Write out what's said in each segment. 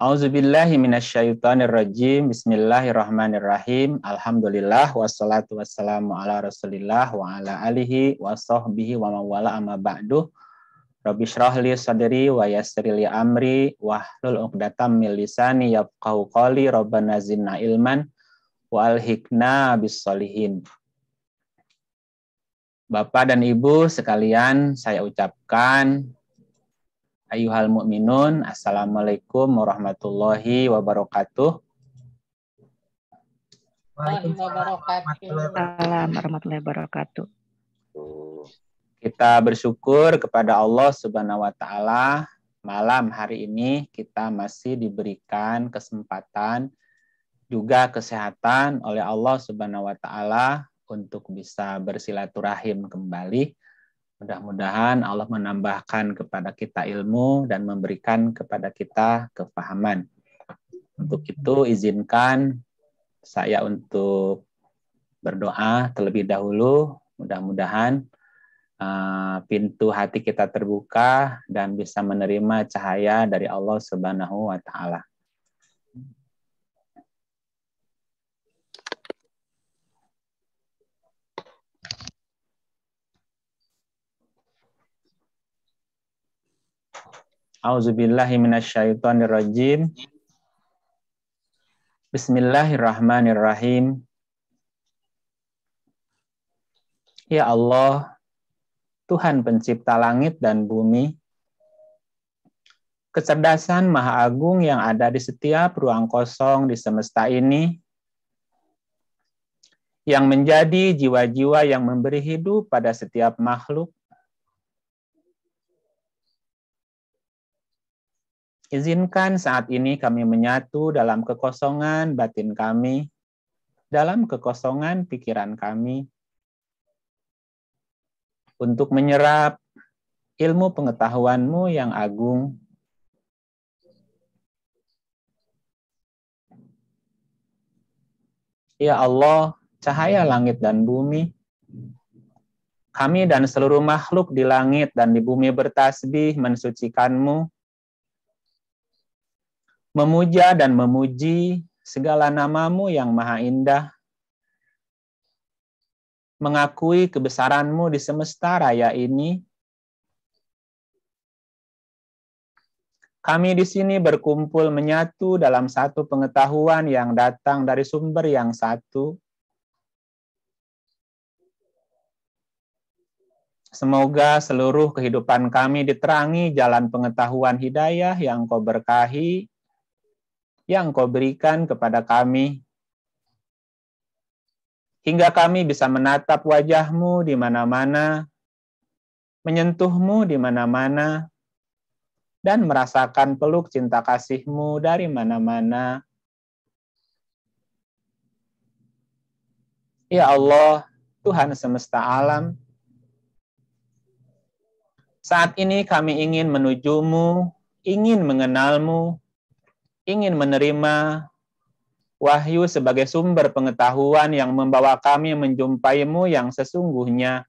Auzubillahi minasyaitonirrajim. Bismillahirrahmanirrahim. Alhamdulillah wassalatu wassalamu ala Rasulillah wa ala alihi wa sahbihi wa mawala amma ba'du. Rabbi syrah sadri wa yassirli li amri wa hlul 'uqdatam min lisani yafqahu qawli. Rabbana zidna ilman wa alhikna bis solihin. Bapak dan Ibu sekalian, saya ucapkan ayuhal mu'minun. Assalamualaikum warahmatullahi wabarakatuh. Waalaikumsalam warahmatullahi wabarakatuh. Kita bersyukur kepada Allah Subhanahu wa taala malam hari ini kita masih diberikan kesempatan juga kesehatan oleh Allah Subhanahu wa taala untuk bisa bersilaturahim kembali Mudah-mudahan Allah menambahkan kepada kita ilmu dan memberikan kepada kita kefahaman. Untuk itu izinkan saya untuk berdoa terlebih dahulu. Mudah-mudahan uh, pintu hati kita terbuka dan bisa menerima cahaya dari Allah Subhanahu wa taala. A'udzubillahi minasyaitonirrajim. Bismillahirrahmanirrahim. Ya Allah, Tuhan pencipta langit dan bumi, kecerdasan maha agung yang ada di setiap ruang kosong di semesta ini, yang menjadi jiwa-jiwa yang memberi hidup pada setiap makhluk, Izinkan saat ini kami menyatu dalam kekosongan batin kami, dalam kekosongan pikiran kami, untuk menyerap ilmu pengetahuanmu yang agung. Ya Allah, cahaya langit dan bumi, kami dan seluruh makhluk di langit dan di bumi bertasbih mensucikanmu, memuja dan memuji segala namamu yang maha indah, mengakui kebesaranmu di semesta raya ini. Kami di sini berkumpul menyatu dalam satu pengetahuan yang datang dari sumber yang satu. Semoga seluruh kehidupan kami diterangi jalan pengetahuan hidayah yang kau berkahi, yang kau berikan kepada kami, hingga kami bisa menatap wajahmu di mana-mana, menyentuhmu di mana-mana, dan merasakan peluk cinta kasihmu dari mana-mana. Ya Allah, Tuhan semesta alam, saat ini kami ingin menujumu, ingin mengenalmu, ingin menerima wahyu sebagai sumber pengetahuan yang membawa kami menjumpaimu yang sesungguhnya,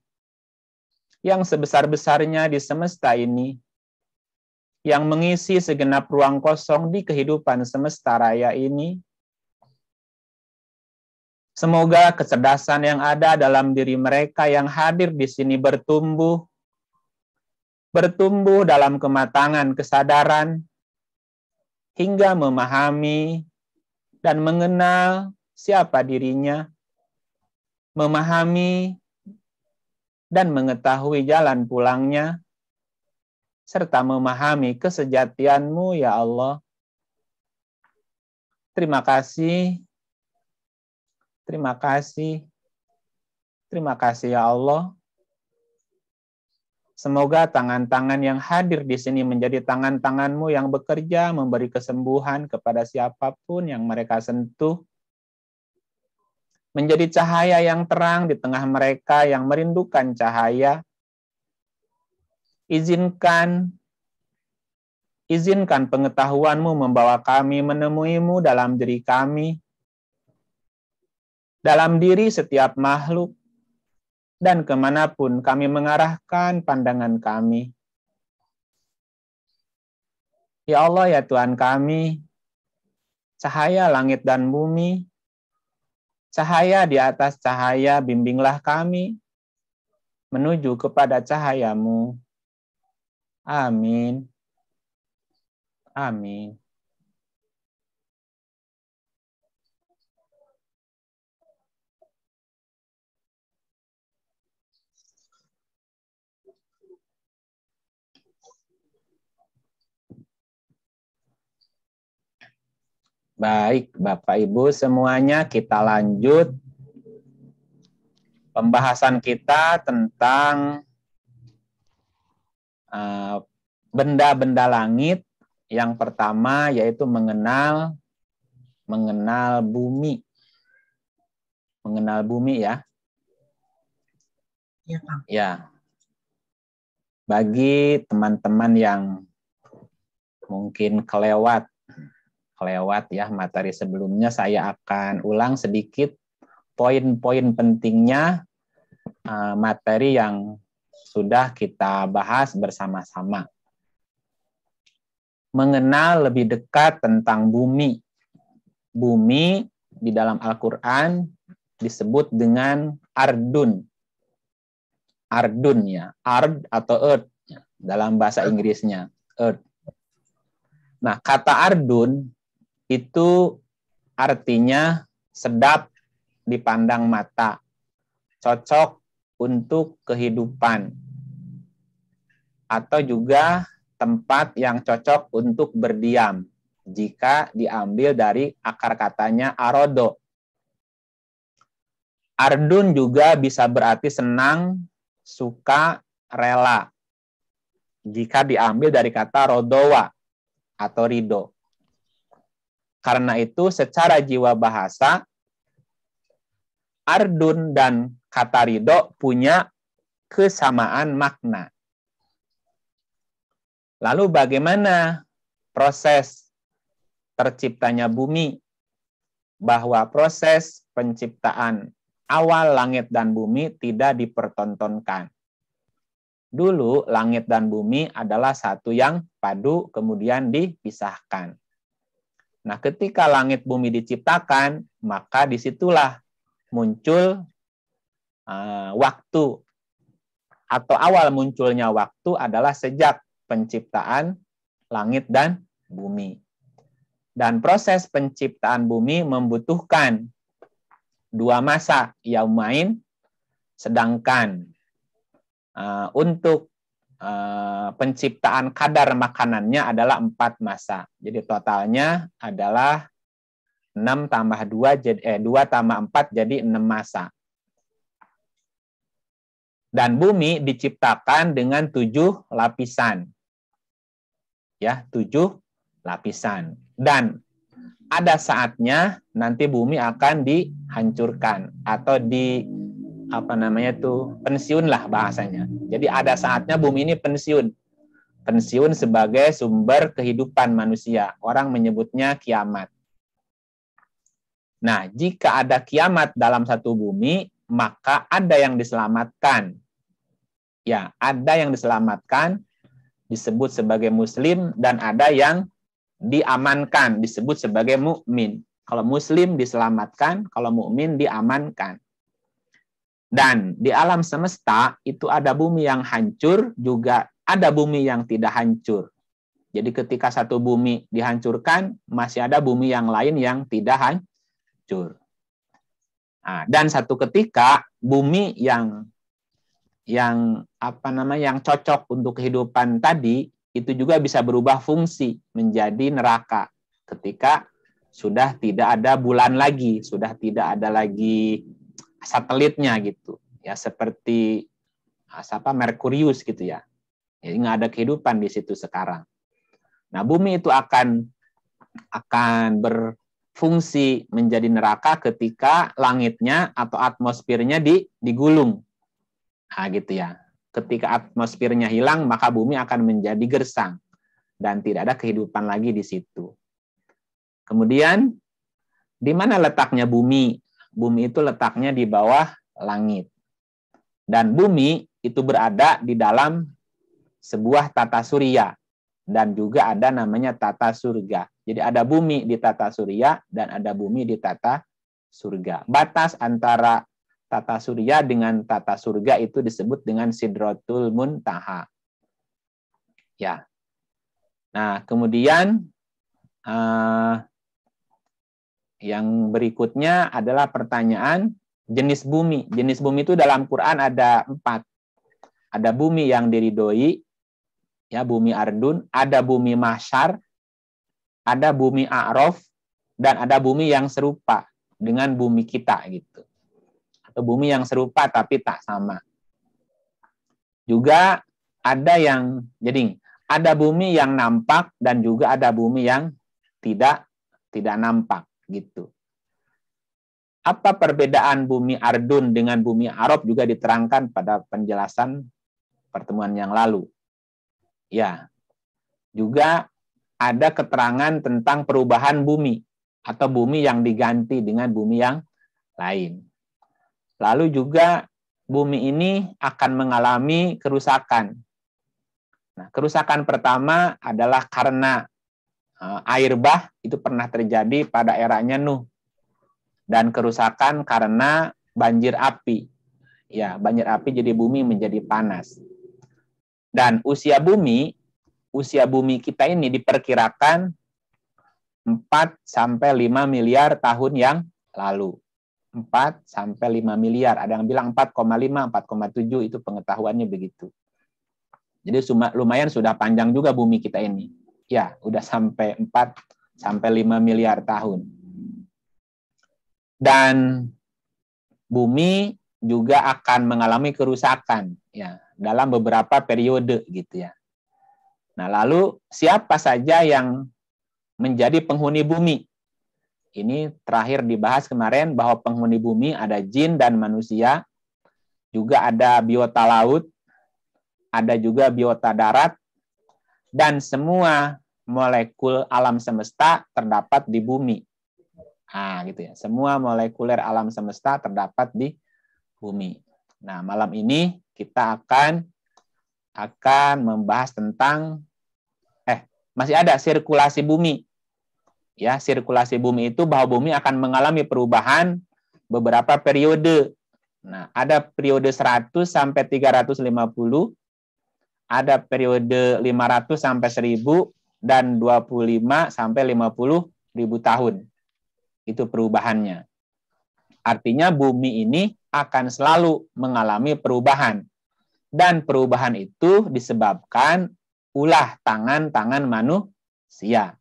yang sebesar-besarnya di semesta ini, yang mengisi segenap ruang kosong di kehidupan semesta raya ini. Semoga kecerdasan yang ada dalam diri mereka yang hadir di sini bertumbuh, bertumbuh dalam kematangan kesadaran, hingga memahami dan mengenal siapa dirinya, memahami dan mengetahui jalan pulangnya, serta memahami kesejatianmu, ya Allah. Terima kasih, terima kasih, terima kasih, ya Allah Semoga tangan-tangan yang hadir di sini menjadi tangan-tanganmu yang bekerja memberi kesembuhan kepada siapapun yang mereka sentuh. Menjadi cahaya yang terang di tengah mereka yang merindukan cahaya. Izinkan izinkan pengetahuanmu membawa kami menemuimu dalam diri kami, dalam diri setiap makhluk, dan kemanapun kami mengarahkan pandangan kami. Ya Allah, ya Tuhan kami, cahaya langit dan bumi, cahaya di atas cahaya, bimbinglah kami menuju kepada cahayamu. Amin. Amin. Baik, Bapak Ibu semuanya kita lanjut pembahasan kita tentang uh, benda-benda uh, langit. Yang pertama yaitu mengenal mengenal bumi. Mengenal bumi ya. Ya, Ya. Bagi teman-teman yang mungkin kelewat kelewat ya materi sebelumnya saya akan ulang sedikit poin-poin pentingnya eh, materi yang sudah kita bahas bersama-sama. Mengenal lebih dekat tentang bumi. Bumi di dalam Al-Qur'an disebut dengan ardun. Ardun ya, ard atau earth ya, dalam bahasa Inggrisnya, earth. Nah, kata ardun itu artinya sedap dipandang mata, cocok untuk kehidupan, atau juga tempat yang cocok untuk berdiam jika diambil dari akar katanya arodo. Ardun juga bisa berarti senang, suka, rela. Jika diambil dari kata rodowa atau rido. Karena itu secara jiwa bahasa, Ardun dan kata punya kesamaan makna. Lalu bagaimana proses terciptanya bumi? Bahwa proses penciptaan awal langit dan bumi tidak dipertontonkan. Dulu langit dan bumi adalah satu yang padu kemudian dipisahkan. Nah, ketika langit bumi diciptakan, maka disitulah muncul uh, waktu atau awal munculnya waktu adalah sejak penciptaan langit dan bumi. Dan proses penciptaan bumi membutuhkan dua masa yaumain, sedangkan uh, untuk Eh, penciptaan kadar makanannya adalah empat masa. Jadi totalnya adalah 6 tambah 2 eh, jadi eh 2 tambah 4 jadi 6 masa. Dan bumi diciptakan dengan tujuh lapisan. Ya, tujuh lapisan. Dan ada saatnya nanti bumi akan dihancurkan atau di apa namanya tuh pensiun lah bahasanya. Jadi ada saatnya bumi ini pensiun. Pensiun sebagai sumber kehidupan manusia. Orang menyebutnya kiamat. Nah, jika ada kiamat dalam satu bumi, maka ada yang diselamatkan. Ya, ada yang diselamatkan disebut sebagai muslim dan ada yang diamankan disebut sebagai mukmin. Kalau muslim diselamatkan, kalau mukmin diamankan. Dan di alam semesta itu ada bumi yang hancur, juga ada bumi yang tidak hancur. Jadi ketika satu bumi dihancurkan, masih ada bumi yang lain yang tidak hancur. Nah, dan satu ketika bumi yang yang apa nama yang cocok untuk kehidupan tadi itu juga bisa berubah fungsi menjadi neraka ketika sudah tidak ada bulan lagi, sudah tidak ada lagi satelitnya gitu ya seperti ah, apa Merkurius gitu ya jadi nggak ada kehidupan di situ sekarang nah bumi itu akan akan berfungsi menjadi neraka ketika langitnya atau atmosfernya di digulung nah gitu ya ketika atmosfernya hilang maka bumi akan menjadi gersang dan tidak ada kehidupan lagi di situ kemudian di mana letaknya bumi bumi itu letaknya di bawah langit. Dan bumi itu berada di dalam sebuah tata surya dan juga ada namanya tata surga. Jadi ada bumi di tata surya dan ada bumi di tata surga. Batas antara tata surya dengan tata surga itu disebut dengan sidrotul muntaha. Ya. Nah, kemudian uh, yang berikutnya adalah pertanyaan jenis bumi. Jenis bumi itu dalam Quran ada empat. Ada bumi yang diridoi, ya bumi Ardun, ada bumi Mahsyar, ada bumi A'raf, dan ada bumi yang serupa dengan bumi kita gitu. Atau bumi yang serupa tapi tak sama. Juga ada yang jadi ada bumi yang nampak dan juga ada bumi yang tidak tidak nampak gitu. Apa perbedaan bumi Ardun dengan bumi Arab juga diterangkan pada penjelasan pertemuan yang lalu. Ya, juga ada keterangan tentang perubahan bumi atau bumi yang diganti dengan bumi yang lain. Lalu juga bumi ini akan mengalami kerusakan. Nah, kerusakan pertama adalah karena Eh, air bah itu pernah terjadi pada eranya Nuh dan kerusakan karena banjir api. Ya, banjir api jadi bumi menjadi panas. Dan usia bumi, usia bumi kita ini diperkirakan 4 sampai 5 miliar tahun yang lalu. 4 sampai 5 miliar. Ada yang bilang 4,5, 4,7 itu pengetahuannya begitu. Jadi lumayan sudah panjang juga bumi kita ini ya udah sampai 4 sampai 5 miliar tahun. Dan bumi juga akan mengalami kerusakan ya dalam beberapa periode gitu ya. Nah, lalu siapa saja yang menjadi penghuni bumi? Ini terakhir dibahas kemarin bahwa penghuni bumi ada jin dan manusia, juga ada biota laut, ada juga biota darat, dan semua molekul alam semesta terdapat di bumi. Ah, gitu ya. Semua molekuler alam semesta terdapat di bumi. Nah, malam ini kita akan akan membahas tentang eh masih ada sirkulasi bumi. Ya, sirkulasi bumi itu bahwa bumi akan mengalami perubahan beberapa periode. Nah, ada periode 100 sampai 350 ada periode 500 sampai 1000 dan 25 sampai 50 ribu tahun. Itu perubahannya. Artinya bumi ini akan selalu mengalami perubahan. Dan perubahan itu disebabkan ulah tangan-tangan manusia.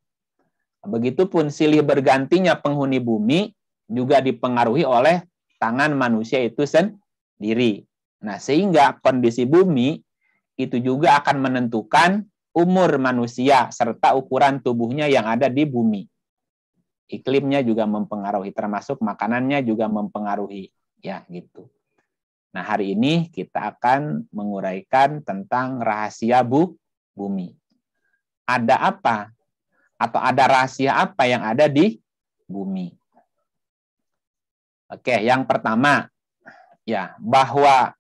Begitupun silih bergantinya penghuni bumi juga dipengaruhi oleh tangan manusia itu sendiri. Nah, sehingga kondisi bumi itu juga akan menentukan umur manusia serta ukuran tubuhnya yang ada di bumi. Iklimnya juga mempengaruhi, termasuk makanannya juga mempengaruhi, ya gitu. Nah, hari ini kita akan menguraikan tentang rahasia bu bumi. Ada apa atau ada rahasia apa yang ada di bumi? Oke, yang pertama ya bahwa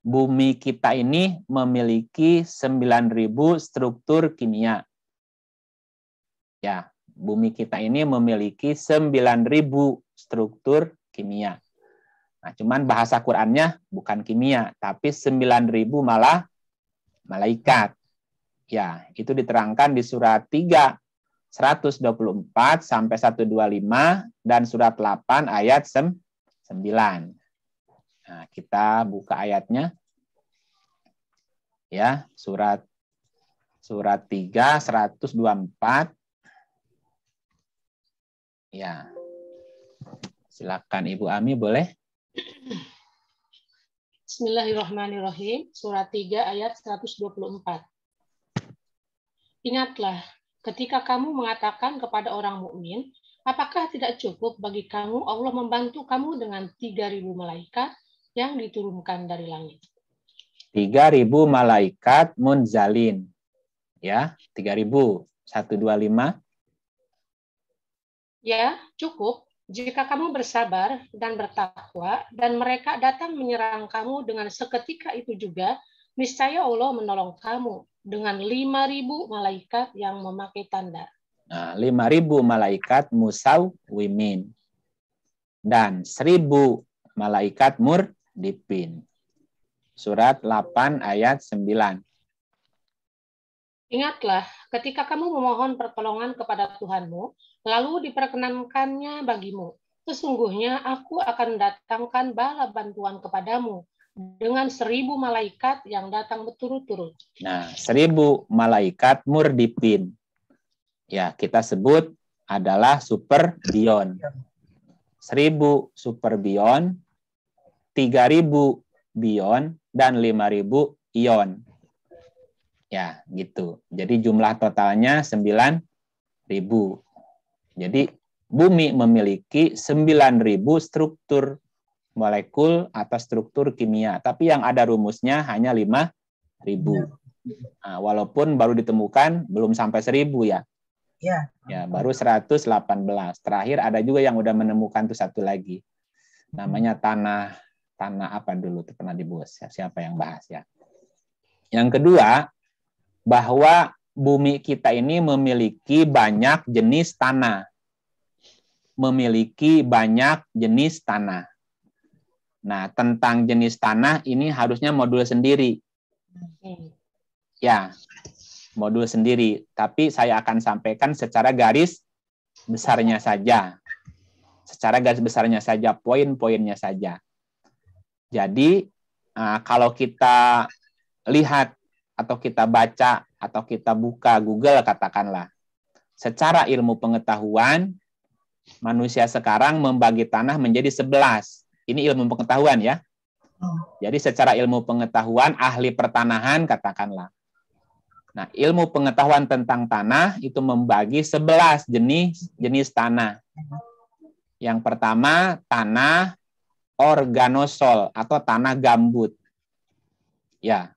bumi kita ini memiliki 9.000 struktur kimia. Ya, bumi kita ini memiliki 9.000 struktur kimia. Nah, cuman bahasa Qur'annya bukan kimia, tapi 9.000 malah malaikat. Ya, itu diterangkan di surat 3 124 sampai 125 dan surat 8 ayat 9. Nah, kita buka ayatnya. Ya, surat surat 3 124. Ya. Silakan Ibu Ami boleh? Bismillahirrahmanirrahim. Surat 3 ayat 124. Ingatlah, ketika kamu mengatakan kepada orang mukmin, apakah tidak cukup bagi kamu Allah membantu kamu dengan 3000 malaikat yang diturunkan dari langit. 3000 malaikat munzalin. Ya, 3000. 125. Ya, cukup. Jika kamu bersabar dan bertakwa dan mereka datang menyerang kamu dengan seketika itu juga, niscaya Allah menolong kamu dengan 5000 malaikat yang memakai tanda. Nah, 5000 malaikat wimin dan 1000 malaikat mur dipin. Surat 8 ayat 9. Ingatlah, ketika kamu memohon pertolongan kepada Tuhanmu, lalu diperkenankannya bagimu. Sesungguhnya aku akan datangkan bala bantuan kepadamu dengan seribu malaikat yang datang berturut-turut. Nah, seribu malaikat murdipin. Ya, kita sebut adalah super bion. Seribu super bion 3000 bion dan 5000 ion. Ya, gitu. Jadi jumlah totalnya 9000. Jadi bumi memiliki 9000 struktur molekul atau struktur kimia, tapi yang ada rumusnya hanya 5000. Nah, walaupun baru ditemukan belum sampai 1000 ya. Ya. Ya, baru 118. Terakhir ada juga yang udah menemukan tuh satu lagi. Namanya tanah tanah apa dulu itu pernah dibahas ya? siapa yang bahas ya yang kedua bahwa bumi kita ini memiliki banyak jenis tanah memiliki banyak jenis tanah nah tentang jenis tanah ini harusnya modul sendiri ya modul sendiri tapi saya akan sampaikan secara garis besarnya saja secara garis besarnya saja poin-poinnya saja jadi uh, kalau kita lihat atau kita baca atau kita buka Google katakanlah, secara ilmu pengetahuan manusia sekarang membagi tanah menjadi sebelas. Ini ilmu pengetahuan ya. Oh. Jadi secara ilmu pengetahuan ahli pertanahan katakanlah. Nah, ilmu pengetahuan tentang tanah itu membagi sebelas jenis jenis tanah. Yang pertama tanah organosol atau tanah gambut. Ya.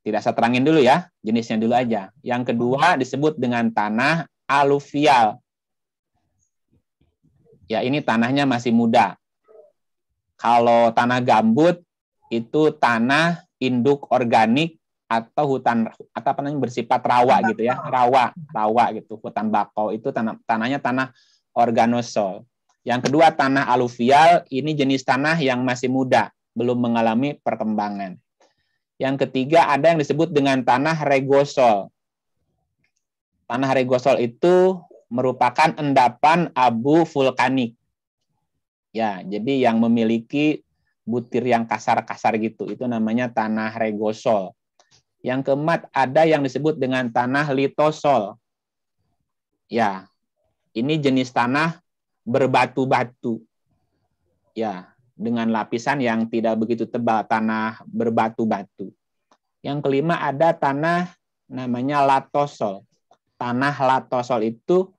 Tidak saya terangin dulu ya, jenisnya dulu aja. Yang kedua disebut dengan tanah aluvial. Ya, ini tanahnya masih muda. Kalau tanah gambut itu tanah induk organik atau hutan atau apa namanya bersifat rawa gitu ya rawa rawa gitu hutan bakau itu tanah tanahnya tanah organosol yang kedua, tanah aluvial ini jenis tanah yang masih muda, belum mengalami perkembangan. Yang ketiga, ada yang disebut dengan tanah regosol. Tanah regosol itu merupakan endapan abu vulkanik. Ya, jadi yang memiliki butir yang kasar-kasar gitu, itu namanya tanah regosol. Yang keempat, ada yang disebut dengan tanah litosol. Ya, ini jenis tanah berbatu-batu. Ya, dengan lapisan yang tidak begitu tebal, tanah berbatu-batu. Yang kelima ada tanah namanya latosol. Tanah latosol itu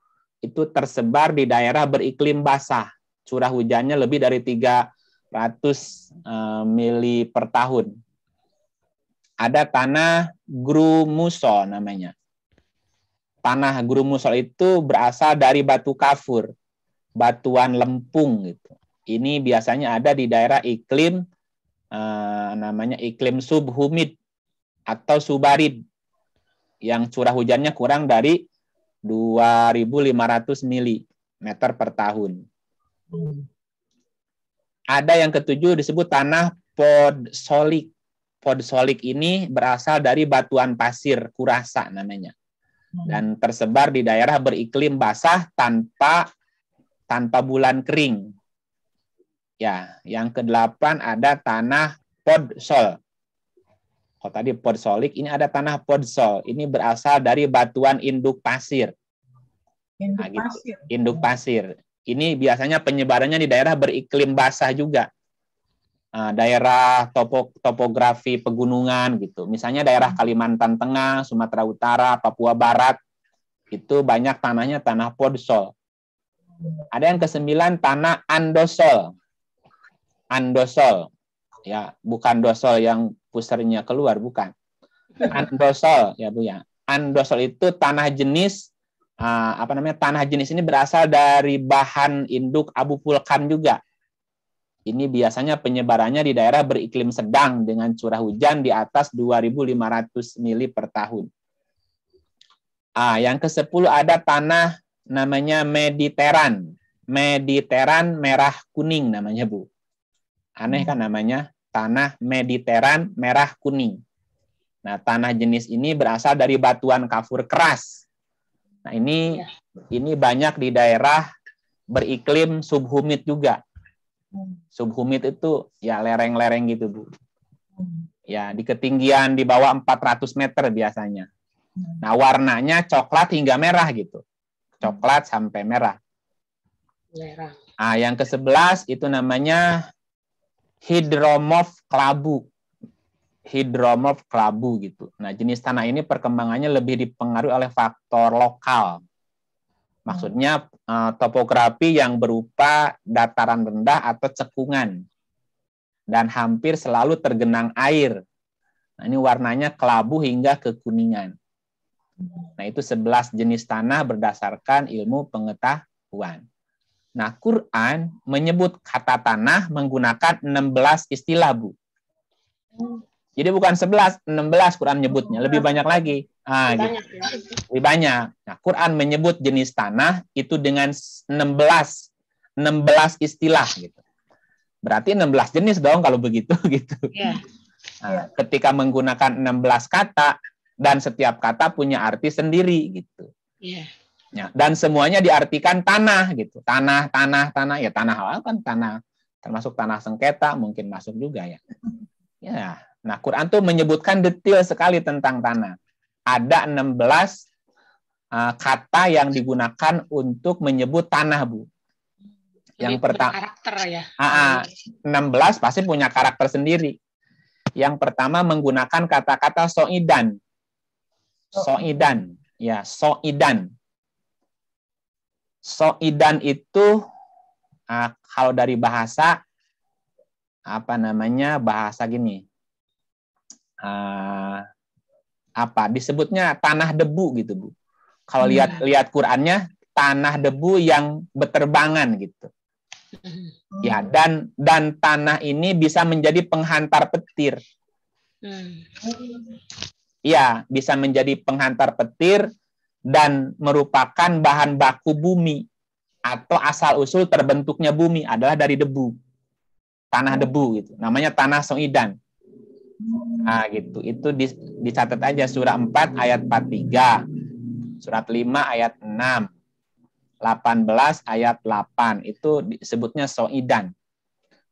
itu tersebar di daerah beriklim basah. Curah hujannya lebih dari 300 eh, mili per tahun. Ada tanah grumusol namanya. Tanah grumusol itu berasal dari batu kafur batuan lempung gitu. Ini biasanya ada di daerah iklim eh, namanya iklim subhumid atau subarid yang curah hujannya kurang dari 2.500 mm per tahun. Ada yang ketujuh disebut tanah podsolik. Podsolik ini berasal dari batuan pasir kurasa namanya dan tersebar di daerah beriklim basah tanpa tanpa bulan kering. Ya, yang kedelapan ada tanah podsol. Kalau tadi podsolik, ini ada tanah podsol. Ini berasal dari batuan induk pasir. Induk nah, gitu. pasir. Induk pasir. Ini biasanya penyebarannya di daerah beriklim basah juga. Ah, daerah topo, topografi pegunungan gitu. Misalnya daerah hmm. Kalimantan Tengah, Sumatera Utara, Papua Barat, itu banyak tanahnya tanah podsol. Ada yang kesembilan tanah andosol. Andosol. Ya, bukan dosol yang pusernya keluar, bukan. Andosol ya Bu ya. Andosol itu tanah jenis ah, apa namanya? Tanah jenis ini berasal dari bahan induk abu vulkan juga. Ini biasanya penyebarannya di daerah beriklim sedang dengan curah hujan di atas 2.500 mili per tahun. Ah, yang ke-10 ada tanah namanya Mediteran. Mediteran merah kuning namanya, Bu. Aneh kan hmm. namanya? Tanah Mediteran merah kuning. Nah, tanah jenis ini berasal dari batuan kafur keras. Nah, ini ya. ini banyak di daerah beriklim subhumid juga. Subhumid itu ya lereng-lereng gitu, Bu. Hmm. Ya, di ketinggian di bawah 400 meter biasanya. Hmm. Nah, warnanya coklat hingga merah gitu coklat sampai merah. Merah. Ah, yang ke-11 itu namanya hidromorf kelabu. Hidromorf kelabu gitu. Nah, jenis tanah ini perkembangannya lebih dipengaruhi oleh faktor lokal. Maksudnya eh, topografi yang berupa dataran rendah atau cekungan dan hampir selalu tergenang air. Nah, ini warnanya kelabu hingga kekuningan. Nah, itu 11 jenis tanah berdasarkan ilmu pengetahuan. Nah, Quran menyebut kata tanah menggunakan 16 istilah, Bu. Jadi bukan 11, 16 Quran menyebutnya, lebih banyak lagi. Ah, lebih, gitu. banyak, ya. lebih banyak. Nah, Quran menyebut jenis tanah itu dengan 16 16 istilah gitu. Berarti 16 jenis dong kalau begitu gitu. Yeah. Nah, ketika menggunakan 16 kata, dan setiap kata punya arti sendiri gitu. Yeah. Ya, dan semuanya diartikan tanah gitu. Tanah, tanah, tanah. Ya tanah awal kan tanah termasuk tanah sengketa mungkin masuk juga ya. Ya. Nah, Quran tuh menyebutkan detail sekali tentang tanah. Ada 16 uh, eh, kata yang digunakan untuk menyebut tanah, Bu. Yang pertama karakter ya. Aa uh, 16 pasti punya karakter sendiri. Yang pertama menggunakan kata-kata soidan Soidan. Ya, soidan. Soidan itu ah, kalau dari bahasa apa namanya bahasa gini ah, apa disebutnya tanah debu gitu bu kalau hmm. lihat lihat Qurannya tanah debu yang beterbangan gitu hmm. ya dan dan tanah ini bisa menjadi penghantar petir hmm ya bisa menjadi penghantar petir dan merupakan bahan baku bumi atau asal usul terbentuknya bumi adalah dari debu tanah hmm. debu gitu namanya tanah songidan hmm. nah gitu itu dicatat aja surah 4 ayat 43 surat 5 ayat 6 18 ayat 8 itu disebutnya songidan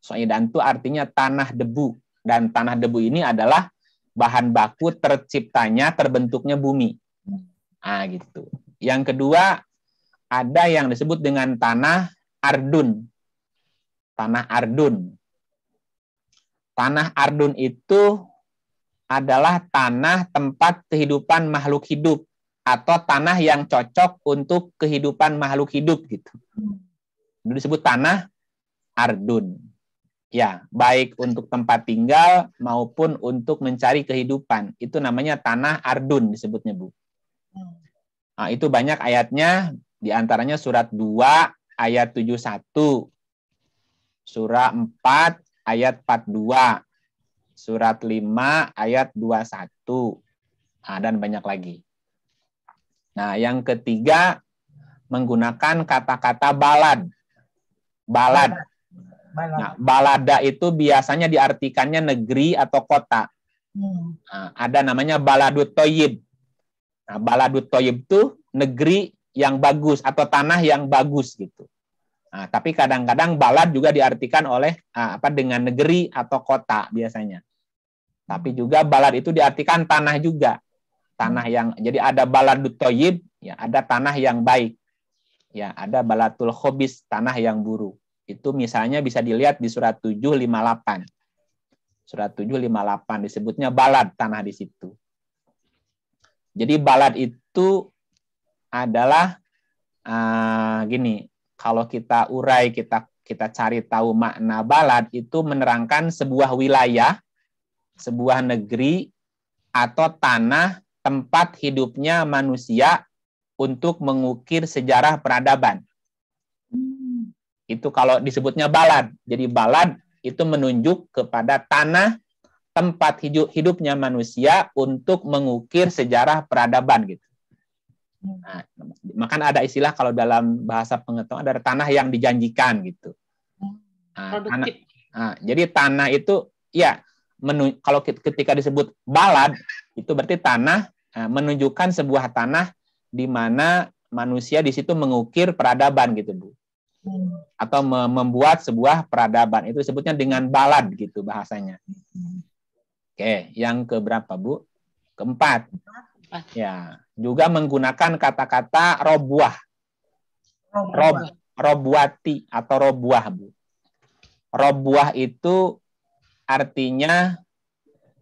songidan itu artinya tanah debu dan tanah debu ini adalah bahan baku terciptanya terbentuknya bumi. Ah gitu. Yang kedua ada yang disebut dengan tanah ardun. Tanah ardun. Tanah ardun itu adalah tanah tempat kehidupan makhluk hidup atau tanah yang cocok untuk kehidupan makhluk hidup gitu. disebut tanah ardun. Ya, baik untuk tempat tinggal maupun untuk mencari kehidupan. Itu namanya tanah ardun disebutnya, Bu. Nah, itu banyak ayatnya, diantaranya surat 2 ayat 71, surat 4 ayat 42, surat 5 ayat 21, nah, dan banyak lagi. Nah, yang ketiga menggunakan kata-kata balad balad. Balad. Balada. Nah, balada itu biasanya diartikannya negeri atau kota. Hmm. Nah, ada namanya baladut toyib. Nah, baladut toyib itu negeri yang bagus atau tanah yang bagus gitu. Nah, tapi kadang-kadang balad juga diartikan oleh ah, apa dengan negeri atau kota biasanya. Tapi juga balad itu diartikan tanah juga. Tanah yang jadi ada baladut toyib, ya ada tanah yang baik. Ya, ada balatul khobis, tanah yang buruk. Itu misalnya bisa dilihat di surat 758. Surat 758 disebutnya balad tanah di situ. Jadi balad itu adalah uh, gini, kalau kita urai, kita kita cari tahu makna balad itu menerangkan sebuah wilayah, sebuah negeri atau tanah tempat hidupnya manusia untuk mengukir sejarah peradaban. Itu kalau disebutnya balad. Jadi balad itu menunjuk kepada tanah tempat hidupnya manusia untuk mengukir sejarah peradaban gitu. Nah, maka ada istilah kalau dalam bahasa pengetahuan ada tanah yang dijanjikan gitu. Nah, tanah, nah, jadi tanah itu ya menu, kalau ketika disebut balad itu berarti tanah nah, menunjukkan sebuah tanah di mana manusia di situ mengukir peradaban gitu bu atau membuat sebuah peradaban itu sebutnya dengan balad gitu bahasanya. Oke, yang keberapa bu? Keempat. Ya, juga menggunakan kata-kata robuah, rob, robuati atau robuah bu. Robuah itu artinya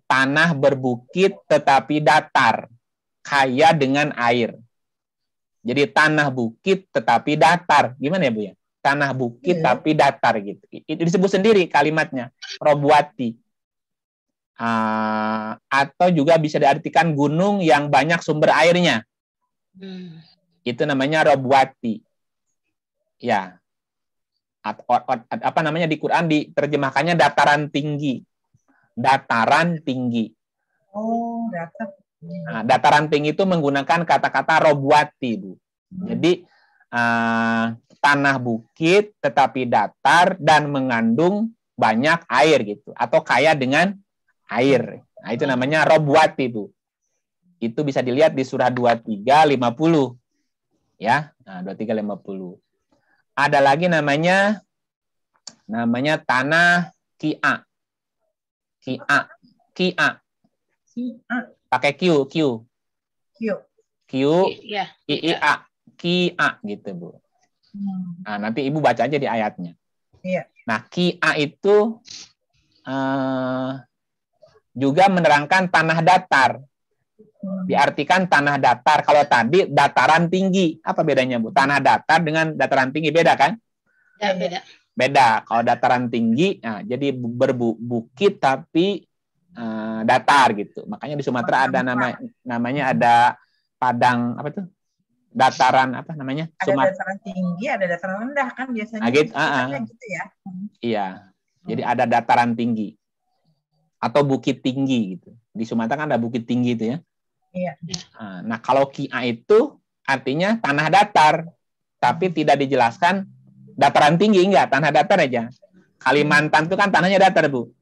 tanah berbukit tetapi datar, kaya dengan air. Jadi tanah bukit tetapi datar. Gimana ya bu ya? tanah bukit hmm. tapi datar gitu. Itu disebut sendiri kalimatnya Robwati. Uh, ah, atau juga bisa diartikan gunung yang banyak sumber airnya. Hmm. Itu namanya Robwati. Ya. At, at, at, at, apa namanya di Quran diterjemahkannya dataran tinggi. Dataran tinggi. Oh, datar. Nah, dataran tinggi itu menggunakan kata-kata Robwati, Bu. Hmm. Jadi uh, tanah bukit tetapi datar dan mengandung banyak air gitu atau kaya dengan air. Nah, itu namanya robwati, Bu. Itu bisa dilihat di surah 2350. Ya, nah 2350. Ada lagi namanya namanya tanah kia. Kia. Kia. Kia. Pakai Q, Q. Q. Q. I I A. Kia gitu, Bu. Nah, nanti ibu baca aja di ayatnya. Iya. Nah, kia itu uh, juga menerangkan tanah datar. Diartikan tanah datar. Kalau tadi dataran tinggi, apa bedanya bu? Tanah datar dengan dataran tinggi beda kan? Ya, beda. Beda. Kalau dataran tinggi, nah, jadi berbukit tapi uh, datar gitu. Makanya di Sumatera ada nama namanya ada padang apa tuh? dataran apa namanya? Ada Sumat dataran tinggi, ada dataran rendah kan biasanya. Agit, ah, gitu, uh Kan gitu ya. Hmm. Iya. Jadi hmm. ada dataran tinggi atau bukit tinggi gitu. Di Sumatera kan ada bukit tinggi itu ya. Iya. Nah, kalau kia itu artinya tanah datar, tapi hmm. tidak dijelaskan dataran tinggi enggak, tanah datar aja. Kalimantan itu kan tanahnya datar, Bu.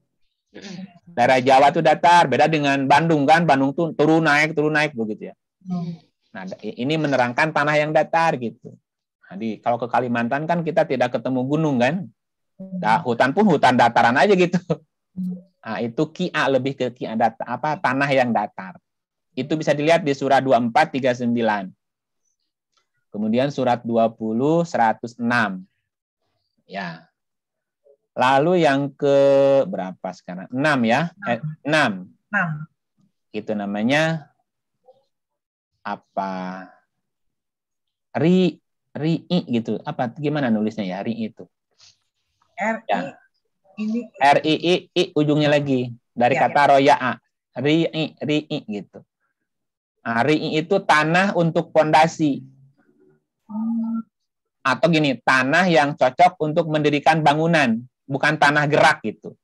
Daerah Jawa itu datar, beda dengan Bandung kan, Bandung tuh turun naik, turun naik begitu ya. Nah, ini menerangkan tanah yang datar gitu. Jadi nah, kalau ke Kalimantan kan kita tidak ketemu gunung kan. Nah, hmm. hutan pun hutan dataran aja gitu. Hmm. Nah, itu kia lebih ke kia data, apa tanah yang datar. Itu bisa dilihat di surat 2439. Kemudian surat 20 106. Ya. Lalu yang ke berapa sekarang? 6 ya. 6. Eh, 6. 6. Itu namanya apa ri ri i gitu apa gimana nulisnya ya ri itu r i ya. ini r i i, i ujungnya lagi dari ya, kata ya. a ri i ri i gitu nah, ri i itu tanah untuk pondasi oh. atau gini tanah yang cocok untuk mendirikan bangunan bukan tanah gerak gitu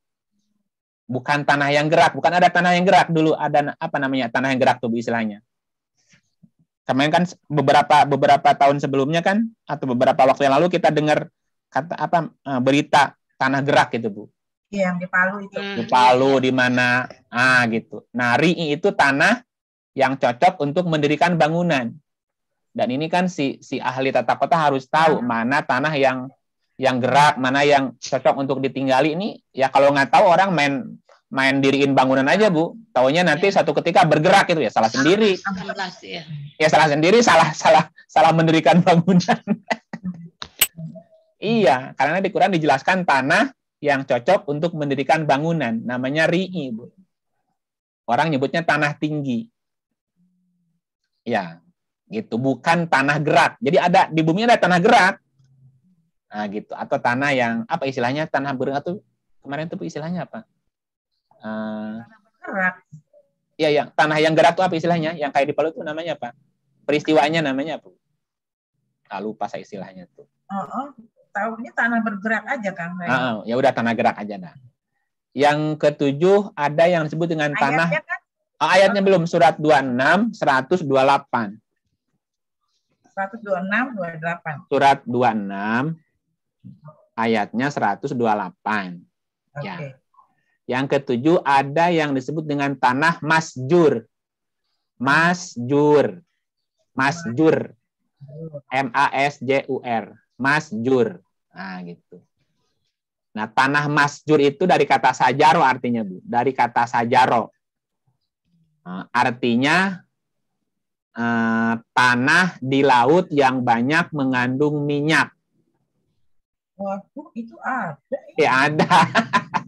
bukan tanah yang gerak bukan ada tanah yang gerak dulu ada apa namanya tanah yang gerak tuh istilahnya karena kan beberapa beberapa tahun sebelumnya kan atau beberapa waktu yang lalu kita dengar kata apa eh, berita tanah gerak gitu bu Iya, yang di Palu itu. Hmm. Di Palu di mana? Ah, gitu. Nah, RII itu tanah yang cocok untuk mendirikan bangunan. Dan ini kan si si ahli tata kota harus tahu hmm. mana tanah yang yang gerak, mana yang cocok untuk ditinggali ini. Ya kalau nggak tahu orang main main diriin bangunan aja bu taunya nanti ya. satu ketika bergerak itu ya salah ah, sendiri iya. ya. salah sendiri salah salah salah mendirikan bangunan iya karena di Quran dijelaskan tanah yang cocok untuk mendirikan bangunan namanya ri'i bu orang nyebutnya tanah tinggi ya gitu bukan tanah gerak jadi ada di bumi ada tanah gerak nah gitu atau tanah yang apa istilahnya tanah bergerak tuh kemarin tuh istilahnya apa uh, Iya, yang tanah yang gerak itu apa istilahnya? Yang kayak di Palu itu namanya apa? Peristiwanya namanya apa? Nah, lupa saya istilahnya tuh. Oh, oh. tahunya tanah bergerak aja Kang. Ah, ah, ya udah tanah gerak aja nah. Yang ketujuh ada yang disebut dengan ayatnya tanah. Kan? Oh, ayatnya oh. belum surat 26 128. 126 28. Surat 26 ayatnya 128. Okay. Ya. Yang ketujuh ada yang disebut dengan tanah masjur. Masjur. Masjur. M A S J U R. Masjur. Nah, gitu. Nah, tanah masjur itu dari kata sajaro artinya, Bu. Dari kata sajaro. Nah, artinya eh, tanah di laut yang banyak mengandung minyak. Waduh, itu ada. Ya, ya ada.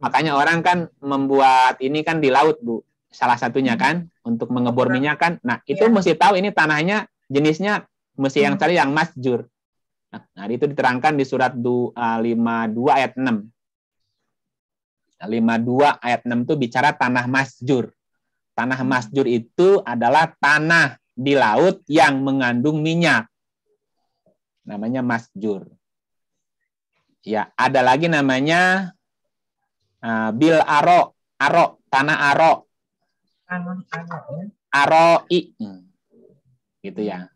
Hmm. Makanya orang kan membuat ini kan di laut, Bu. Salah satunya hmm. kan untuk mengebor minyak kan. Nah, itu ya. mesti tahu ini tanahnya jenisnya mesti yang hmm. cari yang masjur. Nah, nah itu diterangkan di surat 52 eh, ayat 6. 52 nah, ayat 6 itu bicara tanah masjur. Tanah masjur itu adalah tanah di laut yang mengandung minyak. Namanya masjur. Ya, ada lagi namanya Eh, bil aro, aro, tanah aro. aro. Ya. i hmm. Gitu ya.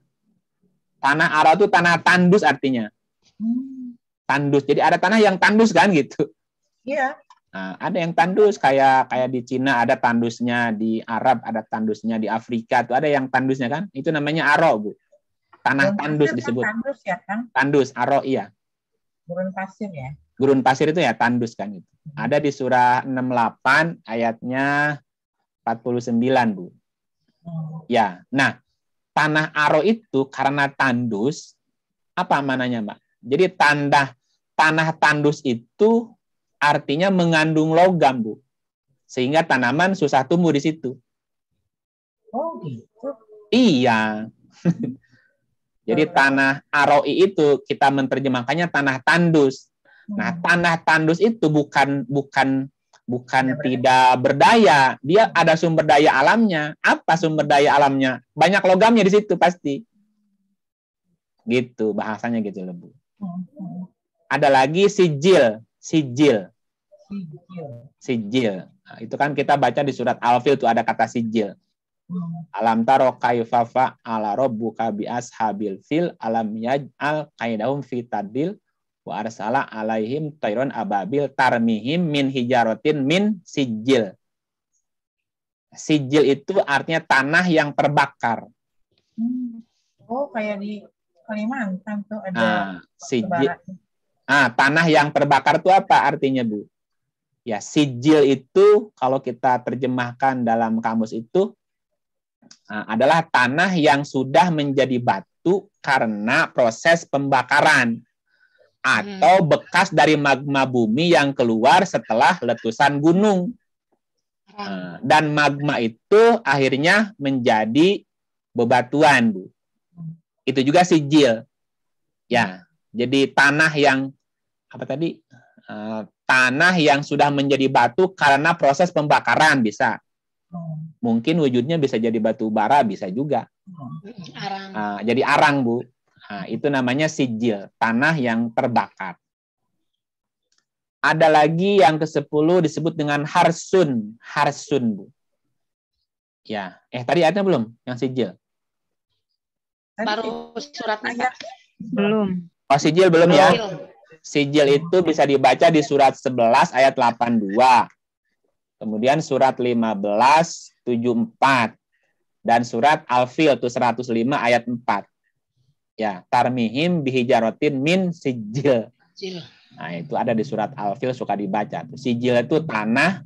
Tanah aro itu tanah tandus artinya. Hmm. Tandus. Jadi ada tanah yang tandus kan gitu. Iya. Nah, ada yang tandus kayak kayak di Cina ada tandusnya, di Arab ada tandusnya, di Afrika tuh ada yang tandusnya kan? Itu namanya aro, Bu. Tanah tandus kan disebut. Kan tandus ya kan? Tandus, aro iya. Bukan pasir ya gurun pasir itu ya tandus kan itu. Hmm. Ada di surah 68 ayatnya 49, Bu. Oh. Ya. Nah, tanah aro itu karena tandus apa mananya, Mbak? Jadi tanda tanah tandus itu artinya mengandung logam, Bu. Sehingga tanaman susah tumbuh di situ. Oh, gitu. Iya. Jadi tanah aroi itu kita menerjemahkannya tanah tandus Hmm. Nah, tanah tandus itu bukan bukan bukan ya, tidak berdaya, dia ada sumber daya alamnya. Apa sumber daya alamnya? Banyak logamnya di situ pasti. Gitu bahasanya gitu loh, Bu. Hmm, hmm. Ada lagi sijil, sijil. Sijil. Nah, itu kan kita baca di surat Al-Fil tuh ada kata sijil. Alam taro kaifafa ala rabbuka bi ashabil fil alam al kaidahum fitadil wa arsala alaihim tairon ababil tarmihim min hijarotin min sijil. Sijil itu artinya tanah yang terbakar. Hmm. Oh, kayak di Kalimantan tuh ada ah, sijil. Ah, tanah yang terbakar itu apa artinya, Bu? Ya, sijil itu kalau kita terjemahkan dalam kamus itu ah, adalah tanah yang sudah menjadi batu karena proses pembakaran Hmm. atau bekas dari magma bumi yang keluar setelah letusan gunung. Hmm. Nah, dan magma itu akhirnya menjadi bebatuan, Bu. Itu juga sijil. Ya, hmm. jadi tanah yang apa tadi? Eh, tanah yang sudah menjadi batu karena proses pembakaran bisa. Mungkin wujudnya bisa jadi batu bara, bisa juga. Arang. Ah, jadi arang, Bu. Nah, itu namanya sijil, tanah yang terbakar. Ada lagi yang ke-10 disebut dengan harsun, harsun Bu. Ya, eh tadi ada belum yang sijil? Baru surat ayat. Belum. Oh, sijil belum. ya? Sijil itu bisa dibaca di surat 11 ayat 82. Kemudian surat 15 74 dan surat Al-Fil itu 105 ayat 4 ya tarmihim bihijarotin min sijil. Nah, itu ada di surat Al-Fil suka dibaca. Sijil itu tanah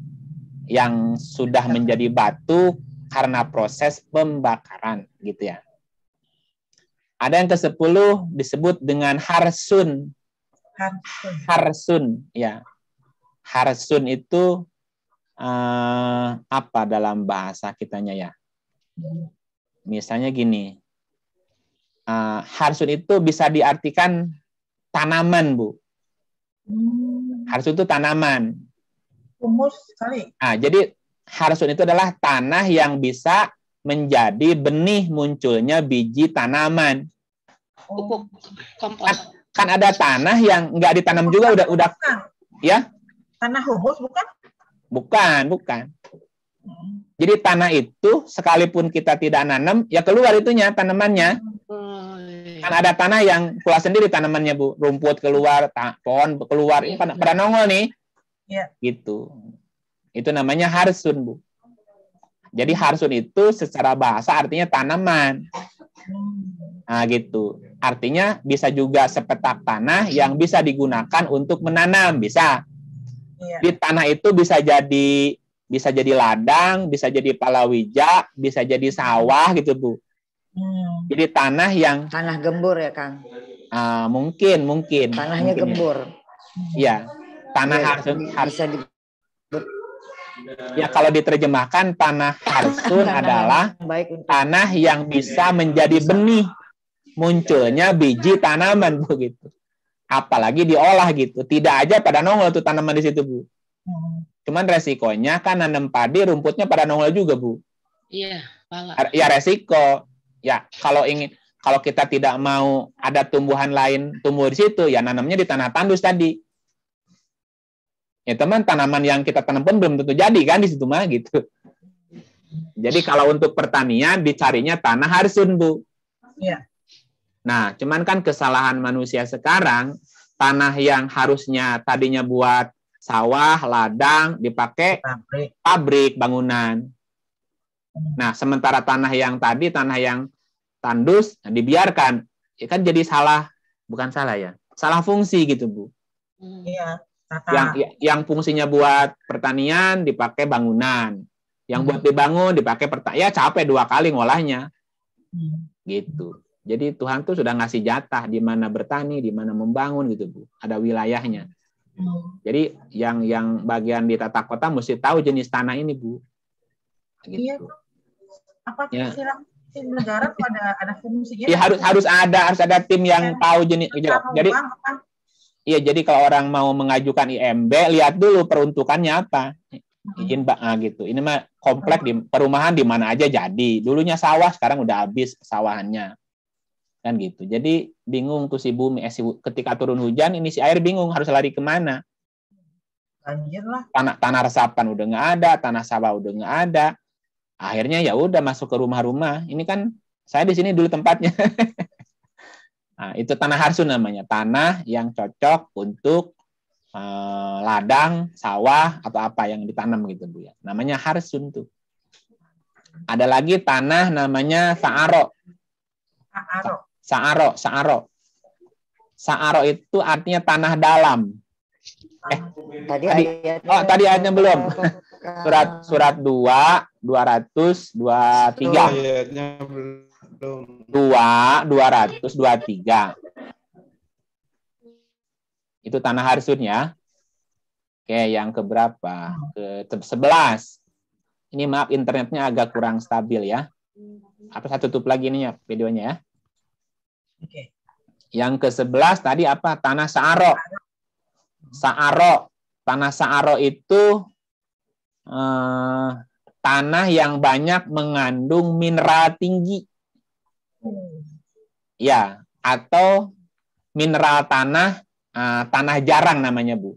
yang sudah menjadi batu karena proses pembakaran gitu ya. Ada yang ke-10 disebut dengan harsun. Harsun. ya. Harsun itu eh, apa dalam bahasa kitanya ya? Hmm. Misalnya gini, uh, eh, harsun itu bisa diartikan tanaman, Bu. Hmm. Harsun itu tanaman. Humus sekali. Ah, jadi harsun itu adalah tanah yang bisa menjadi benih munculnya biji tanaman. Oh. Kan, kan ada tanah yang nggak ditanam juga udah udah ya? Tanah humus bukan? Bukan, bukan. Hmm. Jadi tanah itu sekalipun kita tidak nanam, ya keluar itunya tanamannya. Hmm kan ada tanah yang keluar sendiri tanamannya bu rumput keluar pohon keluar ini iya, pada, iya. pada nongol nih ya. gitu itu namanya harsun bu jadi harsun itu secara bahasa artinya tanaman nah gitu artinya bisa juga sepetak tanah yang bisa digunakan untuk menanam bisa ya. di tanah itu bisa jadi bisa jadi ladang bisa jadi palawija bisa jadi sawah gitu bu Hmm. Jadi tanah yang tanah gembur ya Kang. Uh, mungkin mungkin. Tanahnya mungkin, ya. gembur. Ya, tanah ya, harsun bisa di... Ya kalau diterjemahkan tanah harsun tanah adalah baik tanah yang bisa menjadi benih munculnya biji tanaman begitu. Apalagi diolah gitu. Tidak aja pada nongol tuh tanaman di situ bu. Hmm. Cuman resikonya kan nanam padi rumputnya pada nongol juga bu. Iya. Ya resiko ya kalau ingin kalau kita tidak mau ada tumbuhan lain tumbuh di situ ya nanamnya di tanah tandus tadi ya teman tanaman yang kita tanam pun belum tentu jadi kan di situ mah gitu jadi kalau untuk pertanian dicarinya tanah harsun bu ya. nah cuman kan kesalahan manusia sekarang tanah yang harusnya tadinya buat sawah ladang dipakai pabrik, pabrik bangunan Nah, sementara tanah yang tadi, tanah yang tandus, nah dibiarkan. Ya kan jadi salah, bukan salah ya, salah fungsi gitu, Bu. Hmm. Iya. Yang, ya, yang fungsinya buat pertanian dipakai bangunan. Yang hmm. buat dibangun dipakai pertanian. Ya capek dua kali ngolahnya. Hmm. Gitu. Jadi Tuhan tuh sudah ngasih jatah di mana bertani, di mana membangun gitu, Bu. Ada wilayahnya. Hmm. Jadi yang yang bagian di tata kota mesti tahu jenis tanah ini, Bu. Iya, gitu. Iya. Apa ya. silang tim negara pada ada fungsinya? Gitu? Iya harus harus ada harus ada tim yang ya. tahu jenis. Gitu jadi Iya, jadi kalau orang mau mengajukan IMB, lihat dulu peruntukannya apa. Hmm. Izin Pak nah, gitu. Ini mah komplek di perumahan di mana aja jadi. Dulunya sawah, sekarang udah habis sawahannya. Kan gitu. Jadi bingung tuh si bumi eh, si, ketika turun hujan ini si air bingung harus lari kemana. Banjir lah. Tanah tanah resapan udah nggak ada, tanah sawah udah nggak ada akhirnya ya udah masuk ke rumah-rumah ini kan saya di sini dulu tempatnya nah, itu tanah harsu namanya tanah yang cocok untuk eh, ladang sawah atau apa yang ditanam gitu bu ya namanya harsun tuh ada lagi tanah namanya saaro saaro saaro saaro saaro itu artinya tanah dalam ah. eh tadi, tadi ayatnya, oh tadi ayatnya belum surat surat dua dua ratus dua tiga oh, iya, iya, dua dua ratus dua tiga itu tanah harsudnya oke yang keberapa ke sebelas ini maaf internetnya agak kurang stabil ya apa satu tutup lagi ini ya videonya ya oke yang ke sebelas tadi apa tanah saaro saaro tanah saaro itu Eh, tanah yang banyak mengandung mineral tinggi. Ya, atau mineral tanah eh, tanah jarang namanya, Bu.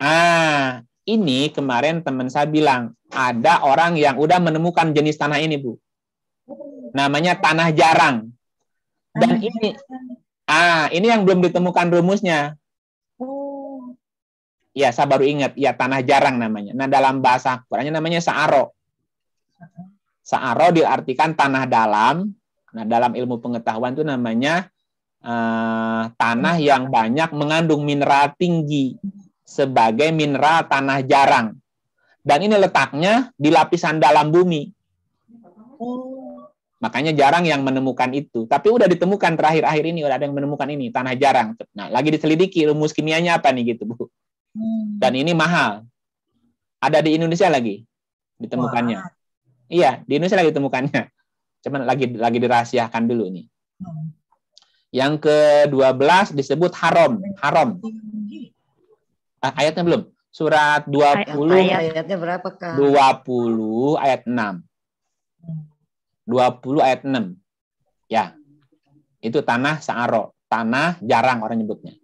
Ah, ini kemarin teman saya bilang ada orang yang udah menemukan jenis tanah ini, Bu. Namanya tanah jarang. Dan ini ah, ini yang belum ditemukan rumusnya. Ya, saya baru ingat. Ya, tanah jarang namanya. Nah, dalam bahasa Qurannya namanya sa'aro. Sa'aro diartikan tanah dalam. Nah, dalam ilmu pengetahuan itu namanya uh, tanah yang banyak mengandung mineral tinggi sebagai mineral tanah jarang. Dan ini letaknya di lapisan dalam bumi. Makanya jarang yang menemukan itu. Tapi udah ditemukan terakhir-akhir ini, udah ada yang menemukan ini, tanah jarang. Nah, lagi diselidiki rumus kimianya apa nih gitu, Bu. Hmm. Dan ini mahal. Ada di Indonesia lagi ditemukannya. Wah. Iya, di Indonesia lagi ditemukannya. Cuman lagi lagi dirahasiakan dulu nih. Hmm. Yang ke-12 disebut haram, haram. Ah, ayatnya belum. Surat 20 puluh ayatnya berapa, Kak? 20 ayat 6. 20 ayat 6. Ya. Itu tanah Sa'aro, tanah jarang orang nyebutnya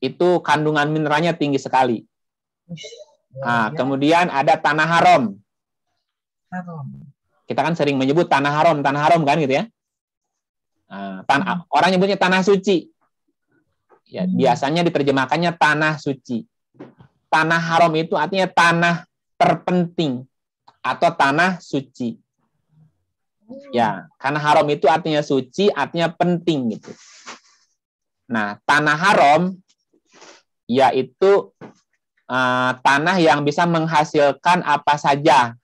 itu kandungan mineralnya tinggi sekali. Nah, iya. kemudian ada tanah haram. Kita kan sering menyebut tanah haram, tanah haram kan gitu ya. Nah, tanah, hmm. orang nyebutnya tanah suci. Ya, hmm. biasanya diterjemahkannya tanah suci. Tanah haram itu artinya tanah terpenting atau tanah suci. Ya, karena haram itu artinya suci, artinya penting gitu. Nah, tanah haram yaitu uh, tanah yang bisa menghasilkan apa saja.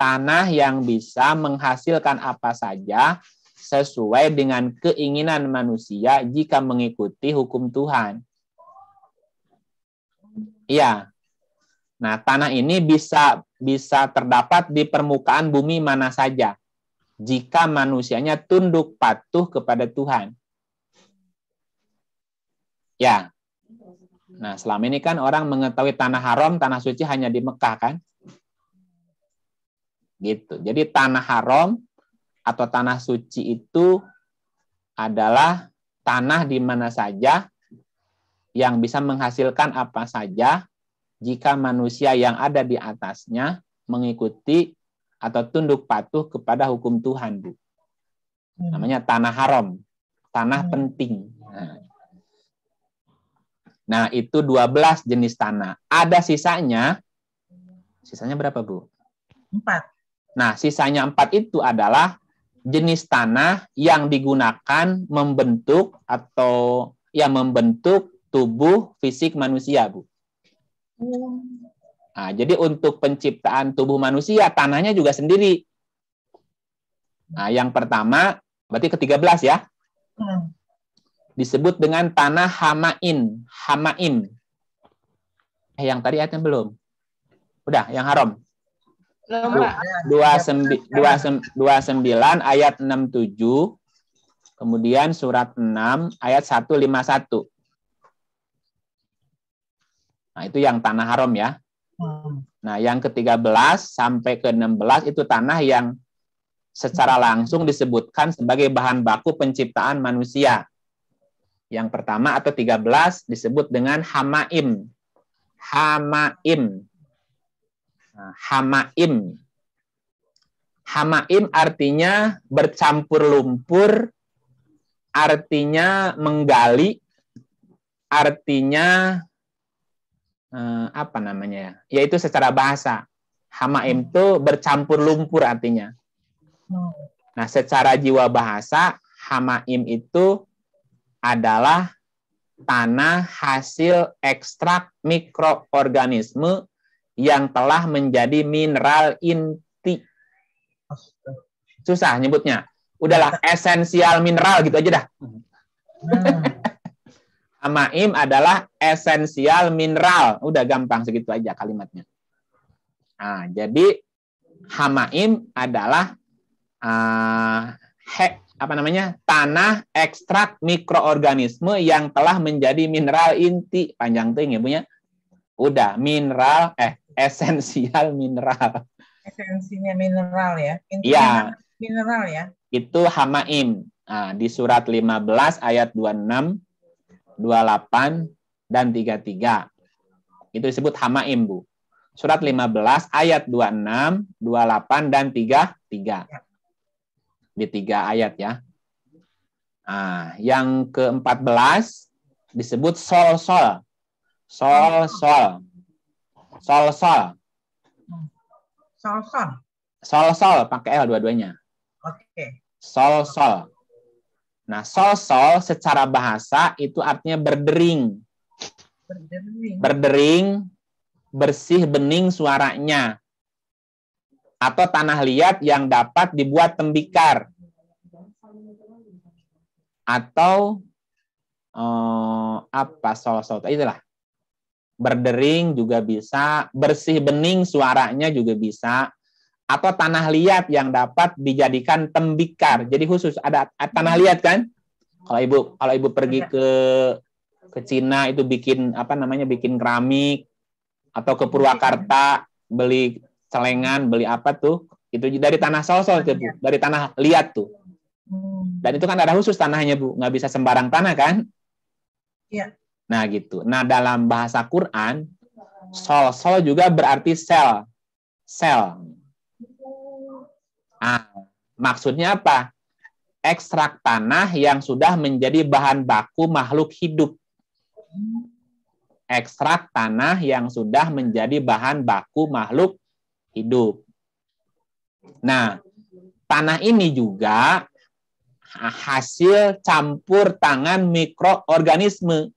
Tanah yang bisa menghasilkan apa saja sesuai dengan keinginan manusia jika mengikuti hukum Tuhan. Iya. Nah, tanah ini bisa bisa terdapat di permukaan bumi mana saja jika manusianya tunduk patuh kepada Tuhan. Ya, Nah, selama ini kan orang mengetahui tanah haram, tanah suci hanya di Mekah kan? Gitu. Jadi tanah haram atau tanah suci itu adalah tanah di mana saja yang bisa menghasilkan apa saja jika manusia yang ada di atasnya mengikuti atau tunduk patuh kepada hukum Tuhan, Bu. Hmm. Namanya tanah haram, tanah hmm. penting. Nah, Nah, itu 12 jenis tanah. Ada sisanya, sisanya berapa, Bu? Empat. Nah, sisanya empat itu adalah jenis tanah yang digunakan membentuk atau ya membentuk tubuh fisik manusia, Bu. Oh. Nah, jadi untuk penciptaan tubuh manusia, tanahnya juga sendiri. Nah, yang pertama, berarti ke-13 ya. Hmm disebut dengan tanah hamain, hamain. Eh, yang tadi ayatnya belum. Udah, yang haram. Dua dua dua sembilan ayat enam tujuh kemudian surat enam ayat satu lima satu Nah, itu yang tanah haram ya. Hmm. Nah, yang ketiga belas sampai ke enam belas itu tanah yang secara langsung disebutkan sebagai bahan baku penciptaan manusia. Yang pertama atau 13 disebut dengan hamaim. Hamaim. Nah, hamaim. Hamaim artinya bercampur lumpur, artinya menggali, artinya eh, apa namanya ya? Yaitu secara bahasa. Hamaim itu hmm. bercampur lumpur artinya. Hmm. Nah, secara jiwa bahasa, hamaim itu adalah tanah hasil ekstrak mikroorganisme yang telah menjadi mineral inti. Susah nyebutnya. Udahlah, esensial mineral gitu aja dah. Hmm. Amaim adalah esensial mineral. Udah gampang segitu aja kalimatnya. Nah, jadi hamaim adalah uh, he, apa namanya tanah ekstrak mikroorganisme yang telah menjadi mineral inti panjang tinggi ya punya udah mineral eh esensial mineral esensinya mineral ya intinya ya, mineral ya itu hamaim nah, di surat 15 ayat 26 28 dan 33 itu disebut hamaim bu surat 15 ayat 26 28 dan 33 ya di tiga ayat ya. Nah, yang ke-14 disebut sol-sol. Sol-sol. Sol-sol. Sol-sol. Sol-sol pakai L dua-duanya. Oke. Sol-sol. Nah, sol-sol secara bahasa itu artinya berdering. Berdering. Berdering, bersih, bening suaranya atau tanah liat yang dapat dibuat tembikar atau eh, apa sol-sol itulah berdering juga bisa bersih bening suaranya juga bisa atau tanah liat yang dapat dijadikan tembikar jadi khusus ada tanah liat kan kalau ibu kalau ibu pergi ke ke Cina itu bikin apa namanya bikin keramik atau ke Purwakarta beli celengan, beli apa tuh. Itu dari tanah sol itu, Bu. Iya. Dari tanah liat tuh. Hmm. Dan itu kan ada khusus tanahnya, Bu. Nggak bisa sembarang tanah, kan? Iya. Nah, gitu. Nah, dalam bahasa Quran, sol-sol juga berarti sel. Sel. Ah, maksudnya apa? Ekstrak tanah yang sudah menjadi bahan baku makhluk hidup ekstrak tanah yang sudah menjadi bahan baku makhluk hidup. Nah, tanah ini juga hasil campur tangan mikroorganisme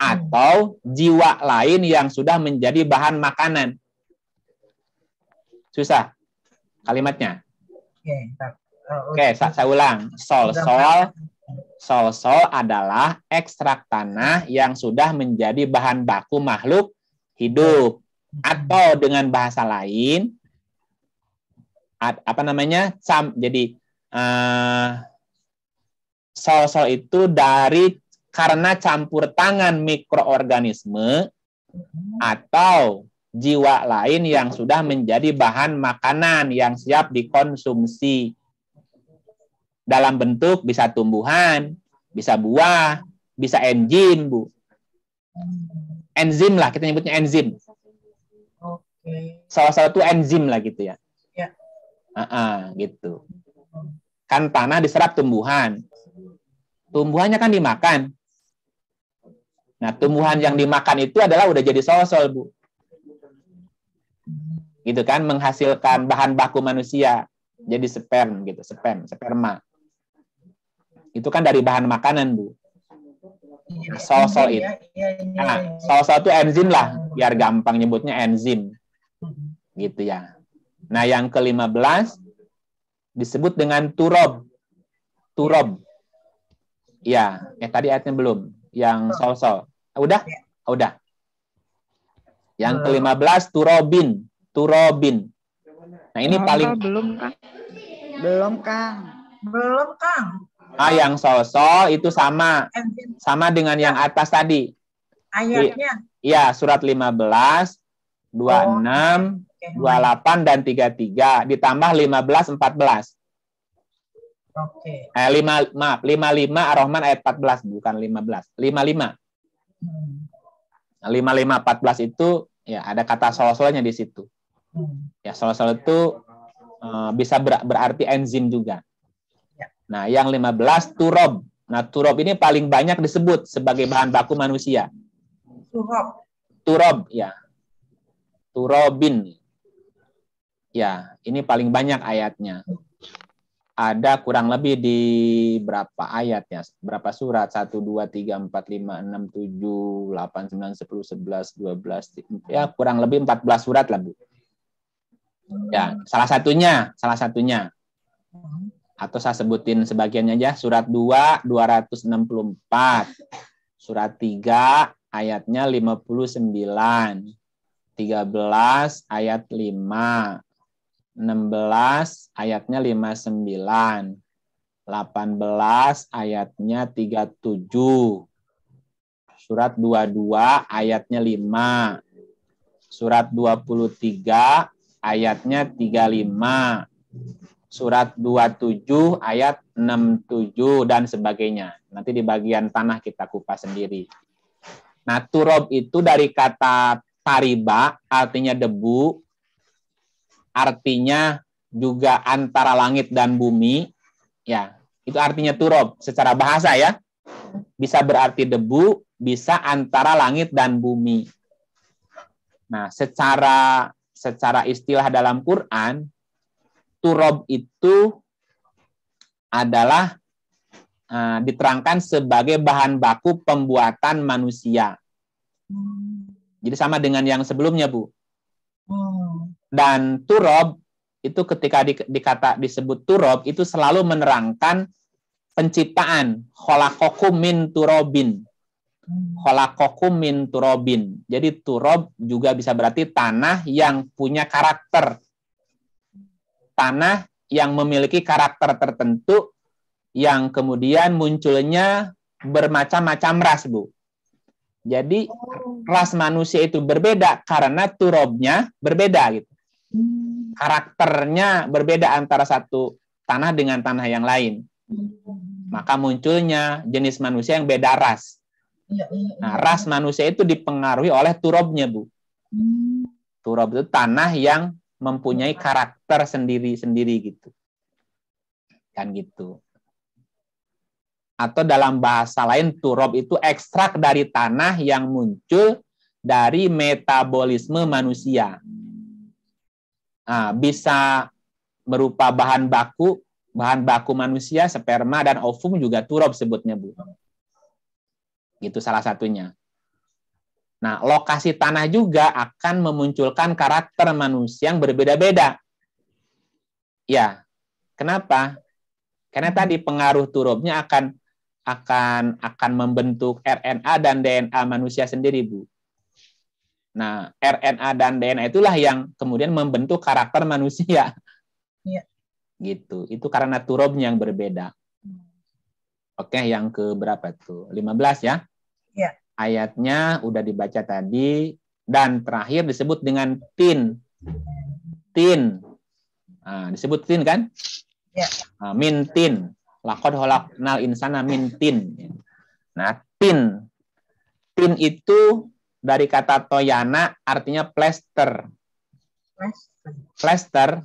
atau jiwa lain yang sudah menjadi bahan makanan. Susah kalimatnya. Oke, eh, saya, saya ulang. Sol-sol sol-sol adalah ekstrak tanah yang sudah menjadi bahan baku makhluk hidup atau dengan bahasa lain apa namanya sam jadi sol sol uh, itu dari karena campur tangan mikroorganisme atau jiwa lain yang sudah menjadi bahan makanan yang siap dikonsumsi dalam bentuk bisa tumbuhan, bisa buah, bisa enzim, Bu. Enzim lah kita nyebutnya enzim okay. salah satu enzim lah gitu ya. Yeah. Ya. Uh -uh, gitu. Kan tanah diserap tumbuhan. Tumbuhannya kan dimakan. Nah, tumbuhan yang dimakan itu adalah udah jadi sosol, sol Bu. Gitu kan, menghasilkan bahan baku manusia. Jadi sperm gitu, sperm, sperma. Itu kan dari bahan makanan, Bu. Iya, sosol sol iya, itu. Iya, nah, sosol itu enzim lah, biar gampang nyebutnya enzim gitu ya. Nah, yang ke-15 disebut dengan turob. Turob. Ya, eh tadi ayatnya belum. Yang sol-sol. Ah, udah? Ya. Ah, udah. Yang eh. ke-15 turobin. Turobin. Nah, ini paling belum, Kang. Belum, Kang. Belum, Kang. Ah, yang sol-sol itu sama. Sama dengan yang atas tadi. Ayatnya. Iya, surat 15 26 28 dan 33 ditambah 15 14. Oke. Okay. Eh, 5 maaf, 55 Ar-Rahman ayat 14 bukan 15. 55. Hmm. 55 14 itu ya ada kata solosolonya di situ. Hmm. Ya solosol itu uh, bisa ber, berarti enzim juga. Ya. Nah, yang 15 turob. Nah, turob ini paling banyak disebut sebagai bahan baku manusia. Turob. Turob ya. Turobin Ya, ini paling banyak ayatnya. Ada kurang lebih di berapa ayat ya? Berapa surat? 1, 2, 3, 4, 5, 6, 7, 8, 9, 10, 11, 12. Ya, kurang lebih 14 surat lah, Bu. Ya, salah satunya, salah satunya. Atau saya sebutin sebagiannya aja. Surat 2, 264. Surat 3, ayatnya 59. 13 ayat 5, 16 ayatnya 59. 18 ayatnya 37. Surat 22 ayatnya 5. Surat 23 ayatnya 35. Surat 27 ayat 67 dan sebagainya. Nanti di bagian tanah kita kupas sendiri. Nah, turob itu dari kata tariba artinya debu, artinya juga antara langit dan bumi. Ya, itu artinya turob secara bahasa ya. Bisa berarti debu, bisa antara langit dan bumi. Nah, secara secara istilah dalam Quran, turob itu adalah uh, diterangkan sebagai bahan baku pembuatan manusia. Jadi sama dengan yang sebelumnya, Bu. Hmm. Dan turob itu ketika di, dikata disebut turob itu selalu menerangkan penciptaan kholakokum min turobin kholakokum min turobin jadi turob juga bisa berarti tanah yang punya karakter tanah yang memiliki karakter tertentu yang kemudian munculnya bermacam-macam ras bu jadi oh. ras manusia itu berbeda karena turobnya berbeda gitu Karakternya berbeda antara satu tanah dengan tanah yang lain. Maka munculnya jenis manusia yang beda ras. Iya, iya, iya. Nah, ras manusia itu dipengaruhi oleh turobnya, Bu. Turob itu tanah yang mempunyai karakter sendiri-sendiri gitu. Kan gitu. Atau dalam bahasa lain turob itu ekstrak dari tanah yang muncul dari metabolisme manusia. Nah, bisa berupa bahan baku, bahan baku manusia, sperma dan ovum juga turob sebutnya bu. Gitu salah satunya. Nah, lokasi tanah juga akan memunculkan karakter manusia yang berbeda-beda. Ya, kenapa? Karena tadi pengaruh turobnya akan akan akan membentuk RNA dan DNA manusia sendiri, Bu. Nah, RNA dan DNA itulah yang kemudian membentuk karakter manusia. Ya. Gitu. Itu karena turobnya yang berbeda. Oke, yang ke berapa tuh? 15 ya? Iya. Ayatnya udah dibaca tadi dan terakhir disebut dengan tin. Tin. Nah, disebut tin kan? Iya. Nah, min tin. Lakot holaknal insana min tin. Nah, tin. Tin itu dari kata toyana artinya plester. Plester.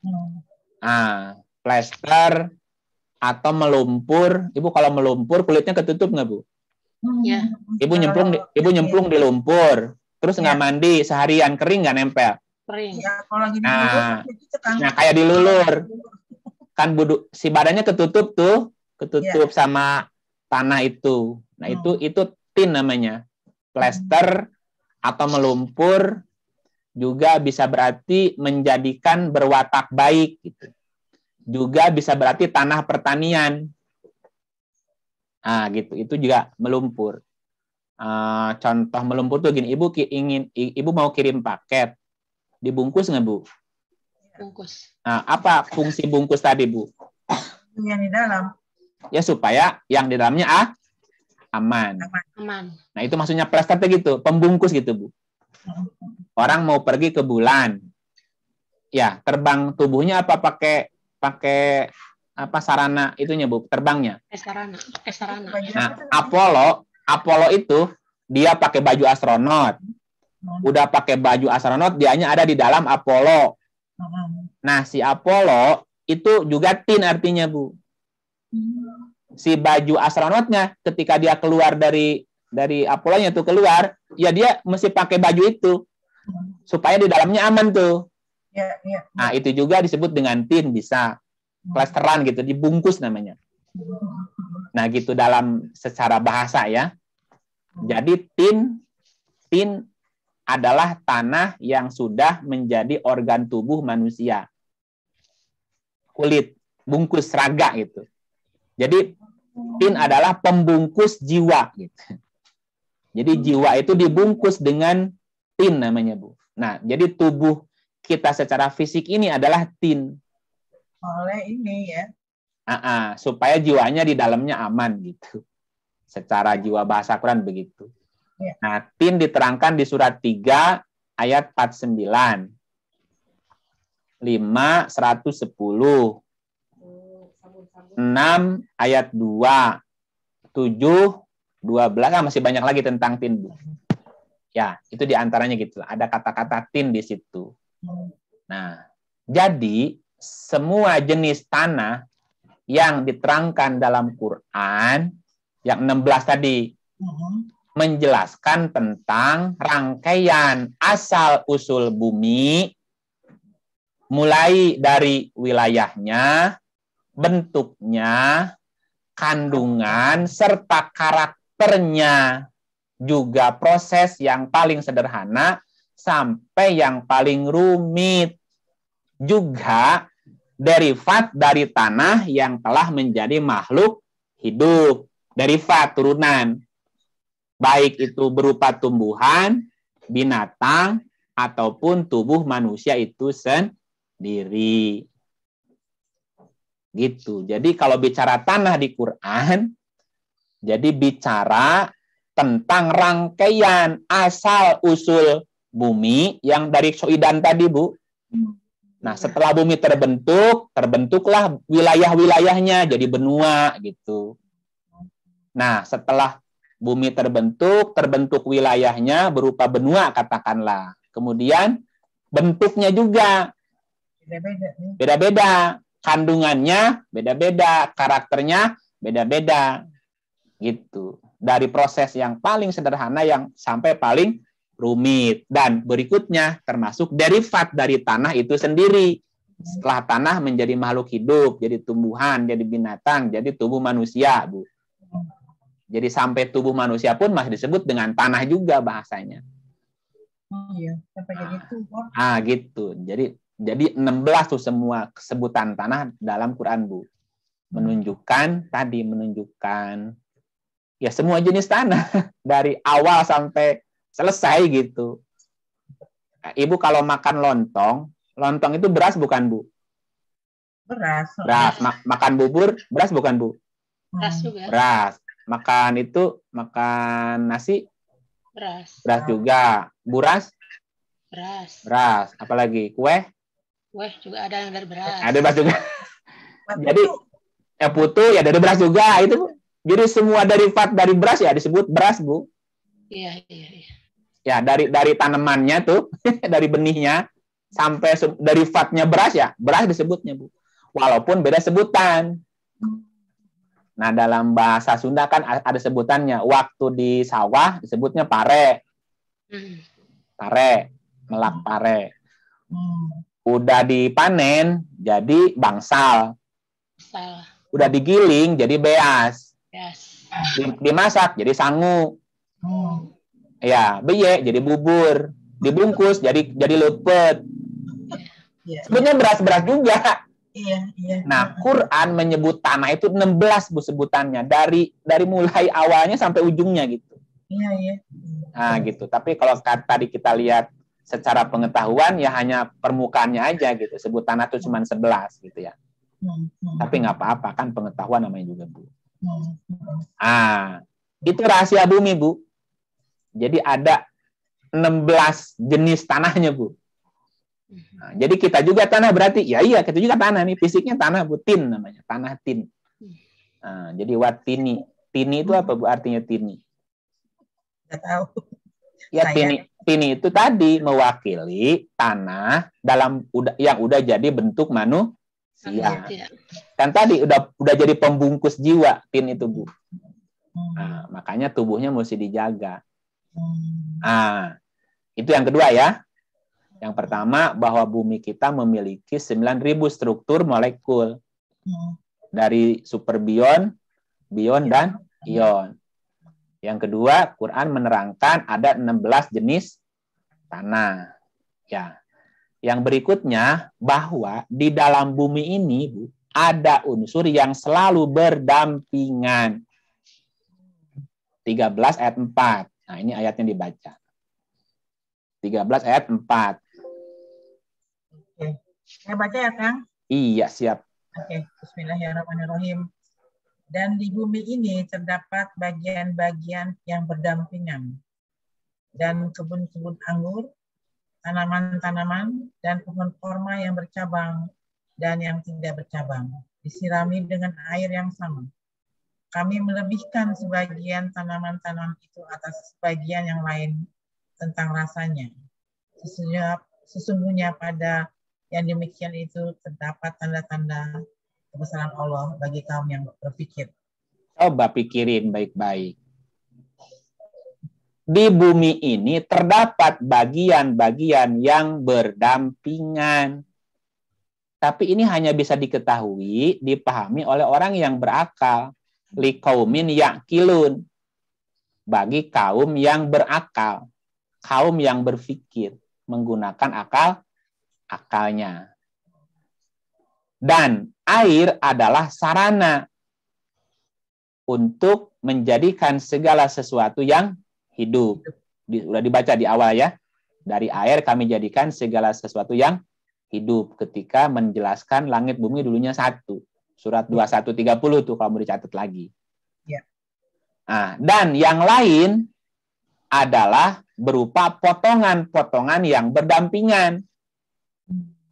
Hmm. Ah, plester atau melumpur. Ibu kalau melumpur kulitnya ketutup nggak bu? Iya. Ibu nyemplung, ibu nyemplung di lumpur. Terus nggak ya. mandi seharian kering nggak nempel? Kering. Ya, nah, nah kayak dilulur. Kan budu, si badannya ketutup tuh, ketutup ya. sama tanah itu. Nah itu hmm. itu tin namanya plester, atau melumpur juga bisa berarti menjadikan berwatak baik gitu. Juga bisa berarti tanah pertanian. ah gitu. Itu juga melumpur. Uh, contoh melumpur tuh gini, Ibu ingin Ibu mau kirim paket. Dibungkus nggak, Bu? Bungkus. Nah, apa fungsi bungkus tadi, Bu? Yang di dalam. Ya supaya yang di dalamnya ah aman. Aman. Nah, itu maksudnya plaster gitu, pembungkus gitu, Bu. Orang mau pergi ke bulan. Ya, terbang tubuhnya apa pakai pakai apa sarana itunya, Bu, terbangnya? Eh, sarana, eh, sarana. Nah, Apollo, Apollo itu dia pakai baju astronot. Udah pakai baju astronot, dianya ada di dalam Apollo. Hmm. Nah, si Apollo itu juga tin artinya, Bu. Hmm si baju astronotnya ketika dia keluar dari dari apollo tuh keluar, ya dia mesti pakai baju itu supaya di dalamnya aman tuh. Ya, ya. Nah itu juga disebut dengan tin bisa klasteran gitu, dibungkus namanya. Nah gitu dalam secara bahasa ya. Jadi tin tin adalah tanah yang sudah menjadi organ tubuh manusia. Kulit, bungkus raga gitu. Jadi Pin adalah pembungkus jiwa. Gitu. Jadi hmm. jiwa itu dibungkus dengan tin namanya bu. Nah jadi tubuh kita secara fisik ini adalah tin. Oleh ini ya. Aa, supaya jiwanya di dalamnya aman gitu. Secara jiwa bahasa Quran begitu. Ya. Nah tin diterangkan di surat 3 ayat 49. 5, 110. 6 ayat 2, 7, 12, nah masih banyak lagi tentang tin. Ya, itu diantaranya gitu. Ada kata-kata tin di situ. Nah, jadi semua jenis tanah yang diterangkan dalam Quran yang 16 tadi menjelaskan tentang rangkaian asal usul bumi mulai dari wilayahnya bentuknya, kandungan, serta karakternya. Juga proses yang paling sederhana sampai yang paling rumit. Juga derivat dari tanah yang telah menjadi makhluk hidup. Derivat turunan. Baik itu berupa tumbuhan, binatang, ataupun tubuh manusia itu sendiri. Gitu. Jadi kalau bicara tanah di Quran, jadi bicara tentang rangkaian asal usul bumi yang dari soidan tadi, Bu. Nah, setelah bumi terbentuk, terbentuklah wilayah-wilayahnya jadi benua gitu. Nah, setelah bumi terbentuk, terbentuk wilayahnya berupa benua katakanlah. Kemudian bentuknya juga beda-beda. Ya kandungannya beda-beda, karakternya beda-beda. Gitu. Dari proses yang paling sederhana yang sampai paling rumit dan berikutnya termasuk derivat dari tanah itu sendiri. Setelah tanah menjadi makhluk hidup, jadi tumbuhan, jadi binatang, jadi tubuh manusia, Bu. Jadi sampai tubuh manusia pun masih disebut dengan tanah juga bahasanya. Iya, sampai jadi tubuh. Ah, gitu. Jadi jadi 16 tuh semua sebutan tanah dalam Quran Bu. Menunjukkan tadi menunjukkan ya semua jenis tanah dari awal sampai selesai gitu. Nah, Ibu kalau makan lontong, lontong itu beras bukan Bu? Beras. Beras. Ma makan bubur beras bukan Bu? Beras juga. Beras. Makan itu makan nasi beras. Beras juga. Buras? Beras. Beras. Apalagi kue? Weh, juga ada yang dari beras. Ada beras juga. Jadi ya putu ya dari beras juga itu. Jadi semua dari fat dari beras ya disebut beras, Bu. Iya, iya, iya. Ya, dari dari tanamannya tuh, dari benihnya sampai dari fatnya beras ya, beras disebutnya, Bu. Walaupun beda sebutan. Nah, dalam bahasa Sunda kan ada sebutannya. Waktu di sawah disebutnya pare. Hmm. Pare, melak pare. Hmm udah dipanen jadi bangsal. Bangsal. Udah digiling jadi beas. Yes. Dimasak jadi sangu. Hmm. Ya, beye jadi bubur. Dibungkus jadi jadi lupet. Yeah. Sebenarnya beras-beras juga. Iya, iya. Nah, Quran menyebut tanah itu 16 Bu sebutannya dari dari mulai awalnya sampai ujungnya gitu. Iya, iya. Nah, gitu. Tapi kalau tadi kita lihat secara pengetahuan ya hanya permukaannya aja gitu. sebut tanah itu cuma sebelas gitu ya. Hmm, hmm. Tapi nggak apa-apa kan pengetahuan namanya juga Bu. Hmm, ah, itu rahasia bumi Bu. Jadi ada 16 jenis tanahnya Bu. Nah, jadi kita juga tanah berarti ya iya kita juga tanah nih fisiknya tanah Bu tin namanya, tanah tin. Nah, jadi watini. Tini itu apa Bu artinya tini? Nggak tahu. Ya tini pini itu tadi mewakili tanah dalam yang udah jadi bentuk manusia. Kan tadi udah udah jadi pembungkus jiwa pin itu, Bu. Nah, makanya tubuhnya mesti dijaga. Ah, itu yang kedua ya. Yang pertama bahwa bumi kita memiliki 9000 struktur molekul. Dari superbion, bion dan ion. Yang kedua, Quran menerangkan ada 16 jenis tanah. Ya. Yang berikutnya bahwa di dalam bumi ini Bu, ada unsur yang selalu berdampingan. 13 ayat 4. Nah, ini ayatnya dibaca. 13 ayat 4. Oke. Saya baca ya, Kang? Iya, siap. Oke, bismillahirrahmanirrahim. Dan di bumi ini terdapat bagian-bagian yang berdampingan, dan kebun-kebun anggur, tanaman-tanaman, dan pohon korma yang bercabang dan yang tidak bercabang, disirami dengan air yang sama. Kami melebihkan sebagian tanaman-tanaman itu atas sebagian yang lain tentang rasanya. Sesungguhnya, sesungguhnya pada yang demikian itu terdapat tanda-tanda kebesaran Allah bagi kaum yang berpikir. Coba pikirin baik-baik. Di bumi ini terdapat bagian-bagian yang berdampingan. Tapi ini hanya bisa diketahui, dipahami oleh orang yang berakal. Likaumin yakilun. Bagi kaum yang berakal. Kaum yang berpikir. Menggunakan akal akalnya. Dan air adalah sarana untuk menjadikan segala sesuatu yang hidup. Di, sudah dibaca di awal ya. Dari air kami jadikan segala sesuatu yang hidup ketika menjelaskan langit bumi dulunya satu. Surat 2130 tuh kalau mau dicatat lagi. Ya. Nah, dan yang lain adalah berupa potongan-potongan yang berdampingan.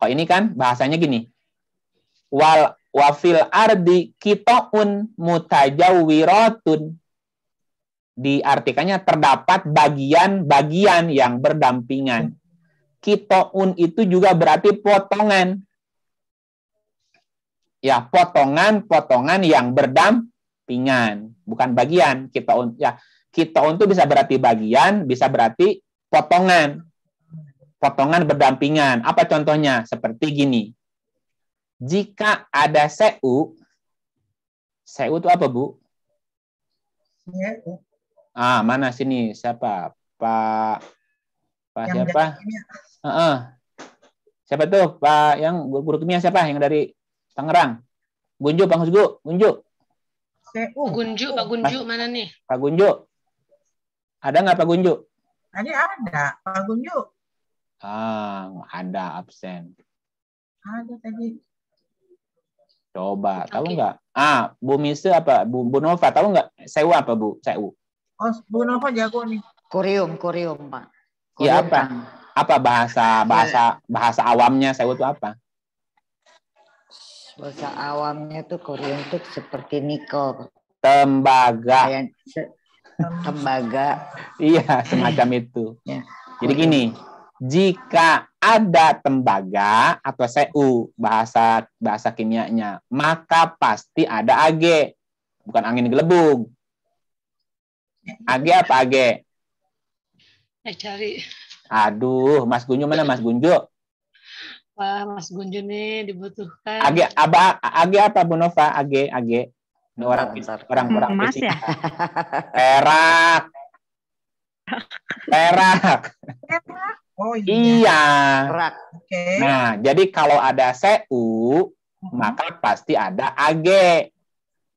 Oh ini kan bahasanya gini wal wafil ardi kitaun mutajawiratun diartikannya terdapat bagian-bagian yang berdampingan. un itu juga berarti potongan. Ya, potongan-potongan yang berdampingan, bukan bagian. un ya, un itu bisa berarti bagian, bisa berarti potongan. Potongan berdampingan. Apa contohnya? Seperti gini jika ada CU, CU itu apa, Bu? Ah, mana sini? Siapa? Pak Pak siapa? Uh -uh. Siapa tuh? Pak yang guru, kimia siapa? Yang dari Tangerang. Gunju, Pak Husgu, Gunju. CU. Gunju, Pak Gunju mana nih? Pak Gunju. Ada nggak Pak Gunju? Tadi ada, Pak Gunju. Ah, ada absen. Ada tadi. Coba, tahu okay. nggak? Ah, Bu Mister apa? Bu, Bu Nova, tahu nggak? Sewa apa, Bu? Sewu. Oh, Bu Nova jago nih. Kurium, kurium, Pak. Iya, apa? Kan. Apa bahasa eh. bahasa bahasa awamnya sewu itu apa? Bahasa awamnya tuh kurium tuh seperti nikel. Tembaga. tembaga. iya, semacam itu. Ya. Jadi gini, jika ada tembaga atau Cu bahasa bahasa kimianya, maka pasti ada Ag, bukan angin gelembung. Ag apa Ag? cari. Aduh, Mas Gunjo mana Mas Gunjo? Wah, Mas Gunjo nih dibutuhkan. Ag apa Ag apa Bu Nova? Ag Ag. Ini orang orang orang Mas ya. Perak. Perak. Perak. Oh iya. iya. Rak. Okay. Nah, jadi kalau ada CU, mm-hmm. maka pasti ada AG.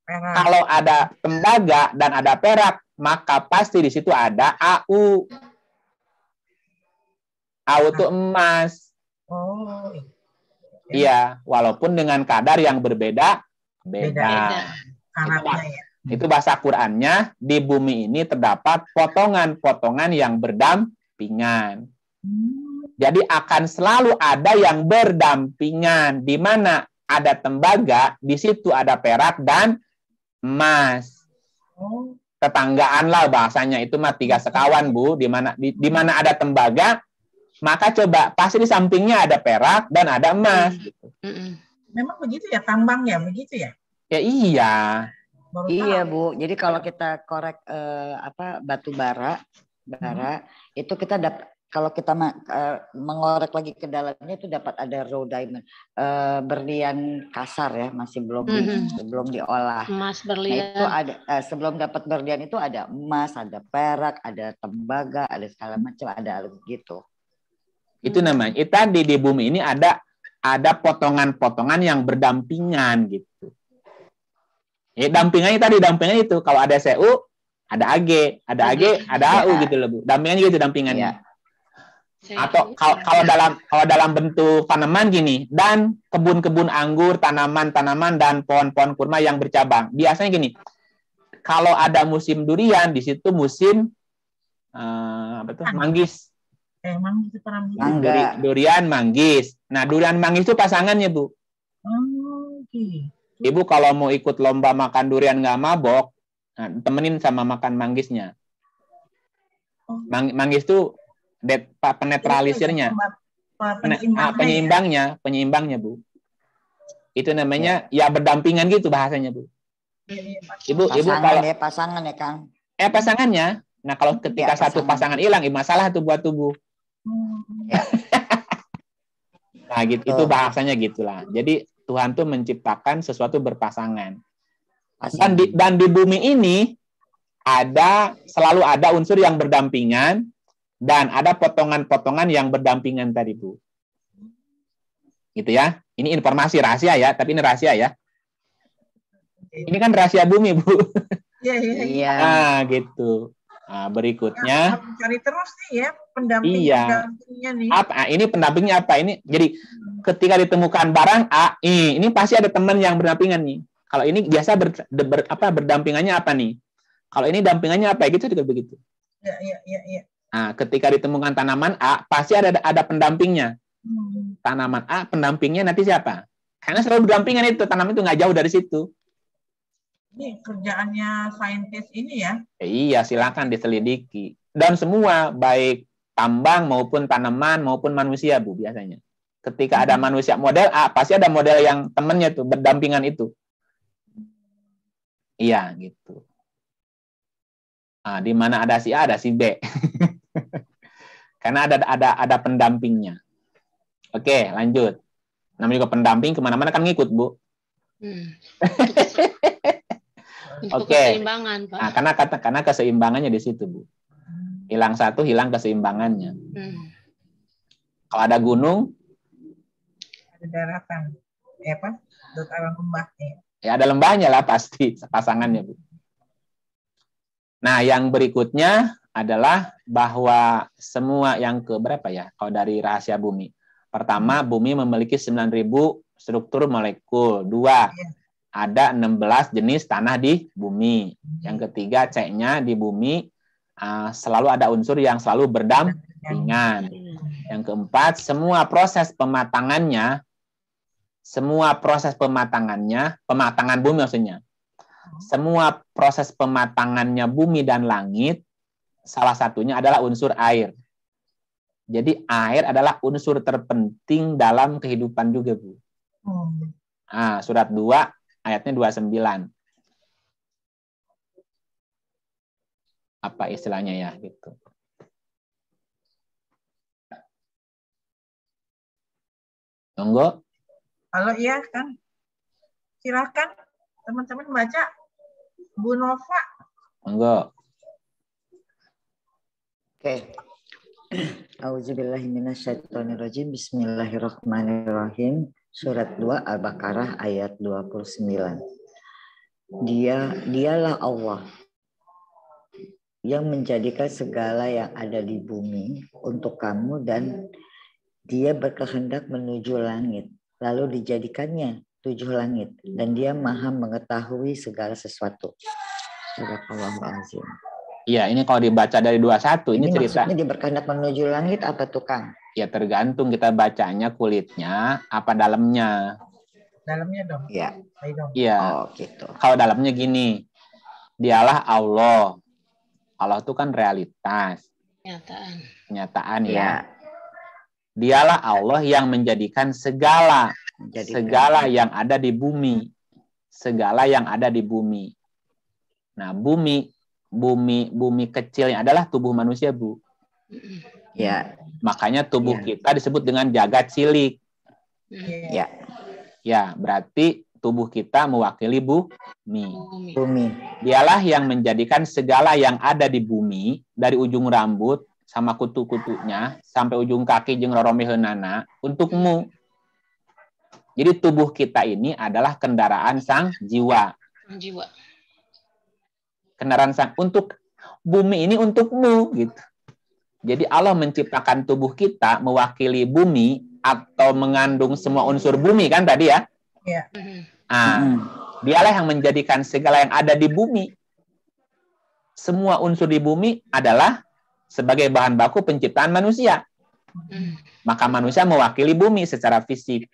Perak. Kalau ada tembaga dan ada perak, maka pasti di situ ada AU. AU itu ah. emas. Oh. Iya. iya, walaupun dengan kadar yang berbeda, beda. beda. Itu, ya. Itu bahasa Qur'annya, di bumi ini terdapat potongan-potongan yang berdampingan. Jadi akan selalu ada yang berdampingan. Di mana ada tembaga, di situ ada perak dan emas. Oh. Tetanggaan lah bahasanya itu mah tiga sekawan bu. Di mana di, di mana ada tembaga, maka coba pasti di sampingnya ada perak dan ada emas. Hmm. Gitu. Hmm. Memang begitu ya tambangnya, begitu ya? Ya iya. Baru iya tahu. bu, ya. jadi kalau kita korek eh, apa batu bara, bara hmm. itu kita dapat kalau kita eh, mengorek lagi ke dalamnya itu dapat ada raw diamond uh, berlian kasar ya masih belum mm-hmm. belum diolah emas berlian nah, itu ada uh, sebelum dapat berlian itu ada emas ada perak ada tembaga ada segala macam ada gitu itu namanya itu di di bumi ini ada ada potongan-potongan yang berdampingan gitu ya dampingannya tadi dampingannya itu kalau ada CU ada AG ada AG ada AU ya. gitu loh bu dampingannya gitu dampingannya ya atau kalau, dalam kalau dalam bentuk tanaman gini dan kebun-kebun anggur tanaman-tanaman dan pohon-pohon kurma yang bercabang biasanya gini kalau ada musim durian di situ musim uh, apa tuh manggis eh, manggis itu Duri, durian manggis nah durian manggis itu pasangannya bu oh, ibu kalau mau ikut lomba makan durian nggak mabok nah, temenin sama makan manggisnya oh. Mang, manggis tuh det, penetralisirnya ah, penyeimbangnya. Ya? penyeimbangnya penyeimbangnya bu itu namanya ya, ya berdampingan gitu bahasanya bu iya, iya, ibu pasangan ibu kalau ya, pasangan ya kang eh pasangannya nah kalau iya, ketika ya, pasangan. satu pasangan hilang ya masalah tuh buat tubuh hmm. ya. nah gitu itu bahasanya gitulah jadi Tuhan tuh menciptakan sesuatu berpasangan dan di, dan di bumi ini ada selalu ada unsur yang berdampingan dan ada potongan-potongan yang berdampingan tadi Bu. Gitu ya. Ini informasi rahasia ya, tapi ini rahasia ya. Ini kan rahasia bumi, Bu. Iya, iya. Ya. nah, gitu. Nah, berikutnya ya, cari terus nih ya pendamping iya. pendampingnya nih. Apa, ah, ini pendampingnya apa ini? Jadi ketika ditemukan barang A, ini pasti ada teman yang berdampingan nih. Kalau ini biasa ber, ber, apa berdampingannya apa nih? Kalau ini dampingannya apa ya? gitu juga gitu, begitu. Iya iya iya. ya. Nah, ketika ditemukan tanaman A, pasti ada ada pendampingnya. Hmm. Tanaman A, pendampingnya nanti siapa? Karena selalu berdampingan itu, tanaman itu nggak jauh dari situ. Ini kerjaannya saintis ini ya? Eh, iya, silakan diselidiki. Dan semua, baik tambang maupun tanaman maupun manusia, Bu, biasanya. Ketika ada hmm. manusia model A, pasti ada model yang temennya tuh, berdampingan itu. Iya, gitu. Nah, di mana ada si A, ada si B. karena ada ada ada pendampingnya. Oke, lanjut. Namanya juga pendamping kemana-mana kan ngikut bu. Hmm. Oke. Okay. Nah, karena kata karena keseimbangannya di situ bu. Hilang satu, hilang keseimbangannya. Hmm. Kalau ada gunung, ada daratan, eh, ya apa? Ada lembahnya. Ya ada lembahnya lah pasti pasangannya bu. Nah yang berikutnya adalah bahwa semua yang ke berapa ya kalau dari rahasia bumi. Pertama, hmm. bumi memiliki 9000 struktur molekul. Dua, iya. ada 16 jenis tanah di bumi. Hmm. Yang ketiga, ceknya di bumi ah, selalu ada unsur yang selalu berdampingan. Hmm. Yang keempat, semua proses pematangannya semua proses pematangannya, pematangan bumi maksudnya. Semua proses pematangannya bumi dan langit salah satunya adalah unsur air. Jadi air adalah unsur terpenting dalam kehidupan juga, Bu. Hmm. Ah, surat 2 ayatnya 29. Apa istilahnya ya gitu. Monggo. Halo, iya, kan. Silakan teman-teman baca Bu Nova. Tunggu. Oke. Okay. Auzubillahiminasyaitonirrojim. Bismillahirrahmanirrahim. Surat 2 Al-Baqarah ayat 29. Dia dialah Allah yang menjadikan segala yang ada di bumi untuk kamu dan dia berkehendak menuju langit lalu dijadikannya tujuh langit dan dia maha mengetahui segala sesuatu. Surat Allah Azim. Iya, ini kalau dibaca dari 21 ini, ini cerita. Maksudnya dia berkehendak menuju langit apa tuh, Kang? Ya tergantung kita bacanya kulitnya apa dalamnya. Dalamnya dong. Iya. Iya. Oh, gitu. Kalau dalamnya gini. Dialah Allah. Allah itu kan realitas. Kenyataan. Kenyataan ya. ya. Dialah Allah yang menjadikan segala menjadikan. segala yang ada di bumi. Segala yang ada di bumi. Nah, bumi bumi bumi kecil yang adalah tubuh manusia, Bu. Ya. ya. Makanya tubuh yeah. kita disebut dengan jagat cilik. Hmm. Ya. Ya, berarti tubuh kita mewakili bumi. Bumi. Dialah yang menjadikan segala yang ada di bumi dari ujung rambut sama kutu-kutunya sampai ujung kaki jeung roromeheunana untukmu. Jadi tubuh kita ini adalah kendaraan sang jiwa. Jiwa kendaraan sang untuk bumi ini untukmu gitu. Jadi Allah menciptakan tubuh kita mewakili bumi atau mengandung semua unsur bumi kan tadi ya? Iya. Ah, hmm. dialah yang menjadikan segala yang ada di bumi. Semua unsur di bumi adalah sebagai bahan baku penciptaan manusia. Maka manusia mewakili bumi secara fisik.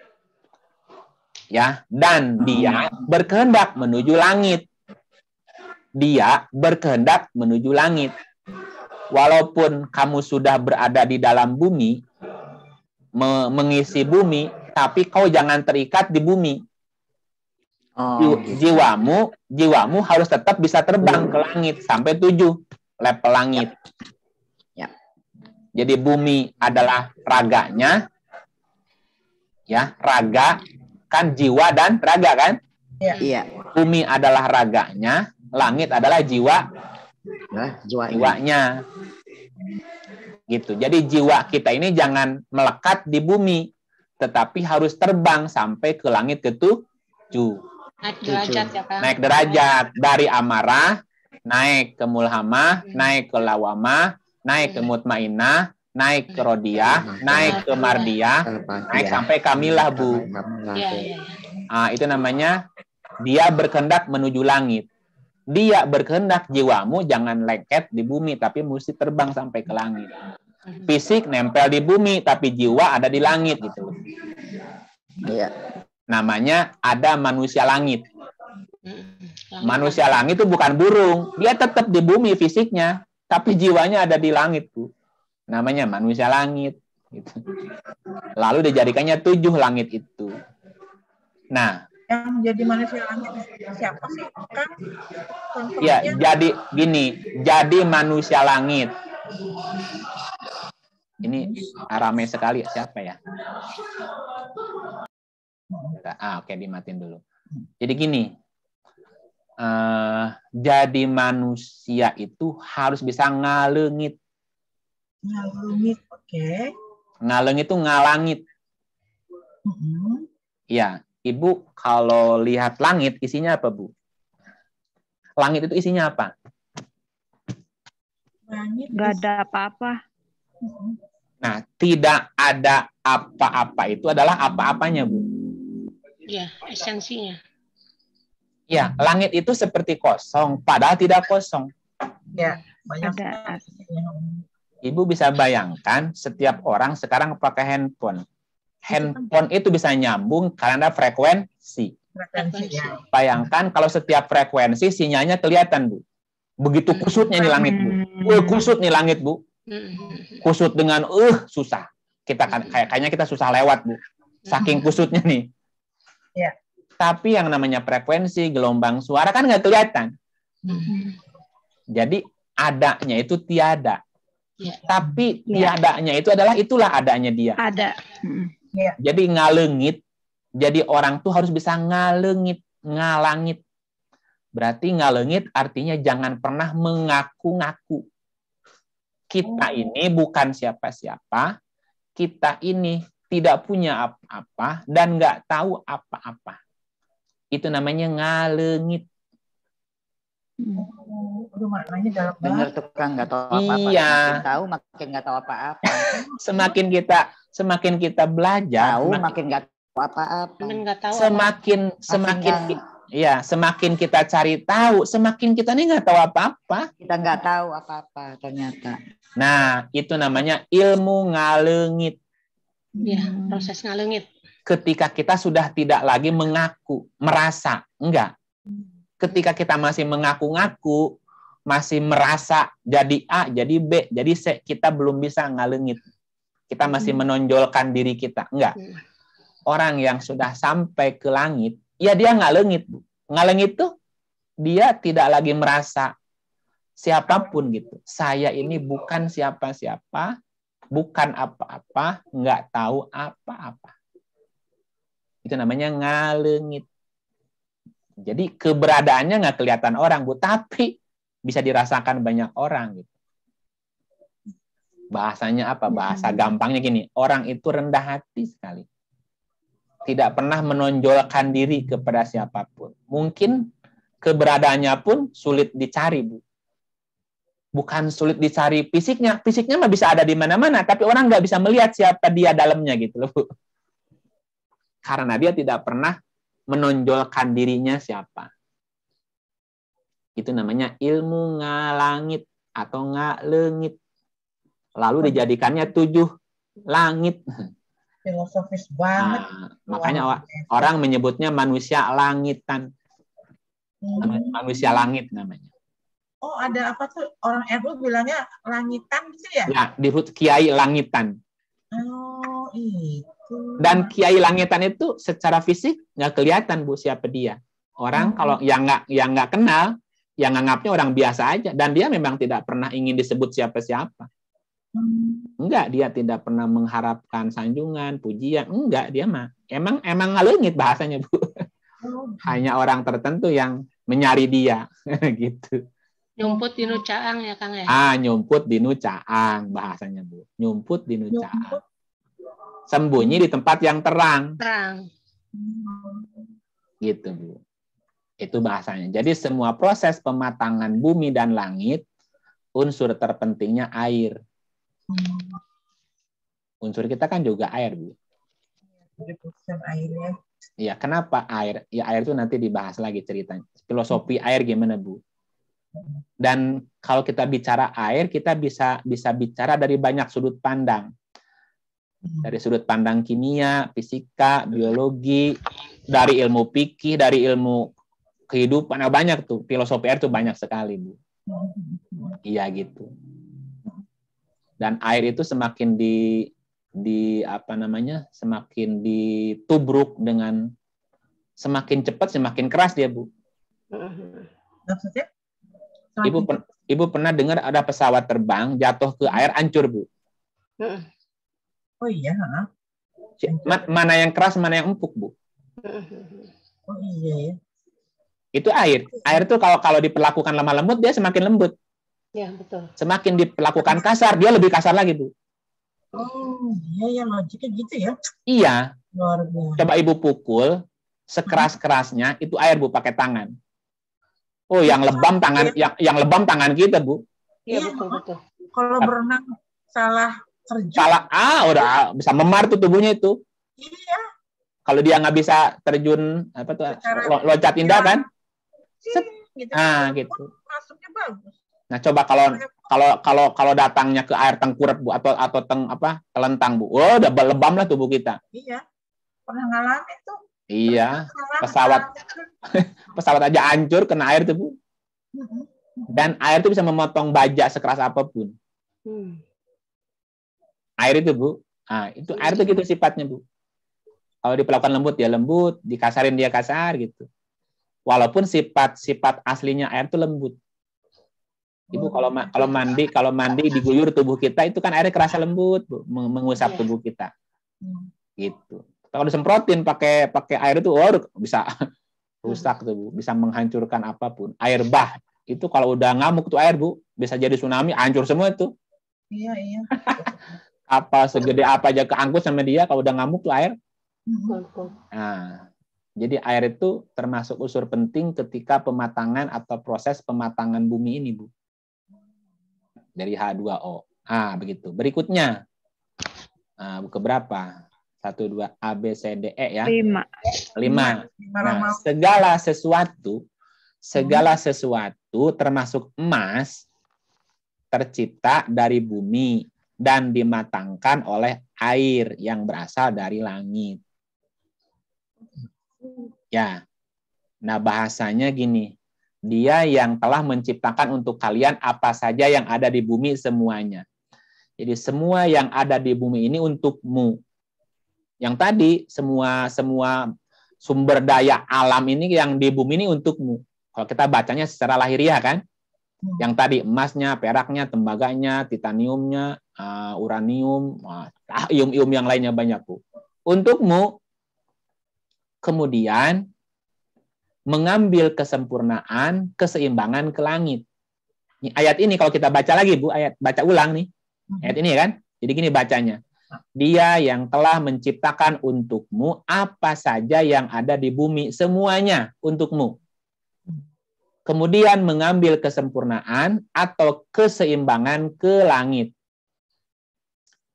Ya, dan dia hmm. berkehendak menuju langit dia berkehendak menuju langit. Walaupun kamu sudah berada di dalam bumi, me mengisi bumi, tapi kau jangan terikat di bumi. Oh, gitu. jiwamu, jiwamu harus tetap bisa terbang ke langit sampai tujuh level langit. Ya. Jadi bumi adalah raganya, ya raga kan jiwa dan raga kan. Ya. Iya. Bumi adalah raganya, langit adalah jiwa nah, jiwa jiwanya. Gitu. Jadi jiwa kita ini jangan melekat di bumi, tetapi harus terbang sampai ke langit ketujuh. Naik derajat ya, Pak. Naik derajat dari amarah naik ke mulhamah, hmm. naik ke lawamah, naik ke mutmainah, naik ke rodiah, naik ke mardiah, naik sampai kamilah, Bu. Nah, itu namanya dia berkendak menuju langit. Dia berkehendak jiwamu jangan lengket di bumi, tapi mesti terbang sampai ke langit. Mhm. Fisik nempel di bumi, tapi jiwa ada di langit gitu. Iya. Namanya ada manusia langit. Mhm. Manusia langit itu bukan burung, dia tetap di bumi fisiknya, tapi jiwanya ada di langit tuh. Namanya manusia langit. Gitu. Lalu dijadikannya tujuh langit itu. Nah, yang jadi manusia langit siapa sih kan ya jadi gini jadi manusia langit ini rame sekali siapa ya ah oke okay, dimatin dulu jadi gini uh, jadi manusia itu harus bisa ngalengit ngalengit oke okay. ngalengit itu ngalangit Iya, Ibu kalau lihat langit isinya apa, Bu? Langit itu isinya apa? Langit Gak ada apa-apa. Nah, tidak ada apa-apa itu adalah apa-apanya, Bu. Ya esensinya. Ya, langit itu seperti kosong, padahal tidak kosong. Ya, banyak. Ada. Ibu bisa bayangkan setiap orang sekarang pakai handphone handphone itu bisa nyambung karena frekuensi. frekuensi. Ya. Bayangkan kalau setiap frekuensi sinyalnya kelihatan, Bu. Begitu hmm. kusutnya nih langit, Bu. Hmm. Uh, kusut nih langit, Bu. Hmm. Kusut dengan uh susah. Kita kan kayaknya kita susah lewat, Bu. Saking kusutnya nih. Ya. Tapi yang namanya frekuensi, gelombang suara kan nggak kelihatan. Jadi adanya itu tiada. Ya. Tapi ya. tiadanya itu adalah itulah adanya dia. Ada. Yeah. Jadi ngalengit, jadi orang tuh harus bisa ngalengit, ngalangit. Berarti ngalengit artinya jangan pernah mengaku-ngaku. Kita oh. ini bukan siapa-siapa, kita ini tidak punya apa-apa dan nggak tahu apa-apa. Itu namanya ngalengit. Hmm. Aduh, maknanya dalam Bener tuh kan nggak tahu apa-apa. Iya. Makin tahu makin nggak tahu apa-apa. semakin kita semakin kita belajar, tahu makin nggak tahu apa-apa. Semakin apa. semakin Iya, semakin kita cari tahu, semakin kita nih nggak tahu apa-apa. Kita nggak tahu apa-apa ternyata. Nah, itu namanya ilmu ngalengit. Iya, proses ngalengit. Ketika kita sudah tidak lagi mengaku, merasa, enggak. Hmm ketika kita masih mengaku-ngaku, masih merasa jadi A, jadi B, jadi C, kita belum bisa ngalengit. Kita masih hmm. menonjolkan diri kita. Enggak. Hmm. Orang yang sudah sampai ke langit, ya dia ngalengit. Ngalengit tuh dia tidak lagi merasa siapapun gitu. Saya ini bukan siapa-siapa, bukan apa-apa, nggak tahu apa-apa. Itu namanya ngalengit. Jadi keberadaannya nggak kelihatan orang, Bu, tapi bisa dirasakan banyak orang gitu. Bahasanya apa? Hmm. Bahasa gampangnya gini, orang itu rendah hati sekali. Tidak pernah menonjolkan diri kepada siapapun. Mungkin keberadaannya pun sulit dicari, Bu. Bukan sulit dicari fisiknya, fisiknya mah bisa ada di mana-mana, tapi orang nggak bisa melihat siapa dia dalamnya gitu loh, Bu. Karena dia tidak pernah menonjolkan dirinya siapa. Itu namanya ilmu ngalangit atau ngalengit. Lalu hmm. dijadikannya tujuh langit. Filosofis banget. Nah, makanya Wah. orang menyebutnya manusia langitan. Hmm. Manusia langit namanya. Oh, ada apa tuh orang RU bilangnya langitan gitu ya? Ya, disebut kiai langitan. Oh. Gitu. Dan Kiai Langitan itu secara fisik nggak kelihatan bu siapa dia. Orang hmm. kalau yang nggak yang nggak kenal, yang nganggapnya orang biasa aja. Dan dia memang tidak pernah ingin disebut siapa-siapa. Hmm. Enggak, dia tidak pernah mengharapkan sanjungan, pujian. Enggak, dia mah emang emang ngalungit bahasanya bu. Oh. Hanya orang tertentu yang menyari dia gitu. Nyumput di Nucaang ya Kang ya? Ah, nyumput di Nucaang bahasanya Bu. Nyumput di Nucaang sembunyi di tempat yang terang. Terang. Gitu, Bu. Itu bahasanya. Jadi semua proses pematangan bumi dan langit, unsur terpentingnya air. Unsur kita kan juga air, Bu. Ya. Iya, kenapa air? Ya air itu nanti dibahas lagi ceritanya. Filosofi air gimana, Bu? Dan kalau kita bicara air, kita bisa bisa bicara dari banyak sudut pandang. Hmm. dari sudut pandang kimia, fisika, biologi, dari ilmu pikir, dari ilmu kehidupan, nah banyak tuh filosofi air tuh banyak sekali bu. Iya gitu. Dan air itu semakin di di apa namanya semakin ditubruk dengan semakin cepat semakin keras dia bu. ibu ibu pernah dengar ada pesawat terbang jatuh ke air hancur bu. Oh iya. Mana yang keras, mana yang empuk, Bu? Oh iya ya. Itu air. Air tuh kalau kalau diperlakukan lemah lembut dia semakin lembut. Ya, betul. Semakin diperlakukan kasar, dia lebih kasar lagi, Bu. Oh, iya ya logiknya gitu ya. Iya. Luar Coba Ibu pukul sekeras-kerasnya itu air, Bu, pakai tangan. Oh, yang lebam tangan yang yang lebam tangan kita, Bu. Iya, betul betul. Kalau berenang salah terjun. Salah, ah udah bisa memar tuh tubuhnya itu. Iya. Kalau dia nggak bisa terjun apa tuh Secara loncat indah kan? Iya, Set. Gitu. Ah gitu. Masuknya bagus. Nah coba kalau kalau kalau kalau datangnya ke air tengkurap bu atau atau teng apa telentang bu, oh udah lebam lah tubuh kita. Iya. Pernah ngalamin tuh. Iya. pesawat pesawat aja hancur kena air tuh bu. Mm-hmm. Dan air itu bisa memotong baja sekeras apapun. Hmm air itu bu nah, itu iya, air itu iya. gitu sifatnya bu kalau diperlakukan lembut ya lembut dikasarin dia kasar gitu walaupun sifat-sifat aslinya air itu lembut ibu kalau kalau oh, mandi iya. kalau mandi diguyur tubuh kita itu kan airnya kerasa lembut bu, mengusap tubuh kita hmm. gitu kalau disemprotin pakai pakai air itu oh bisa rusak tuh bu bisa menghancurkan apapun air bah itu kalau udah ngamuk tuh air bu bisa jadi tsunami hancur semua itu iya iya apa segede apa aja keangkut sama dia kalau udah ngamuk tuh air nah jadi air itu termasuk unsur penting ketika pematangan atau proses pematangan bumi ini bu dari H2O ah begitu berikutnya nah, ke berapa satu dua A B C D E ya lima lima nah, segala sesuatu segala sesuatu termasuk emas tercipta dari bumi dan dimatangkan oleh air yang berasal dari langit. Ya. Nah, bahasanya gini. Dia yang telah menciptakan untuk kalian apa saja yang ada di bumi semuanya. Jadi semua yang ada di bumi ini untukmu. Yang tadi semua semua sumber daya alam ini yang di bumi ini untukmu. Kalau kita bacanya secara lahiriah kan? Hmm. Yang tadi emasnya, peraknya, tembaganya, titaniumnya, uh, uranium, uh, ium-ium yang lainnya banyak Bu. Untukmu kemudian mengambil kesempurnaan, keseimbangan ke langit. Ayat ini kalau kita baca lagi Bu, ayat baca ulang nih. Hmm. Ayat ini kan? Jadi gini bacanya. Dia yang telah menciptakan untukmu apa saja yang ada di bumi, semuanya untukmu. Kemudian mengambil kesempurnaan atau keseimbangan ke langit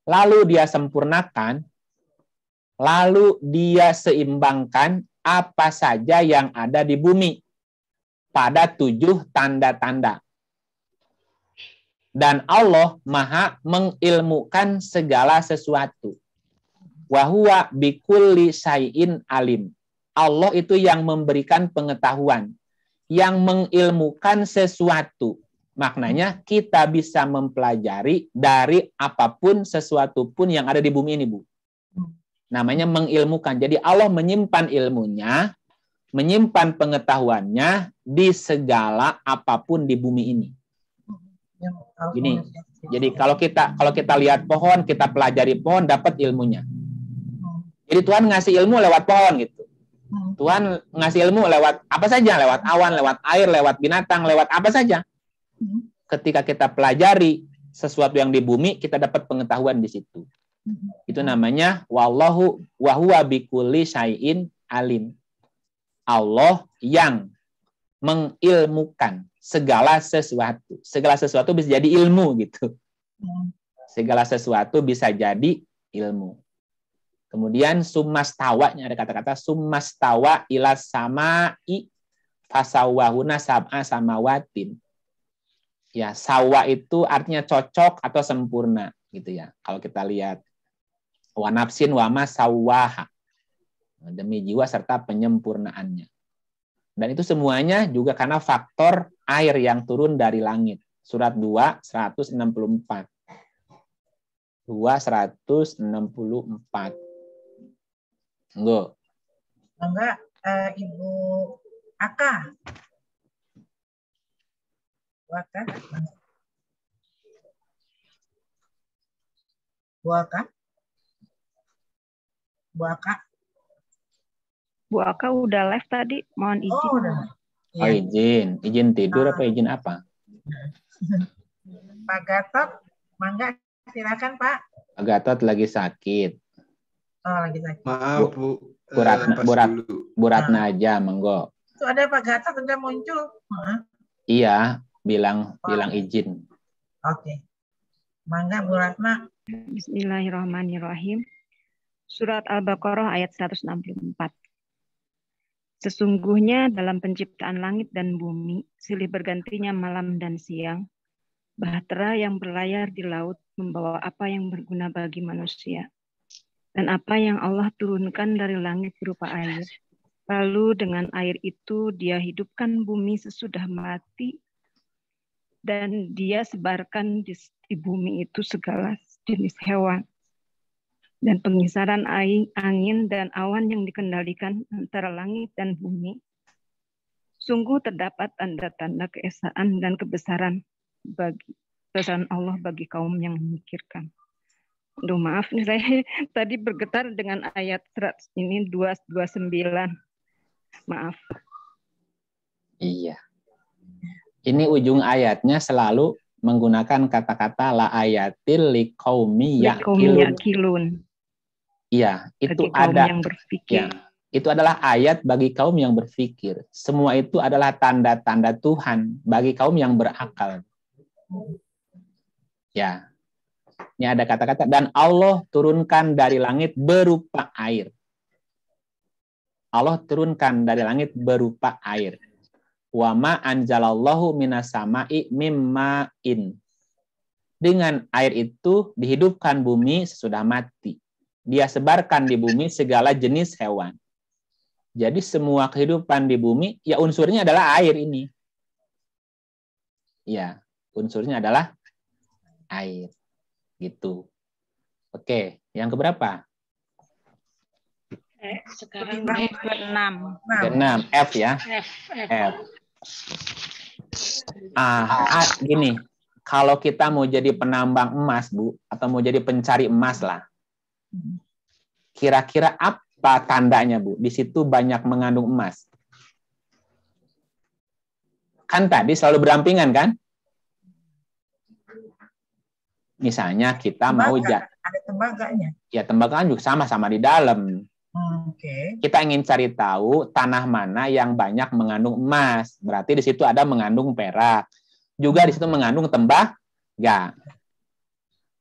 lalu dia sempurnakan, lalu dia seimbangkan apa saja yang ada di bumi pada tujuh tanda-tanda. Dan Allah maha mengilmukan segala sesuatu. Wahuwa bikulli sayin alim. Allah itu yang memberikan pengetahuan. Yang mengilmukan sesuatu. Maknanya kita bisa mempelajari dari apapun sesuatu pun yang ada di bumi ini, Bu. Namanya mengilmukan. Jadi Allah menyimpan ilmunya, menyimpan pengetahuannya di segala apapun di bumi ini. Gini. Jadi kalau kita kalau kita lihat pohon, kita pelajari pohon dapat ilmunya. Jadi Tuhan ngasih ilmu lewat pohon gitu. Tuhan ngasih ilmu lewat apa saja, lewat awan, lewat air, lewat binatang, lewat apa saja. Hmm. Ketika kita pelajari sesuatu yang di bumi, kita dapat pengetahuan di situ. Hmm. Itu namanya wallahu wahwa bikulli alim. Allah yang mengilmukan segala sesuatu. Segala sesuatu bisa jadi ilmu gitu. Hmm. Segala sesuatu bisa jadi ilmu. Kemudian sumastawanya ada kata-kata sumastawa ila i fasawahuna sab'a samawatin ya sawa itu artinya cocok atau sempurna gitu ya kalau kita lihat wanapsin wama sawaha demi jiwa serta penyempurnaannya dan itu semuanya juga karena faktor air yang turun dari langit surat 2 164 2 164 Enggak. Enggak, uh, Ibu Aka. Waka. Buaka. Buaka. Buaka udah live tadi, mohon oh, izin. Oh, udah. oh iya. izin. Izin tidur apa ah. izin apa? Pak Gatot, mangga silakan Pak. Pak Gatot lagi sakit. Oh, lagi sakit. Maaf, Bu. Bu Ratna, uh, Bu, Rat, Bu Ratna ah. aja, monggo. Itu ada Pak Gatot sudah muncul. Iya, bilang oh. bilang izin. Oke. Okay. Mangga Bu Ratna. Bismillahirrahmanirrahim. Surat Al-Baqarah ayat 164. Sesungguhnya dalam penciptaan langit dan bumi, silih bergantinya malam dan siang, bahtera yang berlayar di laut membawa apa yang berguna bagi manusia, dan apa yang Allah turunkan dari langit berupa air. Lalu dengan air itu dia hidupkan bumi sesudah mati dan dia sebarkan di, di bumi itu segala jenis hewan dan pengisaran air, angin dan awan yang dikendalikan antara langit dan bumi. Sungguh terdapat tanda-tanda keesaan dan kebesaran bagi kebesaran Allah bagi kaum yang memikirkan. Duh maaf nih saya tadi bergetar dengan ayat serat ini 229. Maaf. Iya ini ujung ayatnya selalu menggunakan kata-kata la ayatil liqaumi yaqilun. Iya, itu bagi ada yang berpikir. Ya, itu adalah ayat bagi kaum yang berpikir. Semua itu adalah tanda-tanda Tuhan bagi kaum yang berakal. Ya. Ini ada kata-kata dan Allah turunkan dari langit berupa air. Allah turunkan dari langit berupa air. Wama anjalallahu anzalallahu minas sama'i mimma'in. Dengan air itu dihidupkan bumi sesudah mati. Dia sebarkan di bumi segala jenis hewan. Jadi semua kehidupan di bumi ya unsurnya adalah air ini. Ya, unsurnya adalah air. Gitu. Oke, yang keberapa? Eh, sekarang F ke-6. Ke-6, F ya. F, F. F. Ah, ah gini, kalau kita mau jadi penambang emas, Bu, atau mau jadi pencari emas lah. Kira-kira apa tandanya, Bu? Di situ banyak mengandung emas. Kan tadi selalu berampingan kan? Misalnya kita tembaga, mau ada tembaganya. Ya tembagaan juga sama-sama di dalam. Okay. Kita ingin cari tahu tanah mana yang banyak mengandung emas. Berarti di situ ada mengandung perak. Juga di situ mengandung tembaga.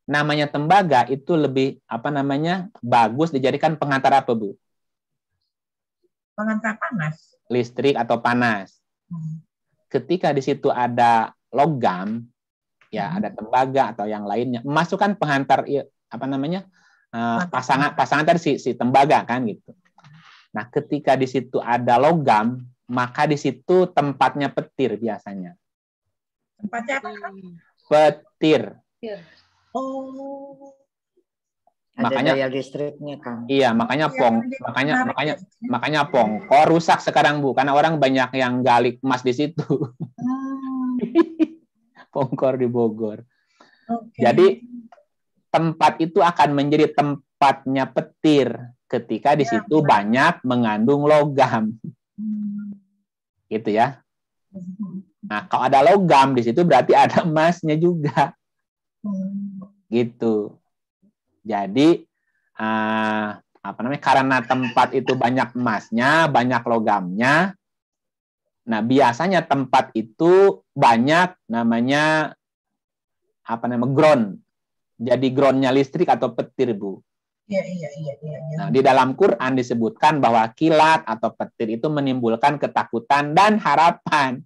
Namanya tembaga itu lebih apa namanya bagus dijadikan pengantar apa bu? Pengantar panas. Listrik atau panas. Hmm. Ketika di situ ada logam, ya hmm. ada tembaga atau yang lainnya. Masukkan pengantar apa namanya Eh, pasangan pasangan tadi si, si tembaga kan gitu. Nah, ketika di situ ada logam, maka di situ tempatnya petir biasanya. Tempatnya apa? Petir. Oh. Makanya ada daya listriknya kan. Iya, makanya ya, pong, ya, makanya menarik. makanya ya, makanya Kok rusak sekarang Bu karena orang banyak yang galik emas di situ. Hmm. pongkor di Bogor. Okay. Jadi tempat itu akan menjadi tempatnya petir ketika di ya, situ ya. banyak mengandung logam. Hmm. Gitu ya. Hmm. Nah, kalau ada logam di situ berarti ada emasnya juga. Hmm. Gitu. Jadi uh, apa namanya? Karena tempat itu banyak emasnya, banyak logamnya. Nah, biasanya tempat itu banyak namanya apa namanya ground jadi groundnya listrik atau petir bu. Iya, iya, iya, iya, iya. Nah, di dalam Quran disebutkan bahwa kilat atau petir itu menimbulkan ketakutan dan harapan.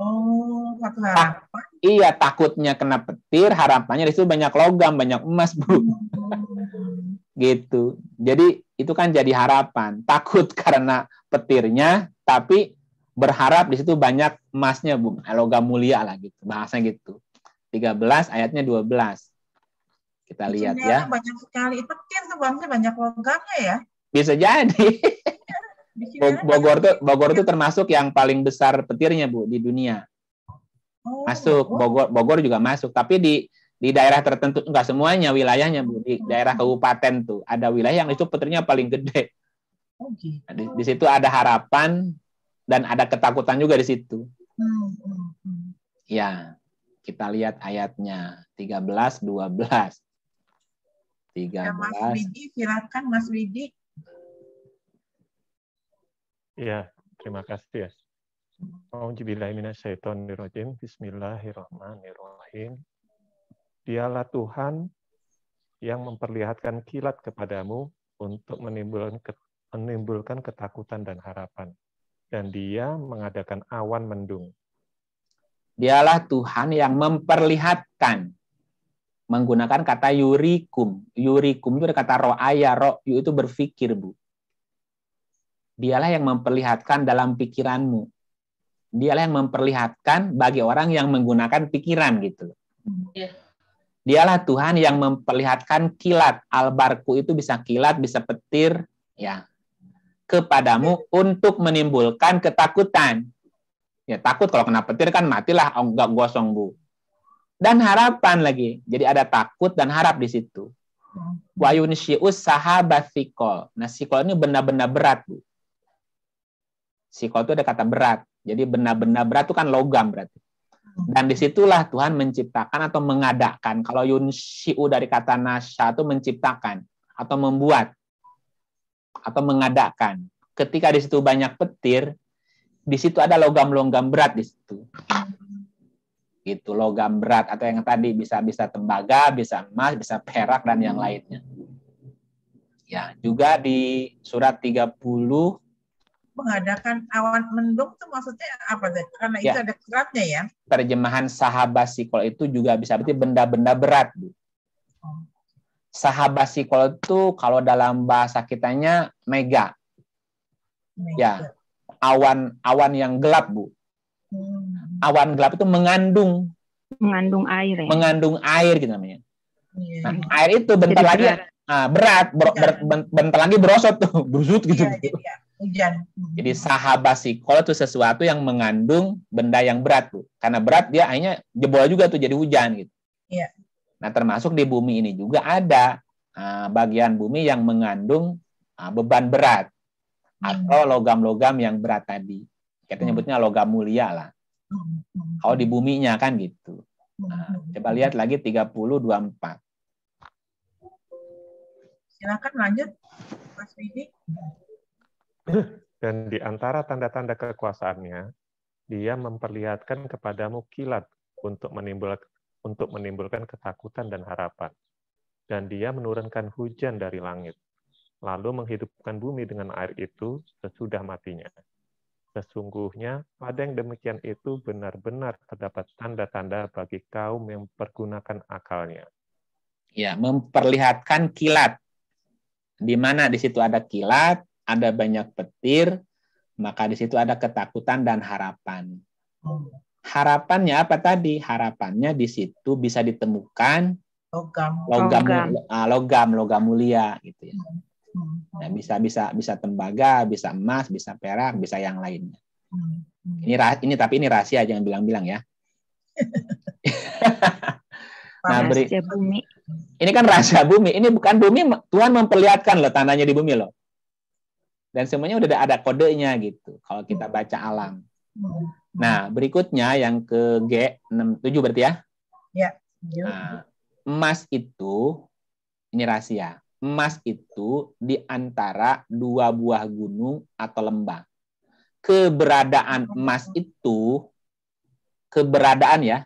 Oh, harapan. Ah, iya, takutnya kena petir, harapannya di situ banyak logam, banyak emas, Bu. Hmm, hmm, hmm. gitu. Jadi itu kan jadi harapan. Takut karena petirnya, tapi berharap di situ banyak emasnya, Bu. Logam mulia lah gitu, bahasanya gitu. 13 ayatnya 12. Kita lihat ya. Banyak sekali. Petir tuh bangsa banyak logamnya ya. Bisa jadi. Bogor tuh Bogor tuh termasuk yang paling besar petirnya Bu di dunia. Oh, masuk Bogor Bogor juga masuk, tapi di di daerah tertentu enggak semuanya wilayahnya Bu, di oh. daerah kabupaten tuh ada wilayah yang itu petirnya paling gede. Oh, Di, gitu. di situ ada harapan dan ada ketakutan juga di situ. Hmm, hmm, hmm. Ya. Kita lihat ayatnya 13 12. 13 ya, Mas Widi silakan Mas Widi. Ya, terima kasih ya. A'udzubillahiminasyaitonirrojim. Bismillahirrahmanirrahim. Dialah Tuhan yang memperlihatkan kilat kepadamu untuk menimbulkan, menimbulkan ketakutan dan harapan. Dan dia mengadakan awan mendung Dialah Tuhan yang memperlihatkan menggunakan kata yurikum. Yurikum itu ada kata ro'aya, ro'yu itu berpikir, Bu. Dialah yang memperlihatkan dalam pikiranmu. Dialah yang memperlihatkan bagi orang yang menggunakan pikiran gitu ya. Dialah Tuhan yang memperlihatkan kilat. Albarku itu bisa kilat, bisa petir, ya. Kepadamu untuk menimbulkan ketakutan. Ya takut kalau kena petir kan matilah, enggak oh, gosong bu. Dan harapan lagi, jadi ada takut dan harap di situ. wayun syius sahabat sikol. Nah sikol ini benda-benda berat bu. Sikol itu ada kata berat. Jadi benda-benda berat itu kan logam berarti. Dan disitulah Tuhan menciptakan atau mengadakan. Kalau yun syiu dari kata nasya itu menciptakan atau membuat atau mengadakan. Ketika di situ banyak petir, di situ ada logam-logam berat di situ. Gitu, logam berat atau yang tadi bisa bisa tembaga, bisa emas, bisa perak dan yang lainnya. Ya, juga di surat 30 mengadakan awan mendung itu maksudnya apa deh? Karena ya. itu ada beratnya ya. Terjemahan sahabat sikol itu juga bisa berarti benda-benda berat, Bu. Oh. Sahabat sikol itu kalau dalam bahasa kitanya mega. mega. Ya, awan-awan yang gelap, Bu. Hmm. Awan gelap itu mengandung mengandung air ya. Mengandung air gitu namanya. Iya. Nah, air itu bentar jadi lagi berat, ah, berat ber, ber, iya. bentar lagi berosot tuh, berusut gitu. Yeah, iya, hmm. jadi, ya. Hujan. Jadi sahabasikol itu sesuatu yang mengandung benda yang berat tuh. Karena berat dia akhirnya jebol juga tuh jadi hujan gitu. Iya. Nah, termasuk di bumi ini juga ada ah, bagian bumi yang mengandung ah, beban berat. Hmm. atau logam-logam yang berat tadi. Kita hmm. nyebutnya logam mulia lah. Hmm. Kalau di buminya kan gitu. Nah, coba lihat lagi 3024. Silakan lanjut, Mas Widi. Dan di antara tanda-tanda kekuasaannya, dia memperlihatkan kepadamu kilat untuk menimbulkan untuk menimbulkan ketakutan dan harapan. Dan dia menurunkan hujan dari langit lalu menghidupkan bumi dengan air itu sesudah matinya. Sesungguhnya pada yang demikian itu benar-benar terdapat tanda-tanda bagi kaum yang mempergunakan akalnya. Ya, memperlihatkan kilat. Di mana di situ ada kilat, ada banyak petir, maka di situ ada ketakutan dan harapan. Harapannya apa tadi? Harapannya di situ bisa ditemukan logam logam logam, ah, logam mulia gitu ya. Nah, bisa bisa bisa tembaga, bisa emas, bisa perak, bisa yang lainnya. Hmm. Ini ini tapi ini rahasia jangan bilang-bilang ya. nah, beri, Ini kan rahasia bumi. Ini bukan bumi Tuhan memperlihatkan loh tandanya di bumi loh. Dan semuanya udah ada kodenya gitu kalau kita hmm. baca alam. Nah, berikutnya yang ke G67 berarti ya? Ya. Nah, emas itu ini rahasia emas itu di antara dua buah gunung atau lembah. Keberadaan emas itu keberadaan ya.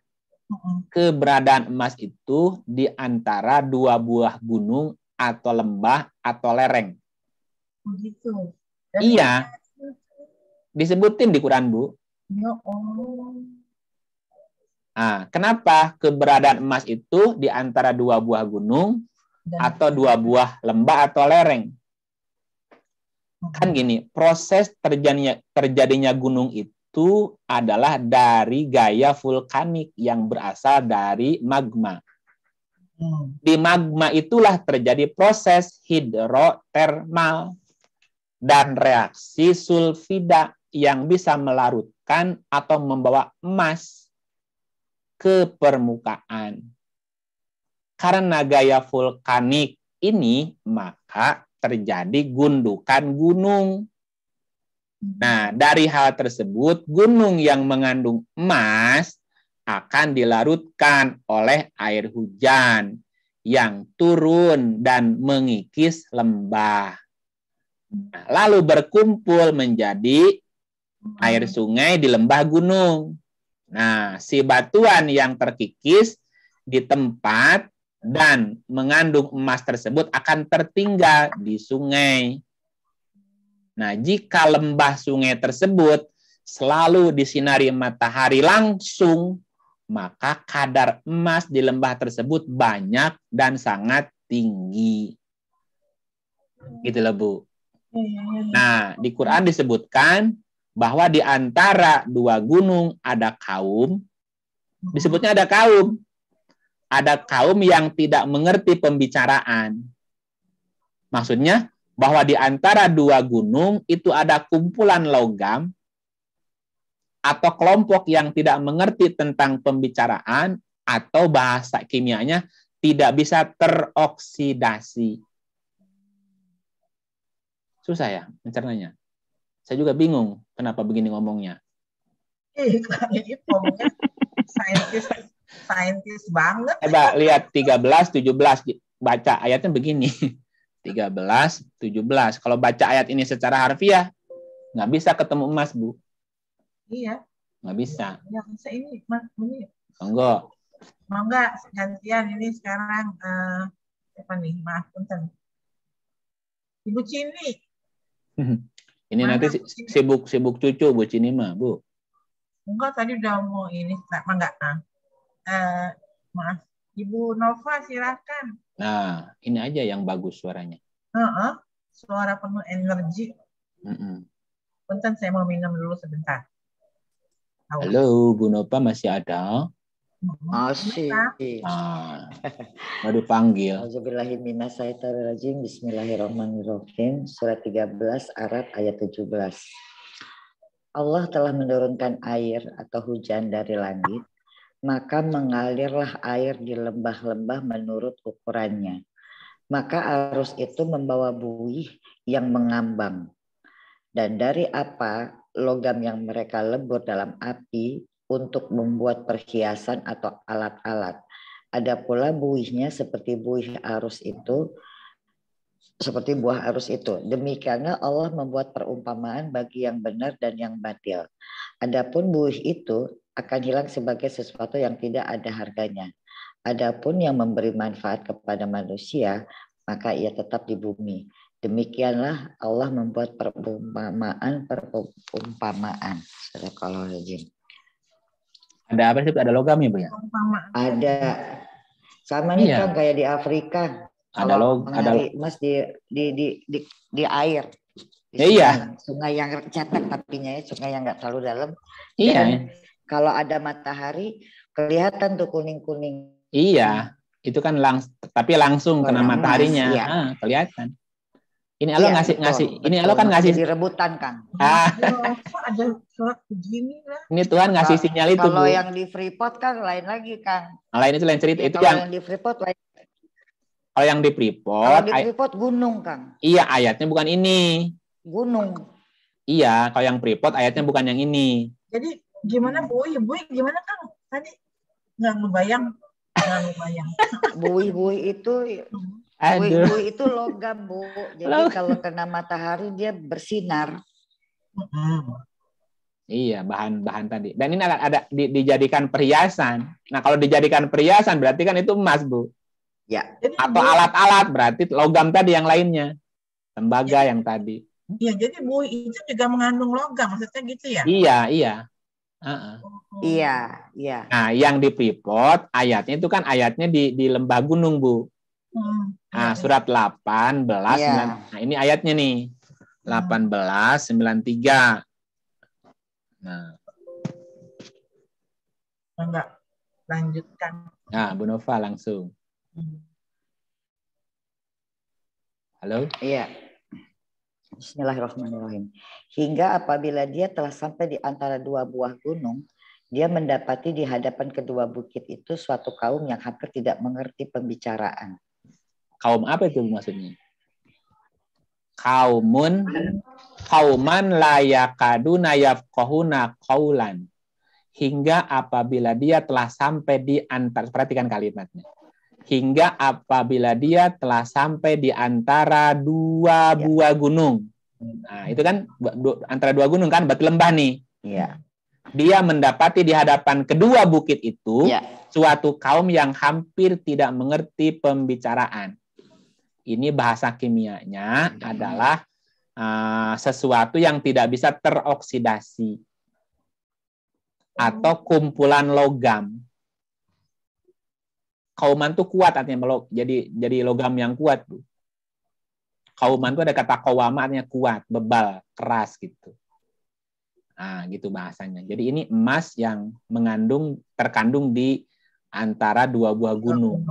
Keberadaan emas itu di antara dua buah gunung atau lembah atau lereng. Begitu. Oh, Dan iya. Disebutin di Quran, Bu. Ya Allah. Nah, kenapa keberadaan emas itu di antara dua buah gunung atau dua buah lembah atau lereng. Kan hmm. gini, proses terjadinya terjadinya gunung itu adalah dari gaya vulkanik yang berasal dari magma. Hmm. Di magma itulah terjadi proses hidrotermal dan reaksi sulfida yang bisa melarutkan atau membawa emas ke permukaan. Karena gaya vulkanik ini, maka terjadi gundukan gunung. Nah, dari hal tersebut, gunung yang mengandung emas akan dilarutkan oleh air hujan yang turun dan mengikis lembah. Nah, lalu berkumpul menjadi air sungai di lembah gunung. Nah, si batuan yang terkikis di tempat dan mengandung emas tersebut akan tertinggal di sungai. Nah, jika lembah sungai tersebut selalu disinari matahari langsung, maka kadar emas di lembah tersebut banyak dan sangat tinggi. Gitu loh, Bu. Nah, di Quran disebutkan bahwa di antara dua gunung ada kaum, disebutnya ada kaum ada kaum yang tidak mengerti pembicaraan. Maksudnya bahwa di antara dua gunung itu ada kumpulan logam atau kelompok yang tidak mengerti tentang pembicaraan atau bahasa kimianya tidak bisa teroksidasi. Susah ya mencernanya. Saya juga bingung kenapa begini ngomongnya. Eh, ngomongnya saintis saintis banget. Coba eh, lihat 13, 17 baca ayatnya begini. 13, 17. Kalau baca ayat ini secara harfiah nggak bisa ketemu emas, Bu. Iya. Nggak bisa. Nggak ya, bisa ini, Mas. Ini. Monggo. Monggo gantian ini sekarang uh, apa nih? Maaf, punten. Ibu Cini. ini Mana nanti sibuk sibuk cucu Bu Cini mah, Bu. Enggak, tadi udah mau ini, enggak, enggak. Ah. Eh, maaf Ibu Nova silakan. Nah ini aja yang bagus suaranya. Uh -uh, suara penuh energi. Mm uh Punten saya mau minum dulu sebentar. Awas. Halo Bu Nova masih ada? Masih. Ah, baru panggil. Bismillahirrahmanirrahim. Bismillahirrahmanirrahim. Surat 13 Arab ayat 17. Allah telah menurunkan air atau hujan dari langit maka mengalirlah air di lembah-lembah menurut ukurannya. Maka arus itu membawa buih yang mengambang. Dan dari apa logam yang mereka lebur dalam api untuk membuat perhiasan atau alat-alat. Ada pula buihnya seperti buih arus itu, seperti buah arus itu. Demikianlah Allah membuat perumpamaan bagi yang benar dan yang batil. Adapun buih itu akan hilang sebagai sesuatu yang tidak ada harganya. Adapun yang memberi manfaat kepada manusia, maka ia tetap di bumi. Demikianlah Allah membuat perumpamaan perumpamaan. Kalau Ada apa sih? Ada logam ya, Bu ya? Ada. Sama nih iya. kan kayak di Afrika. Ada log ada emas di di di di, di air. Di sungai, iya. Sungai yang cetek tapinya ya, sungai yang nggak terlalu dalam. Iya. Dan kalau ada matahari, kelihatan tuh kuning-kuning. Iya, itu kan langs. tapi langsung kena mataharinya, iya. ah, kelihatan. Ini Allah iya, ngasih betul, ngasih, betul, ini Allah kan ngasih rebutan kan. Ah. Iya, ini Tuhan ngasih sinyal itu. Kalau yang di Freeport kan lain lagi kan. Lain itu lain cerita ya, itu kalau yang, yang di Freeport lain. Kalau yang di Freeport, kalau di Freeport gunung kan. Iya ayatnya bukan ini. Gunung. Iya, kalau yang Freeport ayatnya bukan yang ini. Jadi gimana bui hmm. bui gimana kan tadi nggak ngebayang nggak ngebayang bui bui itu bui bui itu logam bu jadi Loh. kalau kena matahari dia bersinar hmm. Iya, bahan-bahan tadi. Dan ini ada, ada di, dijadikan perhiasan. Nah, kalau dijadikan perhiasan berarti kan itu emas, Bu. Ya. Atau alat-alat berarti logam tadi yang lainnya. Tembaga ya. yang tadi. Iya, jadi bui itu juga mengandung logam, maksudnya gitu ya? Iya, iya. Uh-uh. Iya, oh. iya. Nah, yang di Freeport ayatnya itu kan ayatnya di di lembah gunung, Bu. Uh, Nah, iya. surat delapan yeah. Iya. 9. Nah, ini ayatnya nih. Hmm. delapan 18 93. Nah. nah. Enggak. Lanjutkan. Nah, Bu Nova langsung. Hmm. Halo? Iya. Bismillahirrahmanirrahim. Hingga apabila dia telah sampai di antara dua buah gunung, dia mendapati di hadapan kedua bukit itu suatu kaum yang hampir tidak mengerti pembicaraan. Kaum apa itu maksudnya? Kaumun kauman layakaduna yafkohuna kaulan. Hingga apabila dia telah sampai di antara perhatikan kalimatnya hingga apabila dia telah sampai di antara dua ya. buah gunung. Nah, itu kan antara dua gunung kan batu lembah nih. Iya. Dia mendapati di hadapan kedua bukit itu ya. suatu kaum yang hampir tidak mengerti pembicaraan. Ini bahasa kimianya hmm. adalah uh, sesuatu yang tidak bisa teroksidasi oh. atau kumpulan logam kauman tuh kuat artinya melok jadi jadi logam yang kuat tuh. Kauman tuh ada kata kawama artinya kuat, bebal, keras gitu. Nah, gitu bahasanya. Jadi ini emas yang mengandung terkandung di antara dua buah gunung.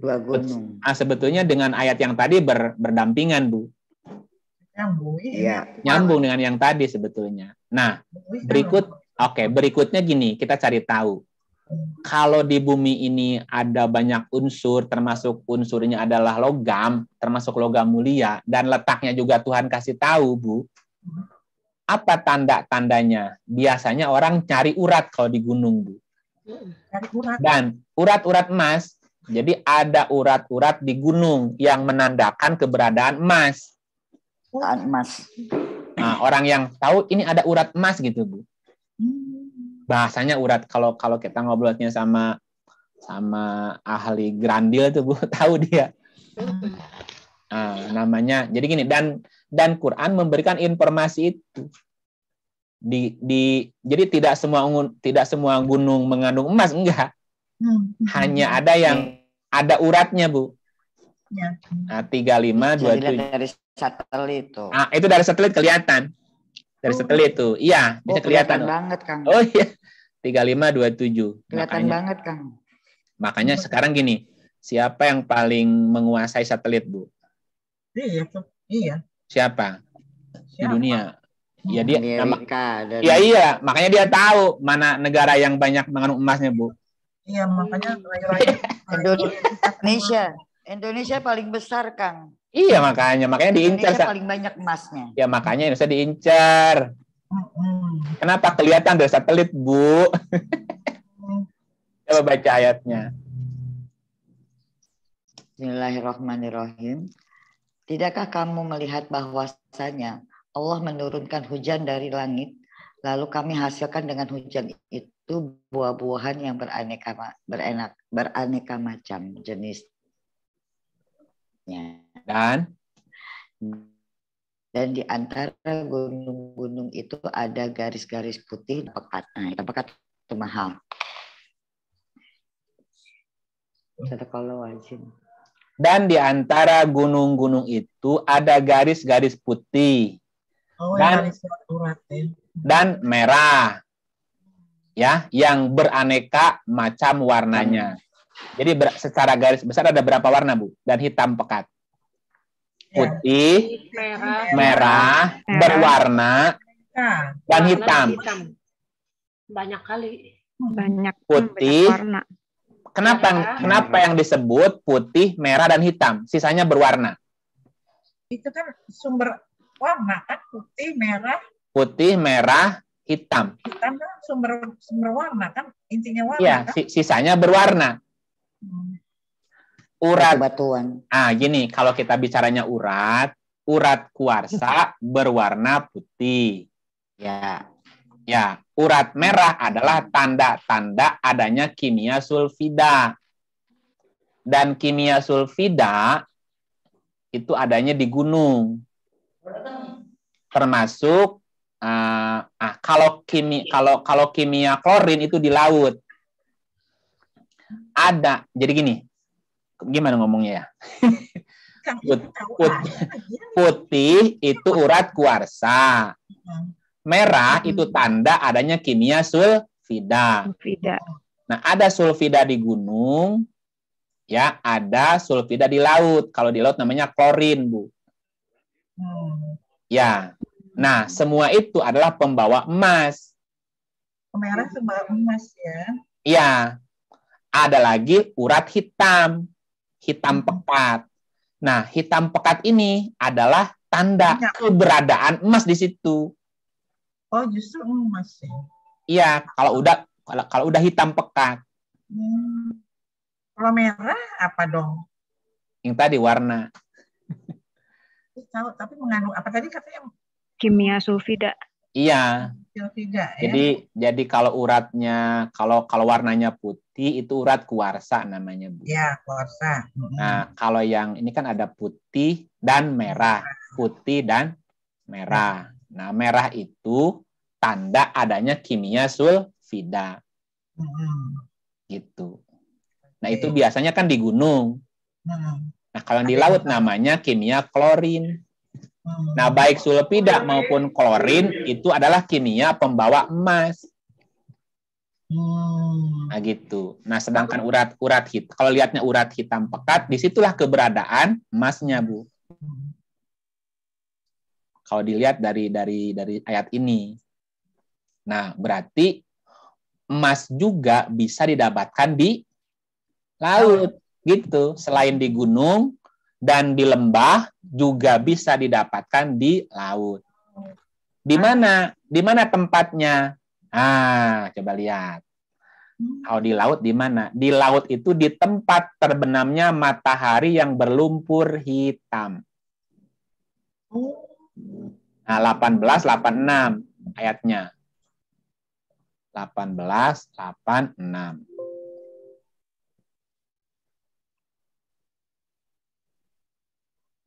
Dua gunung. Nah, sebetulnya dengan ayat yang tadi ber, berdampingan, Bu. Nyambung. Iya. iya. Nyambung dengan yang tadi sebetulnya. Nah, iya. berikut oke, okay, berikutnya gini, kita cari tahu kalau di bumi ini ada banyak unsur, termasuk unsurnya adalah logam, termasuk logam mulia, dan letaknya juga Tuhan kasih tahu, Bu. Apa tanda-tandanya? Biasanya orang cari urat kalau di gunung, Bu. Dan urat-urat emas, jadi ada urat-urat di gunung yang menandakan keberadaan emas. Nah, orang yang tahu ini ada urat emas gitu, Bu. Hmm bahasanya urat kalau kalau kita ngobrolnya sama sama ahli grandil tuh gue tahu dia nah, namanya jadi gini dan dan Quran memberikan informasi itu di di jadi tidak semua tidak semua gunung mengandung emas enggak hmm. hanya ada yang ada uratnya bu ya. nah, 35 27 dari satelit itu Ah, itu dari satelit kelihatan dari oh, satelit tuh. Iya, bisa oh, kelihatan. kelihatan banget, Kang. Oh iya. 3527. Kelihatan makanya, banget, Kang. Makanya sekarang gini, siapa yang paling menguasai satelit, Bu? Iya, iya. Siapa? siapa? Di dunia. Ya dia Amerika, Ya iya, makanya dia tahu mana negara yang banyak mengandung emasnya, Bu. Iya, makanya Indonesia. Indonesia paling besar, Kang. Iya makanya, makanya diincar. Indonesia paling banyak emasnya. Ya makanya Indonesia diincar. Kenapa kelihatan dari satelit, Bu? Coba baca ayatnya. Bismillahirrahmanirrahim. Tidakkah kamu melihat bahwasanya Allah menurunkan hujan dari langit, lalu kami hasilkan dengan hujan itu buah-buahan yang beraneka berenak beraneka macam jenisnya. Dan dan di antara gunung-gunung itu ada garis-garis putih pekat. Nah, pekat itu mahal. dan di antara gunung-gunung itu ada garis-garis putih oh, dan ya. dan merah ya yang beraneka macam warnanya. Hmm. Jadi secara garis besar ada berapa warna Bu? Dan hitam pekat putih, merah, merah, merah berwarna, merah, dan hitam. hitam. Banyak kali. Banyak hmm, putih. Banyak warna. Kenapa merah. kenapa yang disebut putih, merah dan hitam? Sisanya berwarna. Itu kan sumber warna kan putih, merah. Putih, merah, hitam. Hitam kan sumber sumber warna kan intinya warna. Iya, kan? sisanya berwarna. Hmm urat batuan. Ah, gini, kalau kita bicaranya urat, urat kuarsa berwarna putih. Ya. Ya, urat merah adalah tanda-tanda adanya kimia sulfida. Dan kimia sulfida itu adanya di gunung. Termasuk uh, ah kalau kimia kalau kalau kimia klorin itu di laut. Ada. Jadi gini, gimana ngomongnya ya? Put, put, putih itu urat kuarsa. Hmm. Merah hmm. itu tanda adanya kimia sulfida. Nah, ada sulfida di gunung, ya, ada sulfida di laut. Kalau di laut namanya klorin, Bu. Hmm. Ya. Nah, semua itu adalah pembawa emas. Merah pembawa emas ya. Iya. Ada lagi urat hitam hitam mm-hmm. pekat. Nah, hitam pekat ini adalah tanda iya. keberadaan emas di situ. Oh, justru emas ya. Iya, kalau udah kalau kalau udah hitam pekat. Hmm. Kalau merah apa dong? Yang tadi warna. Tahu, tapi mengandung apa tadi katanya? Kimia sulfida. Iya, ya? Jadi jadi kalau uratnya kalau kalau warnanya putih itu urat kuarsa namanya bu. Ya kuarsa. Nah kalau yang ini kan ada putih dan merah, putih dan merah. Nah merah itu tanda adanya kimia sulfida. Gitu. Nah itu biasanya kan di gunung. Nah kalau di laut namanya kimia klorin. Nah, baik sulfida maupun klorin itu adalah kimia pembawa emas. Hmm. Nah, gitu. Nah, sedangkan urat-urat hit kalau lihatnya urat hitam pekat, disitulah keberadaan emasnya, Bu. Kalau dilihat dari dari dari ayat ini. Nah, berarti emas juga bisa didapatkan di laut, gitu. Selain di gunung, dan di lembah juga bisa didapatkan di laut. Di mana? Di mana tempatnya? Ah, coba lihat. Kalau di laut di mana? Di laut itu di tempat terbenamnya matahari yang berlumpur hitam. Nah, 1886 ayatnya. 1886.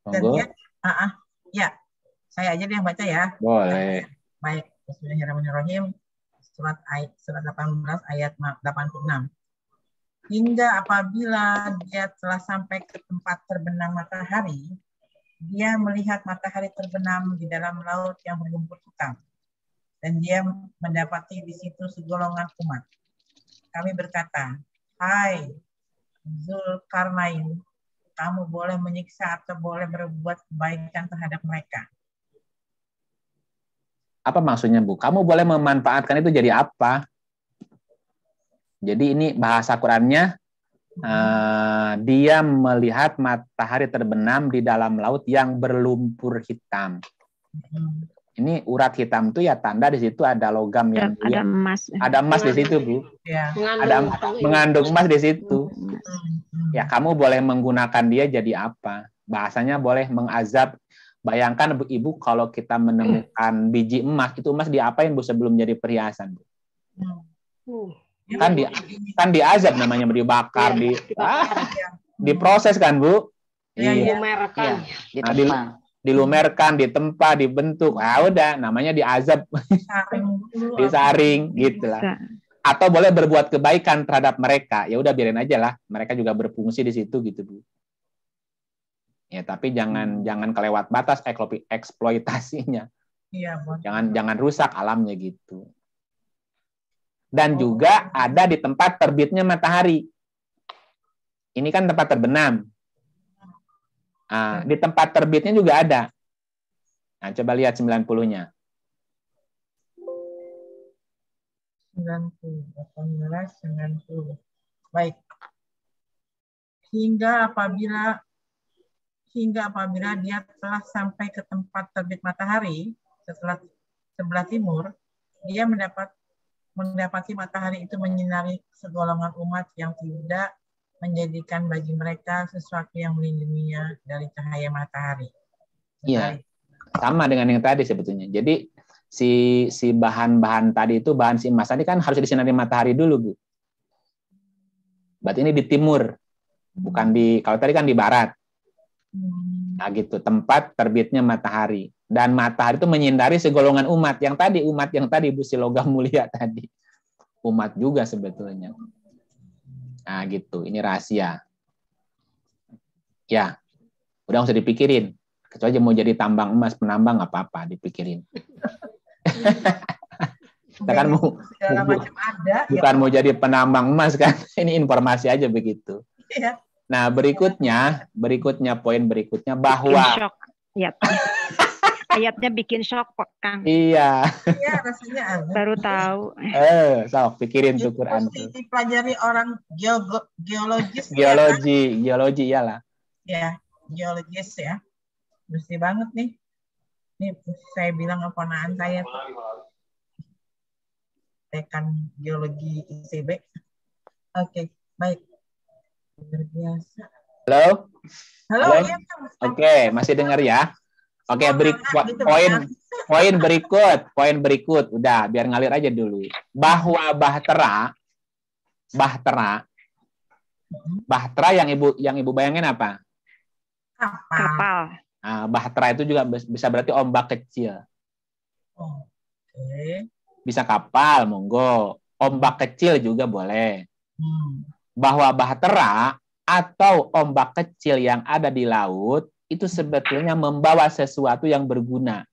Monggo. Dan dia, uh, ya, saya aja deh yang baca ya. Boleh. Baik, Bismillahirrahmanirrahim. Surat, ayat, surat 18 ayat 86. Hingga apabila dia telah sampai ke tempat terbenam matahari, dia melihat matahari terbenam di dalam laut yang berlumpur hitam. Dan dia mendapati di situ segolongan umat. Kami berkata, Hai Zulkarnain, kamu boleh menyiksa atau boleh berbuat kebaikan terhadap mereka. Apa maksudnya, Bu? Kamu boleh memanfaatkan itu jadi apa? Jadi ini bahasa Qurannya uh, dia melihat matahari terbenam di dalam laut yang berlumpur hitam. Hmm ini urat hitam tuh ya tanda di situ ada logam yang ada, ada emas ada emas di situ bu ya. ada mengandung emas di situ hmm. ya kamu boleh menggunakan dia jadi apa bahasanya boleh mengazab bayangkan bu ibu kalau kita menemukan biji emas itu emas diapain bu sebelum jadi perhiasan bu hmm. kan di kan diazab namanya dibakar iya, di ah, diproses kan bu yang iya. iya. dimerahkan. Ya. Nah, di, dilumerkan, ditempa, dibentuk. Ah udah, namanya diazab. Disaring gitu lah. Atau boleh berbuat kebaikan terhadap mereka. Ya udah biarin aja lah, mereka juga berfungsi di situ gitu, Bu. Ya, tapi jangan hmm. jangan kelewat batas eksploitasinya. Iya, jangan jangan rusak alamnya gitu. Dan oh. juga ada di tempat terbitnya matahari. Ini kan tempat terbenam. Nah, di tempat terbitnya juga ada. Nah, coba lihat 90-nya. 90, 18, 90. Baik. Hingga apabila hingga apabila dia telah sampai ke tempat terbit matahari setelah sebelah timur, dia mendapat mendapati matahari itu menyinari segolongan umat yang tidak menjadikan bagi mereka sesuatu yang melindunginya dari cahaya matahari. Iya, sama dengan yang tadi sebetulnya. Jadi si si bahan-bahan tadi itu bahan si emas tadi kan harus disinari matahari dulu bu. Berarti ini di timur, bukan di kalau tadi kan di barat. Hmm. Nah gitu tempat terbitnya matahari dan matahari itu menyindari segolongan umat yang tadi umat yang tadi bu si logam mulia tadi umat juga sebetulnya Nah, gitu. Ini rahasia. Ya. Udah nggak usah dipikirin. Kecuali aja mau jadi tambang emas, penambang nggak apa-apa dipikirin. Kita kan mau ya. bukan ya. mau jadi penambang emas kan. Ini informasi aja begitu. Ya. Nah, berikutnya, berikutnya poin berikutnya bahwa ya. ayatnya bikin shock kok, Kang. Iya. Iya, rasanya aneh. Baru tahu. Eh, sok pikirin tuh Quran tuh. Dipelajari orang ya, geologi geologis. Geologi, ya, kan? geologi iyalah. Ya, geologis ya. Mesti banget nih. Nih saya bilang keponaan saya Tekan geologi ICB. Oke, okay, baik. Luar biasa. Halo. Halo. Halo. Iya, Oke, okay, masih dengar ya? Oke, okay, beri gitu, poin poin berikut, poin berikut. Udah, biar ngalir aja dulu. Bahwa bahtera bahtera bahtera yang Ibu yang Ibu bayangin apa? Kapal. Nah, bahtera itu juga bisa berarti ombak kecil. Oke. Bisa kapal, monggo. Ombak kecil juga boleh. Hmm. Bahwa bahtera atau ombak kecil yang ada di laut itu sebetulnya membawa sesuatu yang berguna.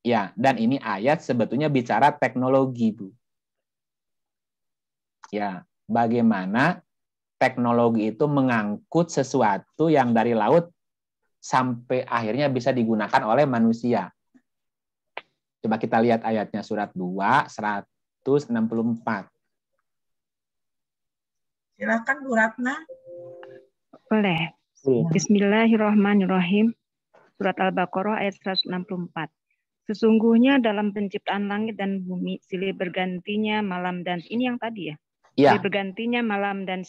Ya, dan ini ayat sebetulnya bicara teknologi, Bu. Ya, bagaimana teknologi itu mengangkut sesuatu yang dari laut sampai akhirnya bisa digunakan oleh manusia. Coba kita lihat ayatnya surat 2 164. Silakan Bu Ratna. Boleh. Iya. Bismillahirrahmanirrahim. Surat Al-Baqarah ayat 164. Sesungguhnya dalam penciptaan langit dan bumi silih bergantinya malam dan ini yang tadi ya. Silih iya. Silih bergantinya malam dan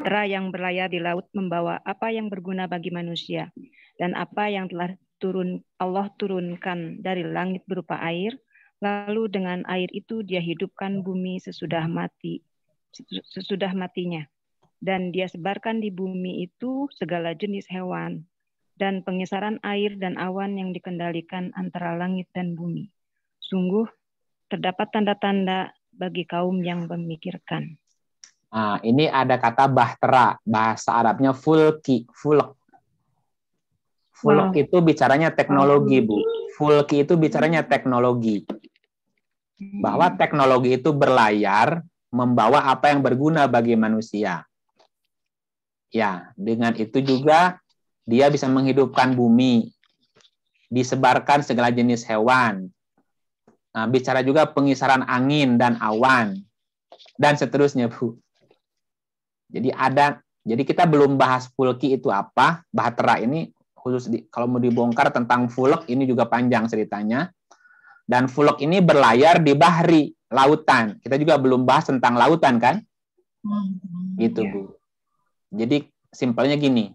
tera yang berlayar di laut membawa apa yang berguna bagi manusia dan apa yang telah turun Allah turunkan dari langit berupa air lalu dengan air itu dia hidupkan bumi sesudah mati sesudah matinya dan dia sebarkan di bumi itu segala jenis hewan dan pengisaran air dan awan yang dikendalikan antara langit dan bumi. Sungguh terdapat tanda-tanda bagi kaum yang memikirkan. Nah, ini ada kata bahtera, bahasa Arabnya fulki, fulk. Fulk wow. itu bicaranya teknologi, Bu. Fulki itu bicaranya teknologi. Bahwa hmm. teknologi itu berlayar membawa apa yang berguna bagi manusia. Ya, dengan itu juga dia bisa menghidupkan bumi, disebarkan segala jenis hewan. Nah, bicara juga pengisaran angin dan awan dan seterusnya, Bu. Jadi ada jadi kita belum bahas fulki itu apa, bahtera ini khusus di, kalau mau dibongkar tentang fulek ini juga panjang ceritanya. Dan fulek ini berlayar di bahri, lautan. Kita juga belum bahas tentang lautan kan? Hmm. Gitu, ya. Bu. Jadi simpelnya gini,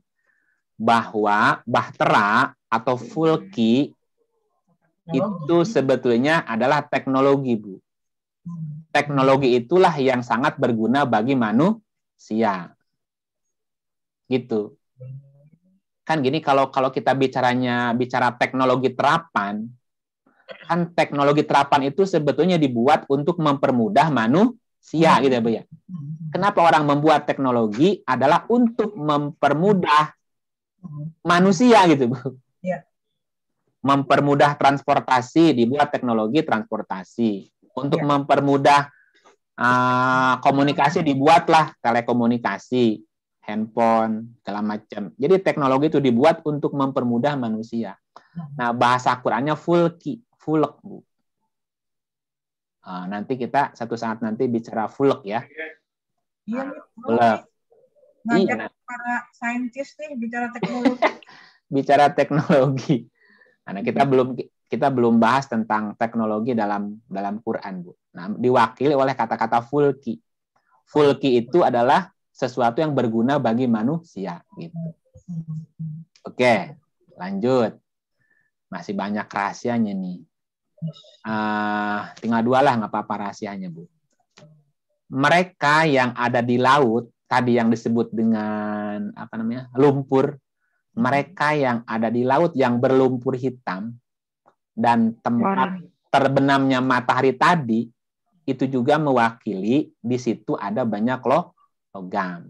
bahwa bahtera atau full key itu sebetulnya adalah teknologi, Bu. Teknologi itulah yang sangat berguna bagi manusia. Gitu. Kan gini kalau kalau kita bicaranya bicara teknologi terapan, kan teknologi terapan itu sebetulnya dibuat untuk mempermudah manusia sia hmm. gitu ya Bu ya. Hmm. Kenapa orang membuat teknologi adalah untuk mempermudah manusia gitu Bu. Ya. Mempermudah transportasi, dibuat teknologi transportasi. Untuk ya. mempermudah uh, komunikasi dibuatlah telekomunikasi, handphone, segala macam. Jadi teknologi itu dibuat untuk mempermudah manusia. Hmm. Nah, bahasa Qur'annya fulki, fulek, Bu. Ah, nanti kita satu saat nanti bicara fulek ya. Iya, iya ah, Fulek. Iya. para saintis nih bicara teknologi. bicara teknologi. Karena nah, kita belum kita belum bahas tentang teknologi dalam dalam Quran, Bu. Nah, diwakili oleh kata-kata fulki. Fulki itu adalah sesuatu yang berguna bagi manusia gitu. Oke, lanjut. Masih banyak rahasianya nih uh, tinggal dua lah nggak apa-apa rahasianya bu. Mereka yang ada di laut tadi yang disebut dengan apa namanya lumpur, mereka yang ada di laut yang berlumpur hitam dan tempat terbenamnya matahari tadi itu juga mewakili di situ ada banyak loh logam.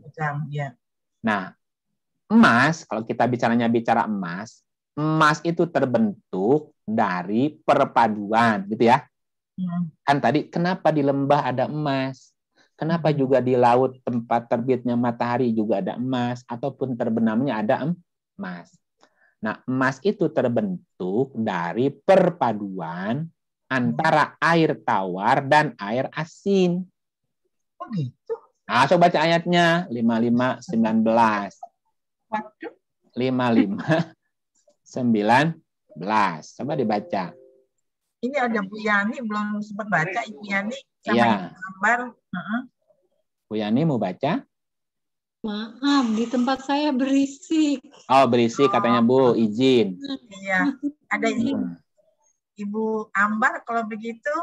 Ya. Nah, emas kalau kita bicaranya bicara emas, emas itu terbentuk dari perpaduan gitu ya. ya. Kan tadi kenapa di lembah ada emas? Kenapa hmm. juga di laut tempat terbitnya matahari juga ada emas ataupun terbenamnya ada emas? Nah, emas itu terbentuk dari perpaduan antara air tawar dan air asin. Oh, gitu? Nah, coba baca ayatnya 5519. Waduh. 55 19. Coba dibaca. Ini ada Bu Yani belum sempat baca Ibu Yani sama ya. gambar. Uh-huh. Bu Yani mau baca? Maaf, di tempat saya berisik. Oh, berisik katanya Bu, izin. Iya, ada izin. Ibu Ambar kalau begitu.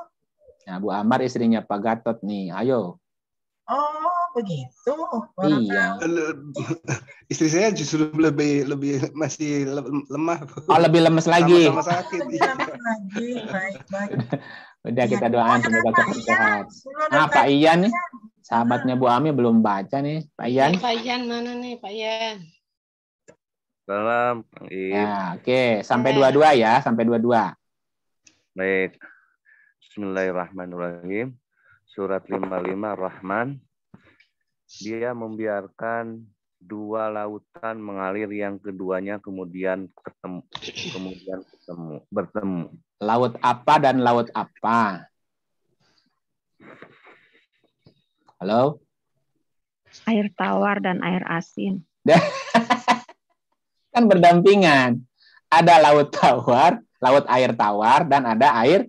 Nah, Bu Ambar istrinya Pak Gatot nih. Ayo, Oh begitu. iya. Istri saya justru lebih lebih masih lemah. Oh lebih lemes lagi. Sama, -sama sakit. Lebih lemes lagi. Baik baik. Udah iya, kita doakan semoga cepat sehat. Nah Pak Ian nih, sahabatnya Bu Ami belum baca nih Pak Ian. Pak Ian mana nih Pak Ian? Salam, Ya, oke, sampai iya. dua-dua ya, sampai dua-dua. Baik. Bismillahirrahmanirrahim surat 55 Rahman dia membiarkan dua lautan mengalir yang keduanya kemudian ketemu kemudian ketemu bertemu laut apa dan laut apa halo air tawar dan air asin kan berdampingan ada laut tawar laut air tawar dan ada air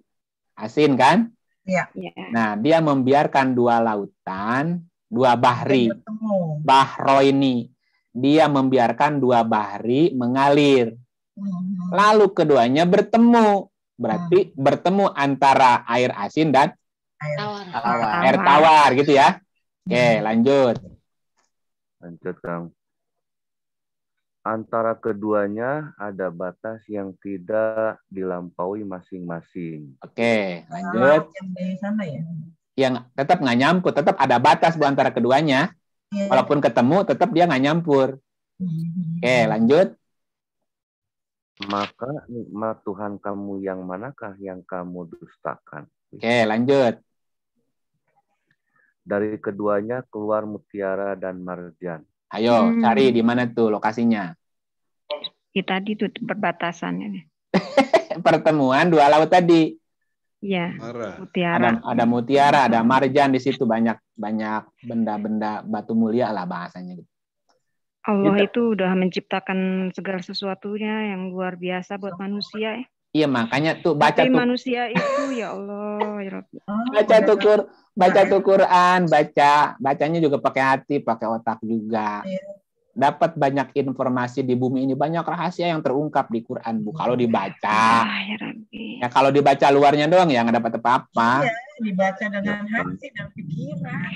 asin kan Ya. ya. Nah, dia membiarkan dua lautan, dua bahri, bahroini. Dia membiarkan dua bahri mengalir. Hmm. Lalu keduanya bertemu. Berarti hmm. bertemu antara air asin dan air tawar, air tawar, air tawar gitu ya. Oke, hmm. lanjut. Lanjut, Kang antara keduanya ada batas yang tidak dilampaui masing-masing. Oke, lanjut. Yang ya. Yang tetap nggak nyampur, tetap ada batas bu antara keduanya. Ya. Walaupun ketemu, tetap dia nggak nyampur. Oke, mhm. lanjut. Maka nikmat Tuhan kamu yang manakah yang kamu dustakan? Oke, lanjut. Dari keduanya keluar mutiara dan marjan. Ayo hmm. cari di mana tuh lokasinya. Ya, tadi itu perbatasan ini Pertemuan dua laut tadi. Iya. Mutiara. Ada, ada mutiara, ada marjan di situ banyak banyak benda-benda batu mulia lah bahasanya gitu. Allah gitu. itu udah menciptakan segala sesuatunya yang luar biasa buat manusia eh. Iya makanya tuh baca Tapi tuh manusia itu ya Allah ya Rabbi. baca tukur baca tukuran baca bacanya juga pakai hati, pakai otak juga. Ya dapat banyak informasi di bumi ini banyak rahasia yang terungkap di Quran bu kalau iya. dibaca ya, kalau dibaca luarnya doang ya nggak dapat apa-apa iya, dibaca dengan hati dan pikiran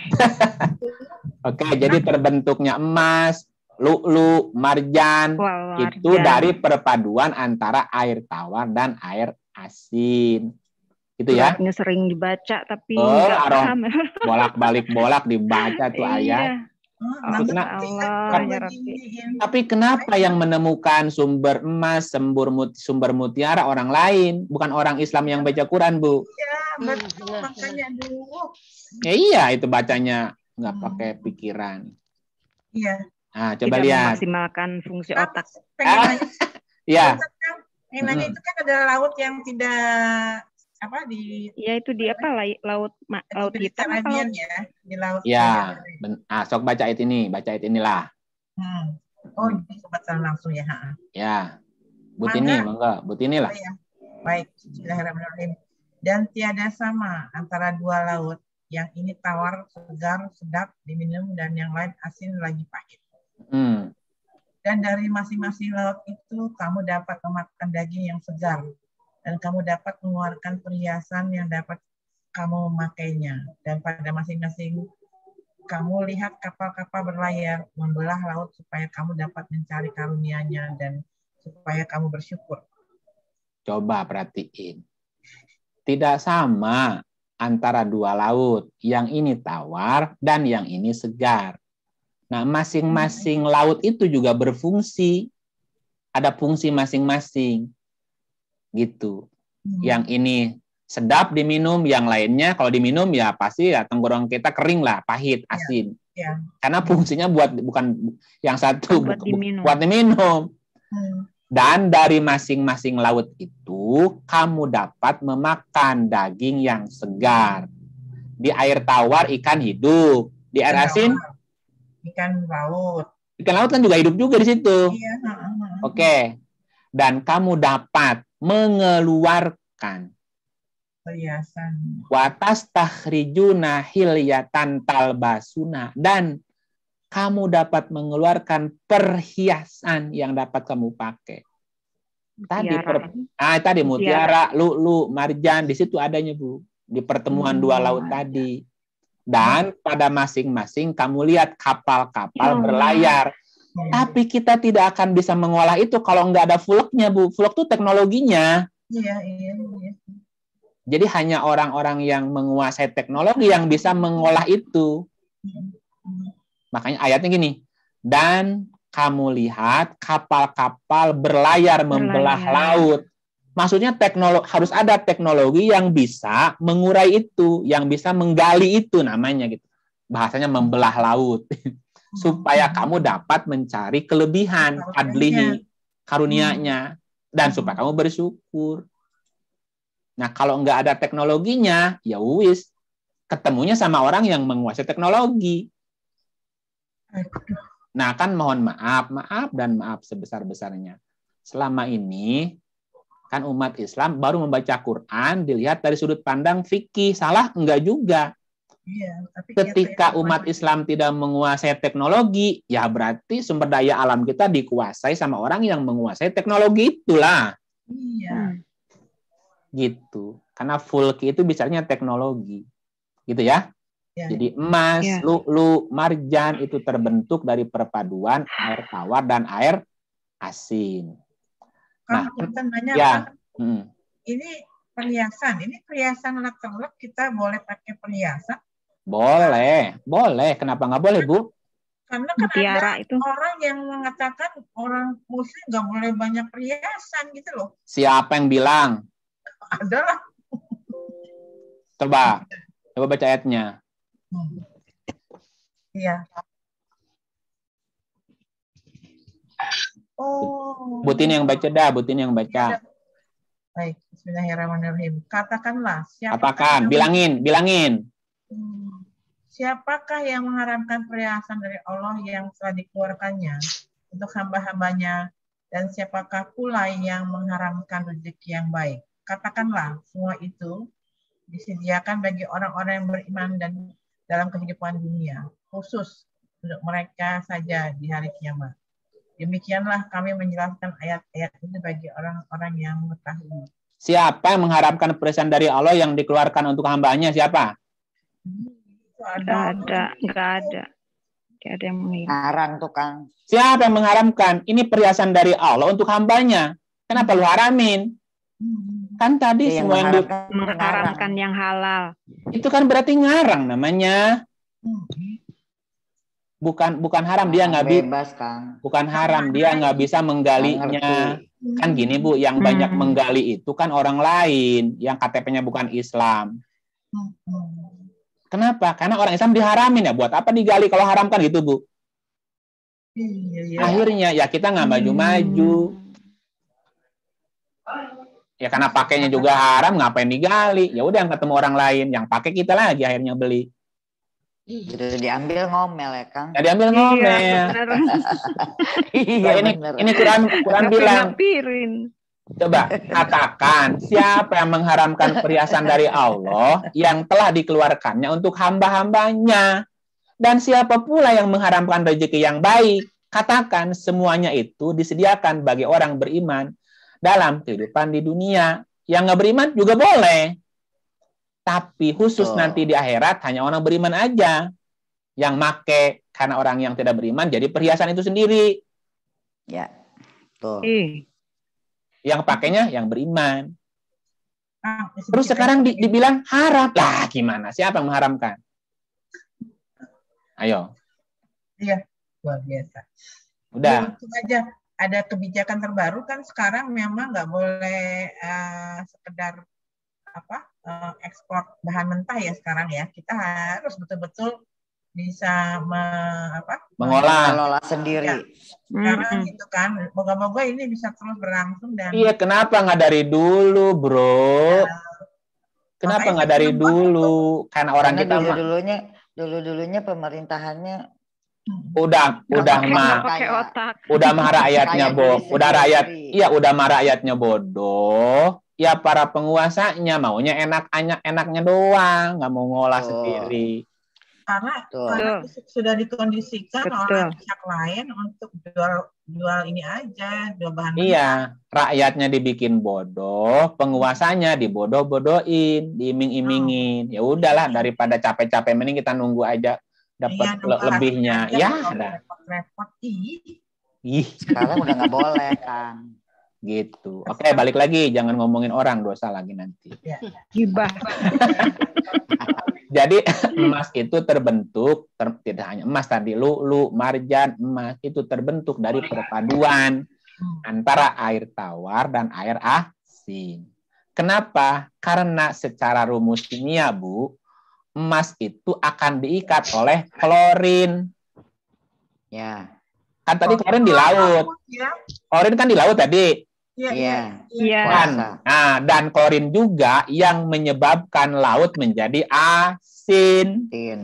oke okay, jadi terbentuknya emas lulu marjan itu dari perpaduan antara air tawar dan air asin gitu ya. sering dibaca tapi oh, Bolak-balik bolak dibaca tuh ayat. Iya. Oh, kena, Allah, tapi, ya tapi kenapa yang menemukan sumber emas, sumber, muti, sumber mutiara orang lain, bukan orang Islam yang baca Quran, Bu? Iya, Hmm. Makanya dulu. Ya iya, itu bacanya nggak hmm. pakai pikiran. Iya. Nah, coba Tidak lihat. Maksimalkan fungsi nah, otak. Ah, iya. Yang nanya hmm. itu kan ada laut yang tidak apa di ya itu di apa laut ma, laut hitam kita ya di laut ya ben, ah sok baca ayat ini baca ayat inilah hmm. oh hmm. ini kebetulan langsung ya ha. ya ini mangga butini lah oh, ya. baik Bismillahirrahmanirrahim dan tiada sama antara dua laut yang ini tawar segar sedap diminum dan yang lain asin lagi pahit hmm. dan dari masing-masing laut itu kamu dapat memakan daging yang segar dan kamu dapat mengeluarkan perhiasan yang dapat kamu memakainya. Dan pada masing-masing kamu lihat kapal-kapal berlayar membelah laut supaya kamu dapat mencari karunia-Nya dan supaya kamu bersyukur. Coba perhatiin. Tidak sama antara dua laut. Yang ini tawar dan yang ini segar. Nah, masing-masing laut itu juga berfungsi. Ada fungsi masing-masing gitu. Hmm. Yang ini sedap diminum, yang lainnya kalau diminum ya pasti ya tenggorong kita kering lah, pahit, iya. asin. Ya, ya. Karena fungsinya buat bukan yang satu buat diminum. Buat diminum. Hmm. Dan dari masing-masing laut itu kamu dapat memakan daging yang segar. Di air tawar ikan hidup, di air asin ikan laut. Ikan laut kan juga hidup juga di situ. Iya. Oke. Okay. Dan kamu dapat mengeluarkan perhiasan. Watas tahrijuna hilyatan talbasuna dan kamu dapat mengeluarkan perhiasan yang dapat kamu pakai. Tadi per, ah tadi mutiara, lu lu marjan di situ adanya Bu di pertemuan hmm, dua laut marjan. tadi. Dan pada masing-masing kamu lihat kapal-kapal hmm. berlayar tapi kita tidak akan bisa mengolah itu kalau nggak ada vlognya Bu. Vlog tuh teknologinya. Iya, iya, iya, Jadi hanya orang-orang yang menguasai teknologi yang bisa mengolah itu. Makanya ayatnya gini. Dan kamu lihat kapal-kapal berlayar, berlayar membelah laut. Maksudnya teknologi harus ada teknologi yang bisa mengurai itu, yang bisa menggali itu namanya gitu. Bahasanya membelah laut. supaya hmm. kamu dapat mencari kelebihan adlihi karunianya hmm. dan supaya kamu bersyukur. Nah, kalau nggak ada teknologinya, ya wis ketemunya sama orang yang menguasai teknologi. Nah, kan mohon maaf, maaf dan maaf sebesar-besarnya. Selama ini kan umat Islam baru membaca Quran dilihat dari sudut pandang fikih, salah enggak juga. Iya, tapi ketika umat Islam tidak menguasai teknologi, ya berarti sumber daya alam kita dikuasai sama orang yang menguasai teknologi itulah. Iya. Hmm. Gitu. Karena full key itu bicaranya teknologi. Gitu ya. Ya. Jadi emas, ya. lu marjan itu terbentuk dari perpaduan air tawar dan air asin. Kalau nah, kan nanya ya. Hmm. ini perhiasan, ini perhiasan lak kita boleh pakai perhiasan boleh, boleh. Kenapa nggak boleh, Bu? Karena kan Tiara ada itu. orang yang mengatakan orang muslim nggak boleh banyak perhiasan gitu loh. Siapa yang bilang? Ada lah. Coba, coba baca ayatnya. Iya. Oh. Butin yang baca dah, Butin yang baca. Iya. Baik, Bismillahirrahmanirrahim. Katakanlah siapa Katakan, bilangin, bilangin. Siapakah yang mengharamkan perhiasan dari Allah yang telah dikeluarkannya untuk hamba-hambanya dan siapakah pula yang mengharamkan rezeki yang baik? Katakanlah semua itu disediakan bagi orang-orang yang beriman dan dalam kehidupan dunia, khusus untuk mereka saja di hari kiamat. Demikianlah kami menjelaskan ayat-ayat ini bagi orang-orang yang mengetahui. Siapa yang mengharapkan perhiasan dari Allah yang dikeluarkan untuk hambanya? Siapa? Ada, ada, nggak ada. Gak ada yang mengharam tukang. Siapa yang mengharamkan? Ini perhiasan dari Allah untuk hambanya. Kenapa lu haramin? Kan tadi ya, semua yang mengharamkan, yang mengharamkan yang halal. Itu kan berarti ngarang namanya. Bukan bukan haram dia nah, nggak bebas kan. Bukan haram dia nah, nggak bisa menggalinya. Kan gini Bu, yang hmm. banyak menggali itu kan orang lain yang KTP-nya bukan Islam. Kenapa? Karena orang Islam diharamin ya. Buat apa digali kalau haram kan gitu, Bu? Iya, iya, iya. Akhirnya ya kita nggak hmm. maju-maju. Ya karena pakainya juga haram, ngapain digali? Ya udah yang ketemu orang lain, yang pakai kita lagi akhirnya beli. Iya. Jadi diambil ngomel ya Kang. Jadi ya, diambil iya, ngomel. Iya, bener. iya, ini bener. ini Quran Quran bilang. Coba katakan siapa yang mengharamkan perhiasan dari Allah yang telah dikeluarkannya untuk hamba-hambanya. Dan siapa pula yang mengharamkan rezeki yang baik? Katakan semuanya itu disediakan bagi orang beriman dalam kehidupan di dunia. Yang nggak beriman juga boleh. Tapi khusus oh. nanti di akhirat hanya orang beriman aja yang make karena orang yang tidak beriman jadi perhiasan itu sendiri. Ya. Tuh. Yang pakainya yang beriman. Ah, ya, Terus sekarang di, dibilang haram. Lah gimana? Siapa yang mengharamkan? Ayo. Iya, luar biasa. Udah. Ya, aja ada kebijakan terbaru kan sekarang memang nggak boleh uh, sekedar apa uh, ekspor bahan mentah ya sekarang ya kita harus betul-betul bisa me, apa, mengolah, mengolah ya. sendiri. Ya. Sekarang hmm. gitu kan, moga-moga ini bisa terus berlangsung dan. Iya, kenapa nggak dari dulu, bro? Ya. Kenapa nggak dari dulu? Itu. Karena orang Karena kita dulu dulunya, dulu dulunya pemerintahannya udah gak udah mah udah mah rakyatnya bodoh udah rakyat iya udah mah rakyatnya bodoh ya para penguasanya maunya enak enak enaknya doang nggak mau ngolah oh. sendiri karena sudah dikondisikan Betul. oleh pihak lain untuk jual jual ini aja jual bahan iya bahan. rakyatnya dibikin bodoh penguasanya dibodoh-bodohin diiming-imingin oh. ya udahlah daripada capek-capek mending kita nunggu aja dapat iya, le lebihnya ya udah ih sekarang udah nggak boleh kan gitu. Oke, okay, balik lagi jangan ngomongin orang dosa lagi nanti. Iya. Gibah. Jadi hmm. emas itu terbentuk ter, tidak hanya emas tadi lu lu marjan, emas itu terbentuk dari perpaduan hmm. antara air tawar dan air asin. Kenapa? Karena secara rumus kimia, Bu, emas itu akan diikat oleh klorin. Ya. Kan tadi oh, klorin di iya, laut. Iya. Klorin kan di laut tadi. Iya. Iya. iya, iya. iya. Nah, dan klorin juga yang menyebabkan laut menjadi asin. asin.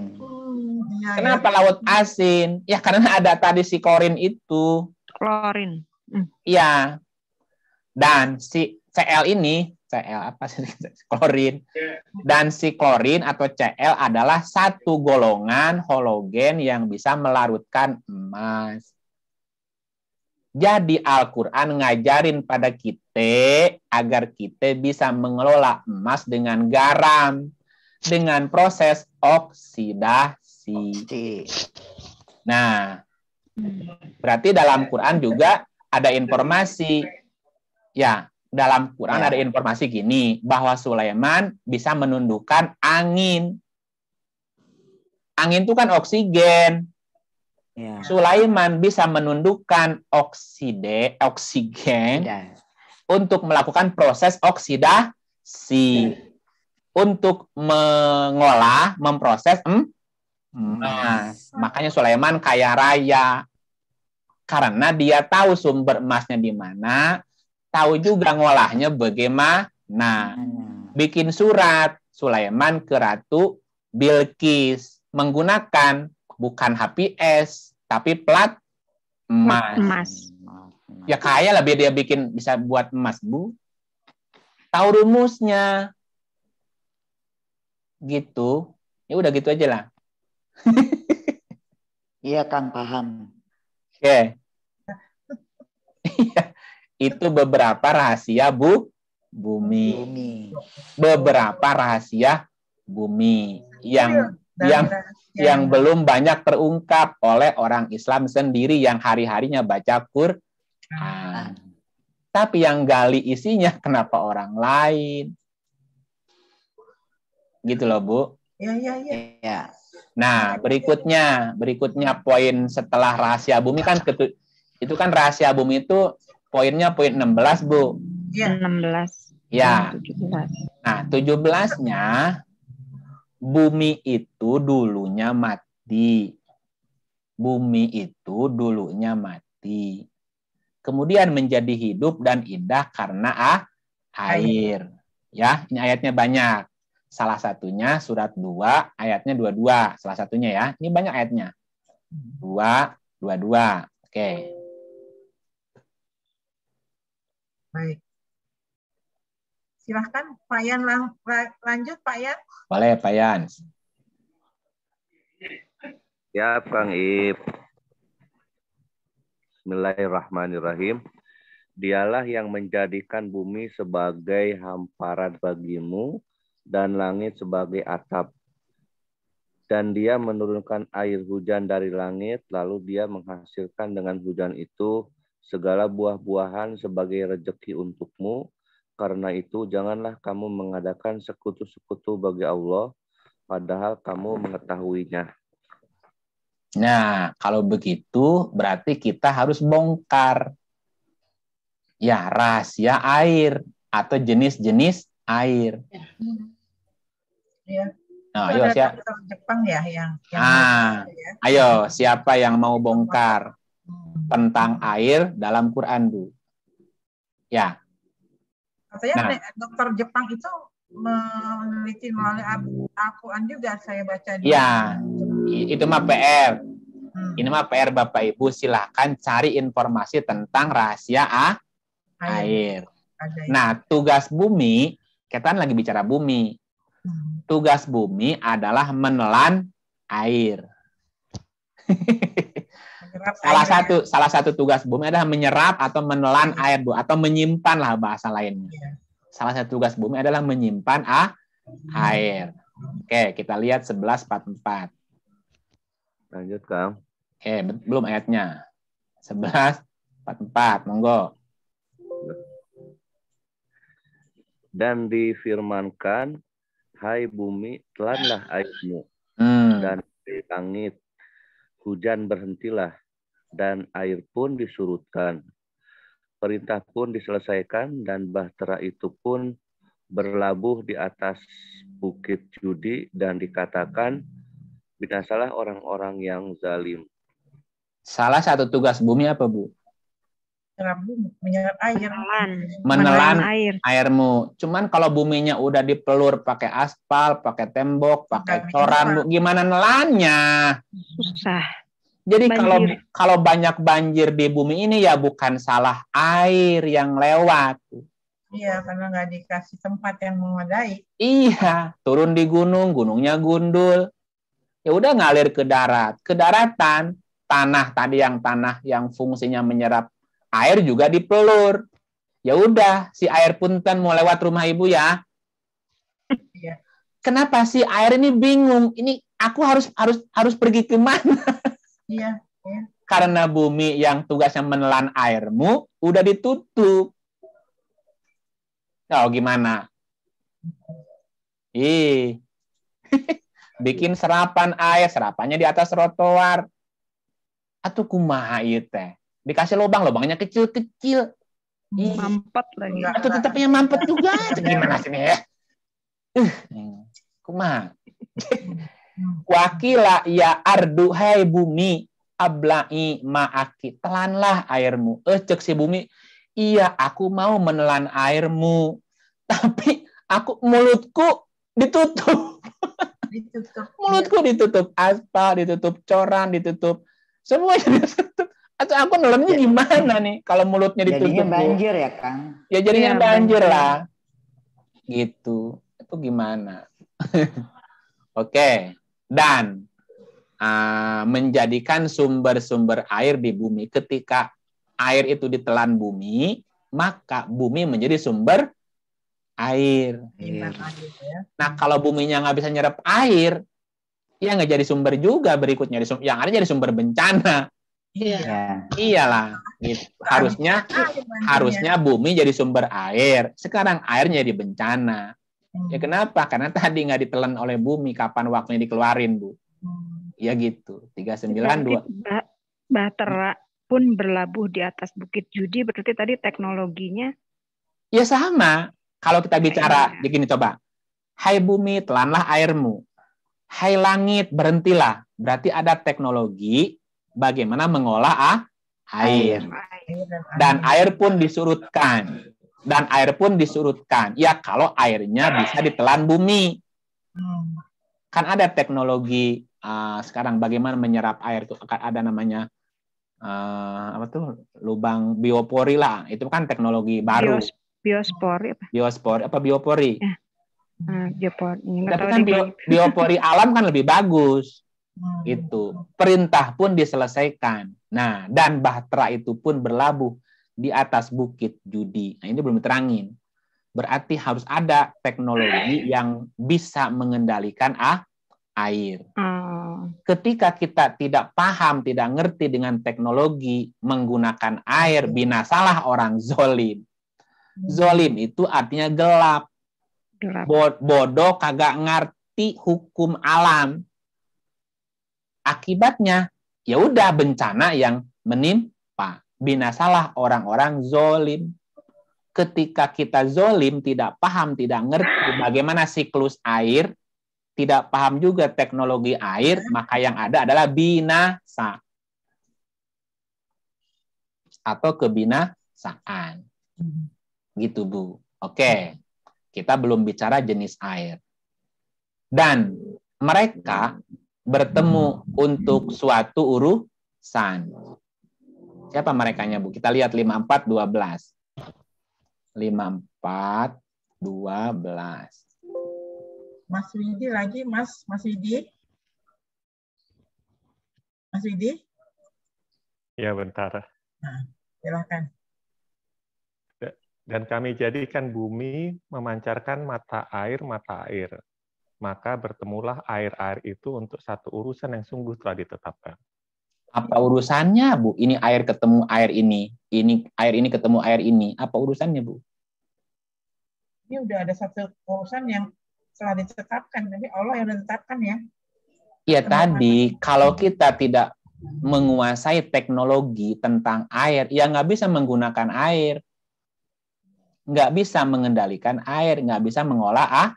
Ya, Kenapa ya. laut asin? Ya karena ada tadi si klorin itu. Klorin. Hmm. Iya. Hmm. Dan si Cl ini, Cl apa sih? klorin. Dan si klorin atau Cl adalah satu golongan halogen yang bisa melarutkan emas. Jadi Al-Quran ngajarin pada kita agar kita bisa mengelola emas dengan garam, dengan proses oksidasi. Nah, berarti dalam Quran juga ada informasi. Ya, dalam Quran ya. ada informasi gini, bahwa Sulaiman bisa menundukkan angin. Angin itu kan oksigen. Ya. Sulaiman bisa menundukkan okside, oksigen ya. untuk melakukan proses oksidasi, ya. untuk mengolah, memproses hmm? Nah, emas. Makanya Sulaiman kaya raya karena dia tahu sumber emasnya di mana, tahu juga ngolahnya bagaimana. Nah, bikin surat Sulaiman ke Ratu Bilqis menggunakan bukan HPS tapi plat emas. emas. Ya kaya lah dia bikin bisa buat emas, Bu. Tahu rumusnya. Gitu. Ya udah gitu aja lah. Iya, Kang paham. Oke. Iya. Itu beberapa rahasia Bu bumi. bumi. Beberapa rahasia bumi yang dan, yang dan, ya. belum banyak terungkap oleh orang Islam sendiri yang hari-harinya baca Quran. Ah. Tapi yang gali isinya kenapa orang lain? Gitu loh, Bu. Ya, ya, ya. ya. Nah, berikutnya, berikutnya poin setelah rahasia bumi kan ketu, itu kan rahasia bumi itu poinnya poin 16, Bu. Iya, 16. Ya. ya. Nah, 17-nya bumi itu dulunya mati. Bumi itu dulunya mati. Kemudian menjadi hidup dan indah karena ah, air. Ya, ini ayatnya banyak. Salah satunya surat 2, ayatnya 22. Salah satunya ya. Ini banyak ayatnya. 2, 22. Oke. Okay. Baik. Silahkan Pak Yan lang, lanjut Pak Yan. Boleh Pak Yan. Ya Kang Ip. Bismillahirrahmanirrahim. Dialah yang menjadikan bumi sebagai hamparan bagimu dan langit sebagai atap. Dan dia menurunkan air hujan dari langit, lalu dia menghasilkan dengan hujan itu segala buah-buahan sebagai rejeki untukmu, karena itu, janganlah kamu mengadakan sekutu-sekutu bagi Allah, padahal kamu mengetahuinya. Nah, kalau begitu berarti kita harus bongkar ya rahasia ya, air atau jenis-jenis air. Ya. ya. Nah, ayo siapa? Jepang ya yang, yang ah, ya. Ayo, siapa yang mau bongkar hmm. tentang air dalam Quran, Bu? Ya. Saya nah. dokter Jepang itu meneliti melalui Al-Quran juga saya baca. Di ya, itu mah PR. Hmm. Ini mah PR Bapak Ibu, silahkan cari informasi tentang rahasia ah, air. air. Ya. Nah, tugas bumi, kita kan lagi bicara bumi. Hmm. Tugas bumi adalah menelan air. salah air. satu salah satu tugas bumi adalah menyerap atau menelan hmm. air bu atau menyimpan lah bahasa lainnya. Ya. Salah satu tugas bumi adalah menyimpan ah, air. Oke, kita lihat 1144. Lanjut, Kang. Oke, belum ayatnya. 1144, monggo. Dan difirmankan, hai bumi, telanlah airmu. Hmm. Dan di langit, hujan berhentilah dan air pun disurutkan. Perintah pun diselesaikan dan Bahtera itu pun berlabuh di atas bukit Judi dan dikatakan binasalah orang-orang yang zalim. Salah satu tugas bumi apa, Bu? menyerap air, menelan, menelan air. airmu. Cuman kalau buminya udah dipelur pakai aspal, pakai tembok, pakai coran bu, gimana nelannya? Susah. Jadi banjir. kalau kalau banyak banjir di bumi ini ya bukan salah air yang lewat. Iya, karena nggak dikasih tempat yang memadai. Iya, turun di gunung, gunungnya gundul. Ya udah ngalir ke darat, ke daratan, tanah tadi yang tanah yang fungsinya menyerap air juga dipelur. Ya udah, si air punten mau lewat rumah ibu ya. Iya. Kenapa sih air ini bingung? Ini aku harus harus harus pergi ke mana? Iya, iya. Karena bumi yang tugasnya menelan airmu udah ditutup. Oh gimana? Ih. Bikin serapan air, serapannya di atas trotoar. Atuh kumaha itu, teh? Dikasih lubang, lubangnya kecil-kecil. Mampet lagi. Atuh tetapnya mampet juga. Gimana sih nih ya? Uh, kumaha? Wakila ya ardu hai bumi ablai ma'aki. Telanlah airmu. Eh cek si bumi. Iya aku mau menelan airmu. Tapi aku mulutku ditutup. mulutku ditutup aspal, ditutup coran, ditutup. Semuanya ditutup. Atau aku nelannya ya. gimana nih kalau mulutnya ditutup? Jadinya banjir ya, Kang? Ya jadinya ya, banjir, ya. lah. Gitu. Itu gimana? Oke. Okay dan uh, menjadikan sumber-sumber air di bumi. Ketika air itu ditelan bumi, maka bumi menjadi sumber air. Iya. Nah, kalau buminya nggak bisa nyerap air, ya nggak jadi sumber juga berikutnya. Yang ada jadi sumber bencana. Yeah. Iya. Iyalah. Gitu. Harusnya iya, harusnya bumi jadi sumber air. Sekarang airnya jadi bencana. Hmm. Ya kenapa? Karena tadi nggak ditelan oleh bumi kapan waktunya dikeluarin, Bu. Hmm. Ya gitu. 39 dua. Bahtera pun berlabuh di atas Bukit Judi berarti tadi teknologinya Ya sama. Kalau kita bicara ya. begini coba. Hai bumi, telanlah airmu. Hai langit, berhentilah. Berarti ada teknologi bagaimana mengolah ah, air. air. Dan air pun disurutkan dan air pun disurutkan. Ya kalau airnya bisa ditelan bumi. Kan ada teknologi uh, sekarang bagaimana menyerap air itu. akan ada namanya uh, apa tuh lubang biopori lah. Itu kan teknologi baru. Bios, biospori apa? Biospori apa biopori? Ya. Uh, biopori. Tapi kan bio, biopori alam kan lebih bagus. Hmm. Itu perintah pun diselesaikan. Nah, dan bahtera itu pun berlabuh di atas bukit judi. Nah, ini belum diterangin. Berarti harus ada teknologi yang bisa mengendalikan ah, air. Hmm. Ketika kita tidak paham, tidak ngerti dengan teknologi menggunakan air, hmm. binasalah orang zolim. Hmm. Zolim itu artinya gelap. gelap. Bodoh kagak ngerti hukum alam. Akibatnya ya udah bencana yang menim binasalah orang-orang zolim. Ketika kita zolim, tidak paham, tidak ngerti bagaimana siklus air, tidak paham juga teknologi air, maka yang ada adalah binasa atau kebinasaan. Gitu, Bu. Oke. Kita belum bicara jenis air. Dan mereka bertemu untuk suatu urusan. Siapa mereka nya Bu? Kita lihat 54 12. 54 12. Mas Widi lagi, Mas, Mas Widi. Mas Widi? Ya, bentar. Nah, silakan. Dan kami jadikan bumi memancarkan mata air, mata air. Maka bertemulah air-air itu untuk satu urusan yang sungguh telah ditetapkan. Apa urusannya, Bu? Ini air ketemu air ini, ini air ini ketemu air ini. Apa urusannya, Bu? Ini udah ada satu urusan yang telah ditetapkan, jadi Allah yang menetapkan ya. Iya tadi, kalau kita tidak menguasai teknologi tentang air, ya nggak bisa menggunakan air, nggak bisa mengendalikan air, nggak bisa mengolah ah,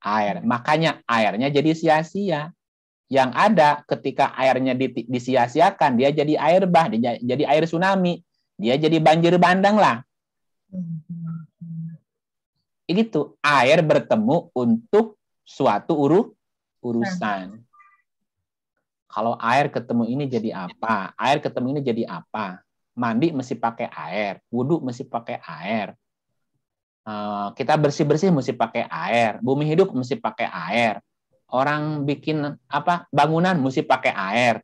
air. Makanya airnya jadi sia-sia yang ada ketika airnya disia-siakan dia jadi air bah dia jadi air tsunami dia jadi banjir bandang lah itu air bertemu untuk suatu uru urusan kalau air ketemu ini jadi apa air ketemu ini jadi apa mandi mesti pakai air wudhu mesti pakai air eh, kita bersih bersih mesti pakai air bumi hidup mesti pakai air Orang bikin apa bangunan mesti pakai air.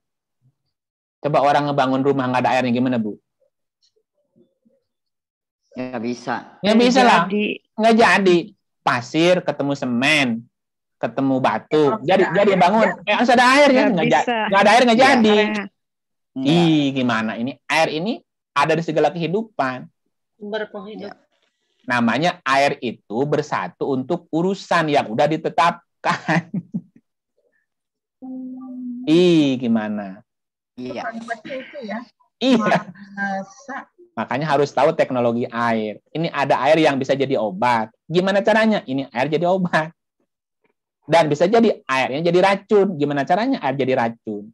Coba orang ngebangun rumah nggak ada airnya gimana bu? Nggak bisa. Nggak bisa lah. Nggak jadi. Pasir ketemu semen, ketemu batu. Ya, jadi jadi bangun. Eh, harus ada ya Nggak, nggak, nggak ada air nggak jadi. Ya. Ih gimana ini? Air ini ada di segala kehidupan. Sumber penghidupan. Ya. Namanya air itu bersatu untuk urusan yang udah ditetap Bukan. Hmm. I gimana? Iya. Ya. Iya. Makanya harus tahu teknologi air. Ini ada air yang bisa jadi obat. Gimana caranya? Ini air jadi obat. Dan bisa jadi airnya jadi racun. Gimana caranya air jadi racun?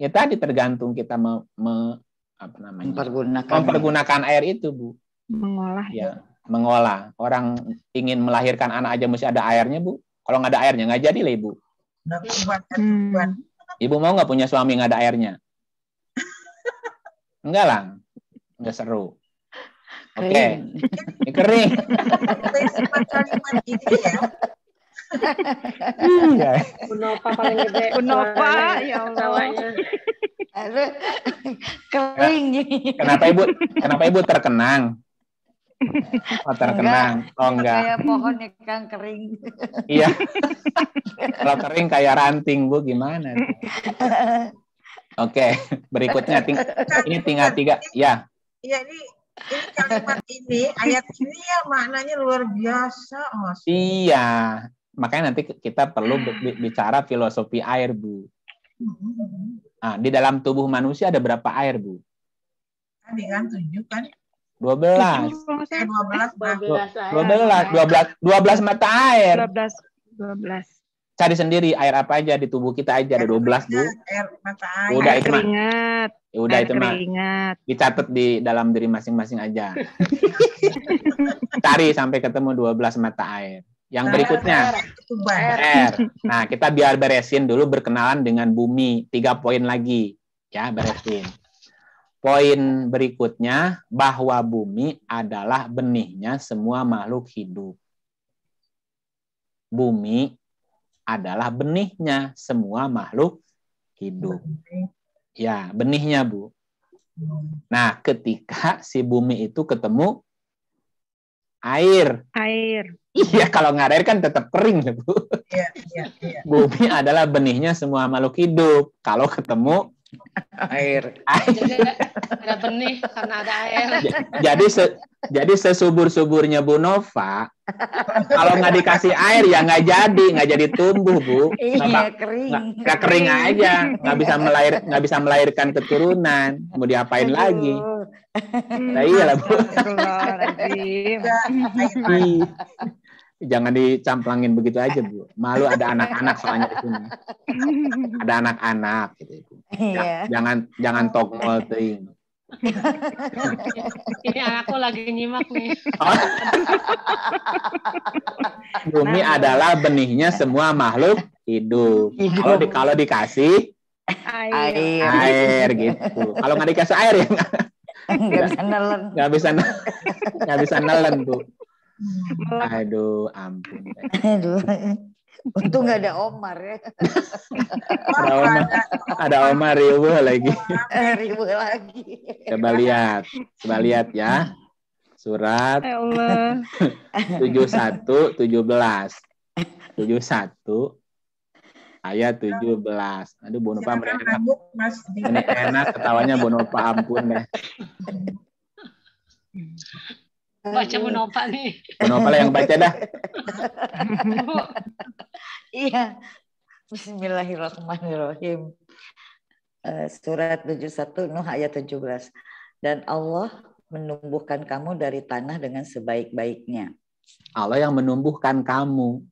Ya tadi tergantung kita me, me, apa namanya? Mempergunakan, mempergunakan air. air itu, Bu. Mengolah. Ya, ya, mengolah. Orang ingin melahirkan anak aja mesti ada airnya, Bu. Kalau nggak ada airnya nggak jadi lah ibu. Hmm. Hmm. Ibu mau nggak punya suami nggak ada airnya? Enggak lah, nggak seru. Oke, okay. kering. Iya. ya Allah. kering. Kenapa ibu? Kenapa ibu terkenang? Latar terkenang. Enggak, oh enggak. Kayak pohon yang kering. iya. Kalau kering kayak ranting, Bu, gimana? Oke, okay. berikutnya ting ini tinggal tiga. Ya. Iya, ini ini kalimat ini ayat ini ya maknanya luar biasa, Mas. Iya. Makanya nanti kita perlu bicara filosofi air, Bu. Nah, di dalam tubuh manusia ada berapa air, Bu? Tadi kan tujuh kan? Eh, dua belas dua belas dua belas dua belas mata air. dua belas Cari sendiri air apa aja di tubuh kita aja ada belas Bu. Air mata air. Udah air itu mah. Ya udah air itu mah. Dicatat di dalam diri masing-masing aja. Cari sampai ketemu dua belas mata air. Yang berikutnya air air Nah, kita biar beresin dulu berkenalan dengan bumi. Tiga poin lagi ya beresin. Poin berikutnya bahwa bumi adalah benihnya semua makhluk hidup. Bumi adalah benihnya semua makhluk hidup. Ya, benihnya, Bu. Nah, ketika si bumi itu ketemu air. Air. Iya, kalau nggak air kan tetap kering, ya Bu. Iya, iya, iya. Bumi adalah benihnya semua makhluk hidup. Kalau ketemu air. Ada benih karena ada air. Jadi se jadi sesubur suburnya Bu Nova, kalau nggak dikasih air ya nggak jadi, nggak jadi tumbuh Bu. Iya kering. Nggak kering aja, nggak bisa melahir, nggak bisa melahirkan keturunan. Mau diapain Aduh. lagi? Nah, iya lah Bu jangan dicamplangin begitu aja bu malu ada anak-anak soalnya itu ada anak-anak gitu ibu yeah. jangan jangan all ting ini aku lagi nyimak nih. Oh. Bumi nah, adalah benihnya semua makhluk hidup. Kalau di, kalau dikasih air, air gitu. Kalau nggak dikasih air ya nggak bisa nelen. Nggak bisa nelen, nggak bisa nelen tuh. Hmm. Aduh, ampun. Aduh. Untung nggak ada Omar ya. ada Omar, ada Omar lagi. lagi. Coba lihat, coba lihat ya. Surat ya tujuh satu tujuh belas tujuh satu ayat belas. Aduh Bonopa mereka Ini enak ketawanya Bonopa ampun deh. Ya. Baca Bu Nopal nih. Bu Nopal yang baca dah. iya. Bismillahirrahmanirrahim. Eh, surat 71 Nuh ayat 17. Dan Allah menumbuhkan kamu dari tanah dengan sebaik-baiknya. Allah yang menumbuhkan kamu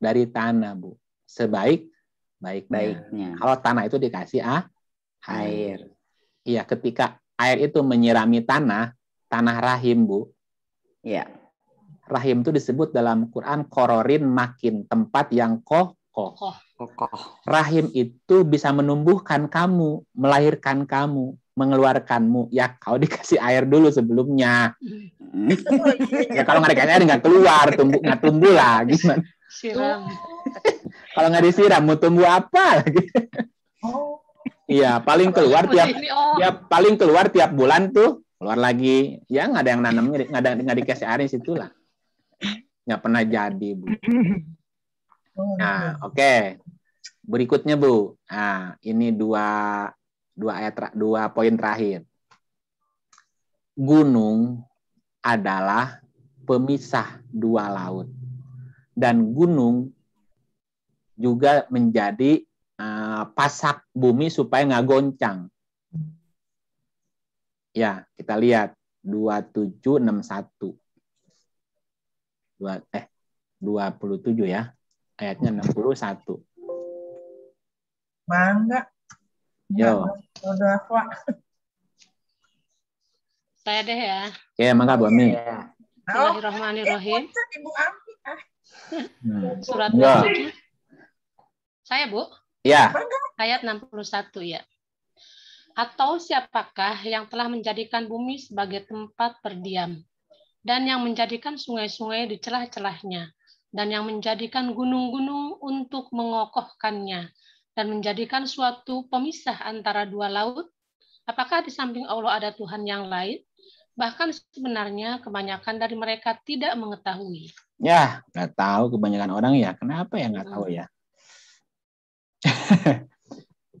dari tanah, Bu. Sebaik baik-baiknya. Nah. Kalau tanah itu dikasih ah, air. Iya, ketika air itu menyirami tanah, tanah rahim, Bu. Ya. Rahim itu disebut dalam Quran kororin makin tempat yang koh kokoh. Rahim itu bisa menumbuhkan kamu, melahirkan kamu, mengeluarkanmu. Ya kau dikasih air dulu sebelumnya. Hmm. ya kalau nggak dikasih air nggak keluar, tumbuh nggak tumbuh lah. Gimana? Siram. kalau nggak disiram mau tumbuh apa lagi? Oh. Iya paling keluar tiap, oh. ya paling keluar tiap bulan tuh keluar lagi ya nggak ada yang nanam nggak ada nggak dikasih situ situlah nggak pernah jadi bu nah oke okay. berikutnya bu nah ini dua dua ayat dua poin terakhir gunung adalah pemisah dua laut dan gunung juga menjadi uh, pasak bumi supaya nggak goncang Ya, kita lihat 2761. Dua, eh 27 ya. Ayatnya 61. Hmm. Bangga. Ya, Yo. Saya deh ya. Ya, mangga Bu Ami. Iya. Bismillahirrahmanirrahim. Ibu Ami. Ah. Hmm. Surat Yo. Saya, Bu. Ya. Ayat 61 ya. Atau siapakah yang telah menjadikan bumi sebagai tempat berdiam, dan yang menjadikan sungai-sungai di celah-celahnya, dan yang menjadikan gunung-gunung untuk mengokohkannya, dan menjadikan suatu pemisah antara dua laut? Apakah di samping Allah ada Tuhan yang lain? Bahkan sebenarnya kebanyakan dari mereka tidak mengetahui. Ya, nggak tahu kebanyakan orang ya. Kenapa ya nggak hmm. tahu ya?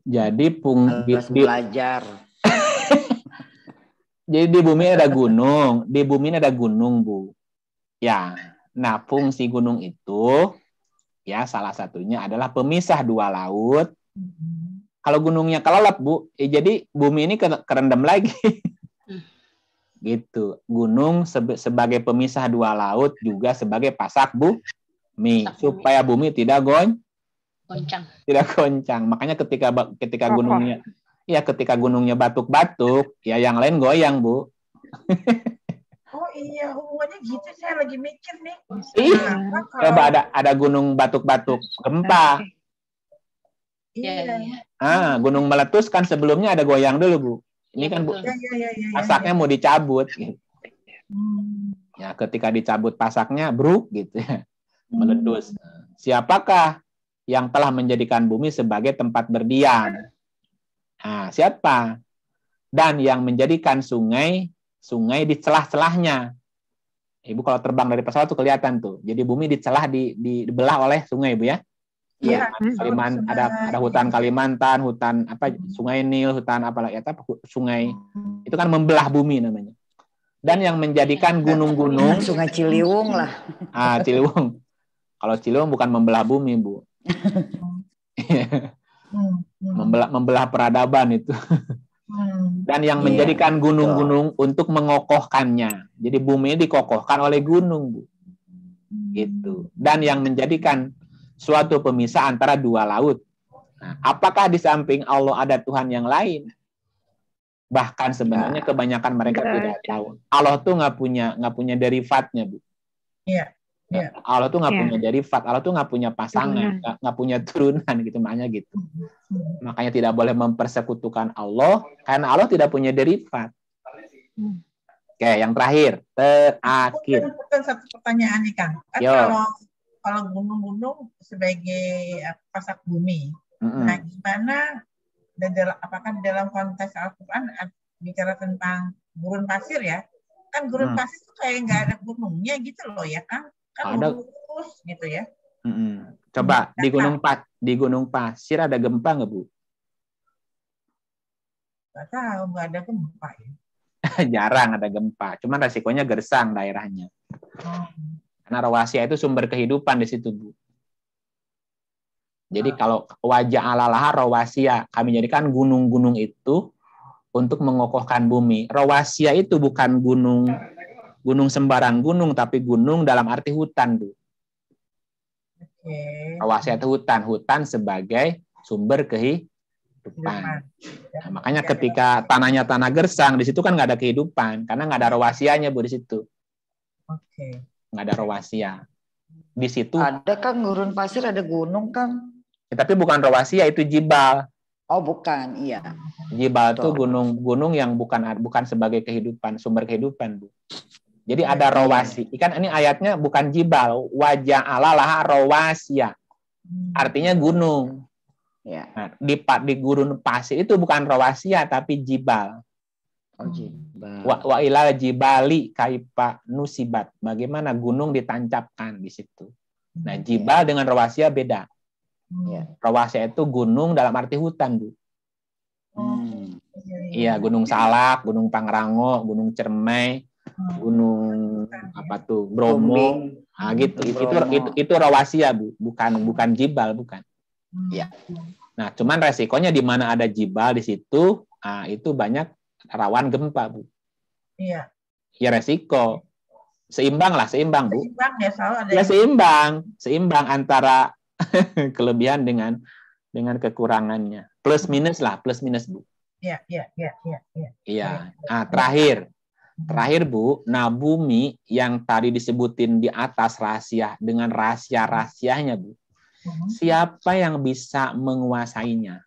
Jadi pung belajar. Jadi di bumi ada gunung, di bumi ada gunung bu. Ya, nah fungsi gunung itu ya salah satunya adalah pemisah dua laut. Kalau gunungnya kelelep bu, ya jadi bumi ini kerendam lagi. gitu. Gunung sebagai pemisah dua laut juga sebagai pasak bu, mi supaya bumi tidak gon Goncang. Tidak goncang. Makanya ketika ketika oh, oh. gunungnya ya ketika gunungnya batuk-batuk, ya yang lain goyang, Bu. oh iya, hubungannya gitu saya lagi mikir nih. Iya. Nah, kalau... Coba ada ada gunung batuk-batuk, gempa. Iya. Iya, iya, Ah, gunung meletus kan sebelumnya ada goyang dulu, Bu. Ini iya, kan Bu. Ya, ya, ya, ya, pasaknya ya. mau dicabut gitu. Hmm. Ya, ketika dicabut pasaknya bruk gitu ya. Hmm. Meledus. Siapakah yang telah menjadikan bumi sebagai tempat berdiam. Nah, siapa? Dan yang menjadikan sungai, sungai di celah-celahnya. Ibu kalau terbang dari pesawat tuh kelihatan tuh. Jadi bumi di celah di, dibelah oleh sungai, Bu ya. Iya. Kalimantan hmm. ada ada hutan Kalimantan, hutan apa Sungai Nil, hutan apalah ya apa sungai hmm. itu kan membelah bumi namanya. Dan yang menjadikan gunung-gunung Sungai Ciliwung lah. Ah, Ciliwung. Kalau Ciliwung bukan membelah bumi, Bu. Iya. membelah membelah peradaban itu hmm. dan yang iya, menjadikan gunung-gunung untuk mengokohkannya jadi bumi dikokohkan oleh gunung bu gitu dan yang menjadikan suatu pemisah antara dua laut nah, apakah di samping Allah ada Tuhan yang lain bahkan sebenarnya nah. kebanyakan mereka iya. tidak tahu Allah tuh nggak punya nggak punya derivatnya bu Yeah. Allah tuh nggak yeah. punya derivat, Allah tuh nggak punya pasangan, iya. nggak punya turunan gitu makanya gitu. Hmm. Makanya tidak boleh mempersekutukan Allah karena Allah tidak punya derivat. Hmm. Oke, yang terakhir, terakhir. Bukan satu pertanyaan nih Kang. Kan kalau kalau gunung-gunung sebagai eh, pasak bumi, mm -hmm. nah gimana dan dalam, apakah dalam konteks Al-Quran bicara tentang gurun pasir ya? Kan gurun hmm. pasir tuh kayak nggak ada gunungnya gitu loh ya Kang kan ada lurus gitu ya. mm hmm Coba nah, nah. di Gunung Pas di Gunung Pasir ada gempa nggak bu? Gak tahu nggak ada gempa ya. Jarang ada gempa, cuman resikonya gersang daerahnya. Oh. Karena rawasia itu sumber kehidupan di situ bu. Jadi ah. kalau wajah alalaha rawasia kami jadikan gunung-gunung itu untuk mengokohkan bumi. Rawasia itu bukan gunung gunung sembarang gunung, tapi gunung dalam arti hutan, Bu. Okay. hutan, hutan sebagai sumber kehidupan. Nah, makanya ya, ya. ketika tanahnya tanah gersang, di situ kan nggak ada kehidupan, karena nggak ada rawasianya bu di situ. Oke. Okay. Nggak ada rawasia. Di situ. Ada kan gurun pasir, ada gunung kan? Ya, tapi bukan rawasia, itu jibal. Oh bukan, iya. Jibal itu gunung-gunung yang bukan bukan sebagai kehidupan, sumber kehidupan bu. Jadi iya, ada iya, iya. rawasi. Ikan ini ayatnya bukan jibal, wajah Allah lah rawasia, ya. hmm. Artinya gunung. Ya. Nah, di di gurun pasir itu bukan rawasia ya, tapi jibal. Oh, jibal. Wa, wa ila jibali kaipa nusibat. Bagaimana gunung ditancapkan di situ. Nah, hmm, jibal dengan rawasia ya beda. Ya. itu gunung dalam arti hutan, Bu. Hmm. Iya, Gunung Salak, Gunung Pangrango, Gunung Cermai, gunung apa ya. tuh Bromo ah gitu Bromo. itu itu itu rawasia bu bukan bukan jibal bukan ya nah cuman resikonya di mana ada jibal di situ ah itu banyak rawan gempa bu iya ya resiko seimbang lah seimbang bu seimbang ya selalu ada ya seimbang seimbang antara kelebihan dengan dengan kekurangannya plus minus lah plus minus bu Iya, iya, iya, iya. Iya. Nah, terakhir, Terakhir Bu, nah bumi yang tadi disebutin di atas rahasia dengan rahasia-rahasianya Bu. Hmm. Siapa yang bisa menguasainya?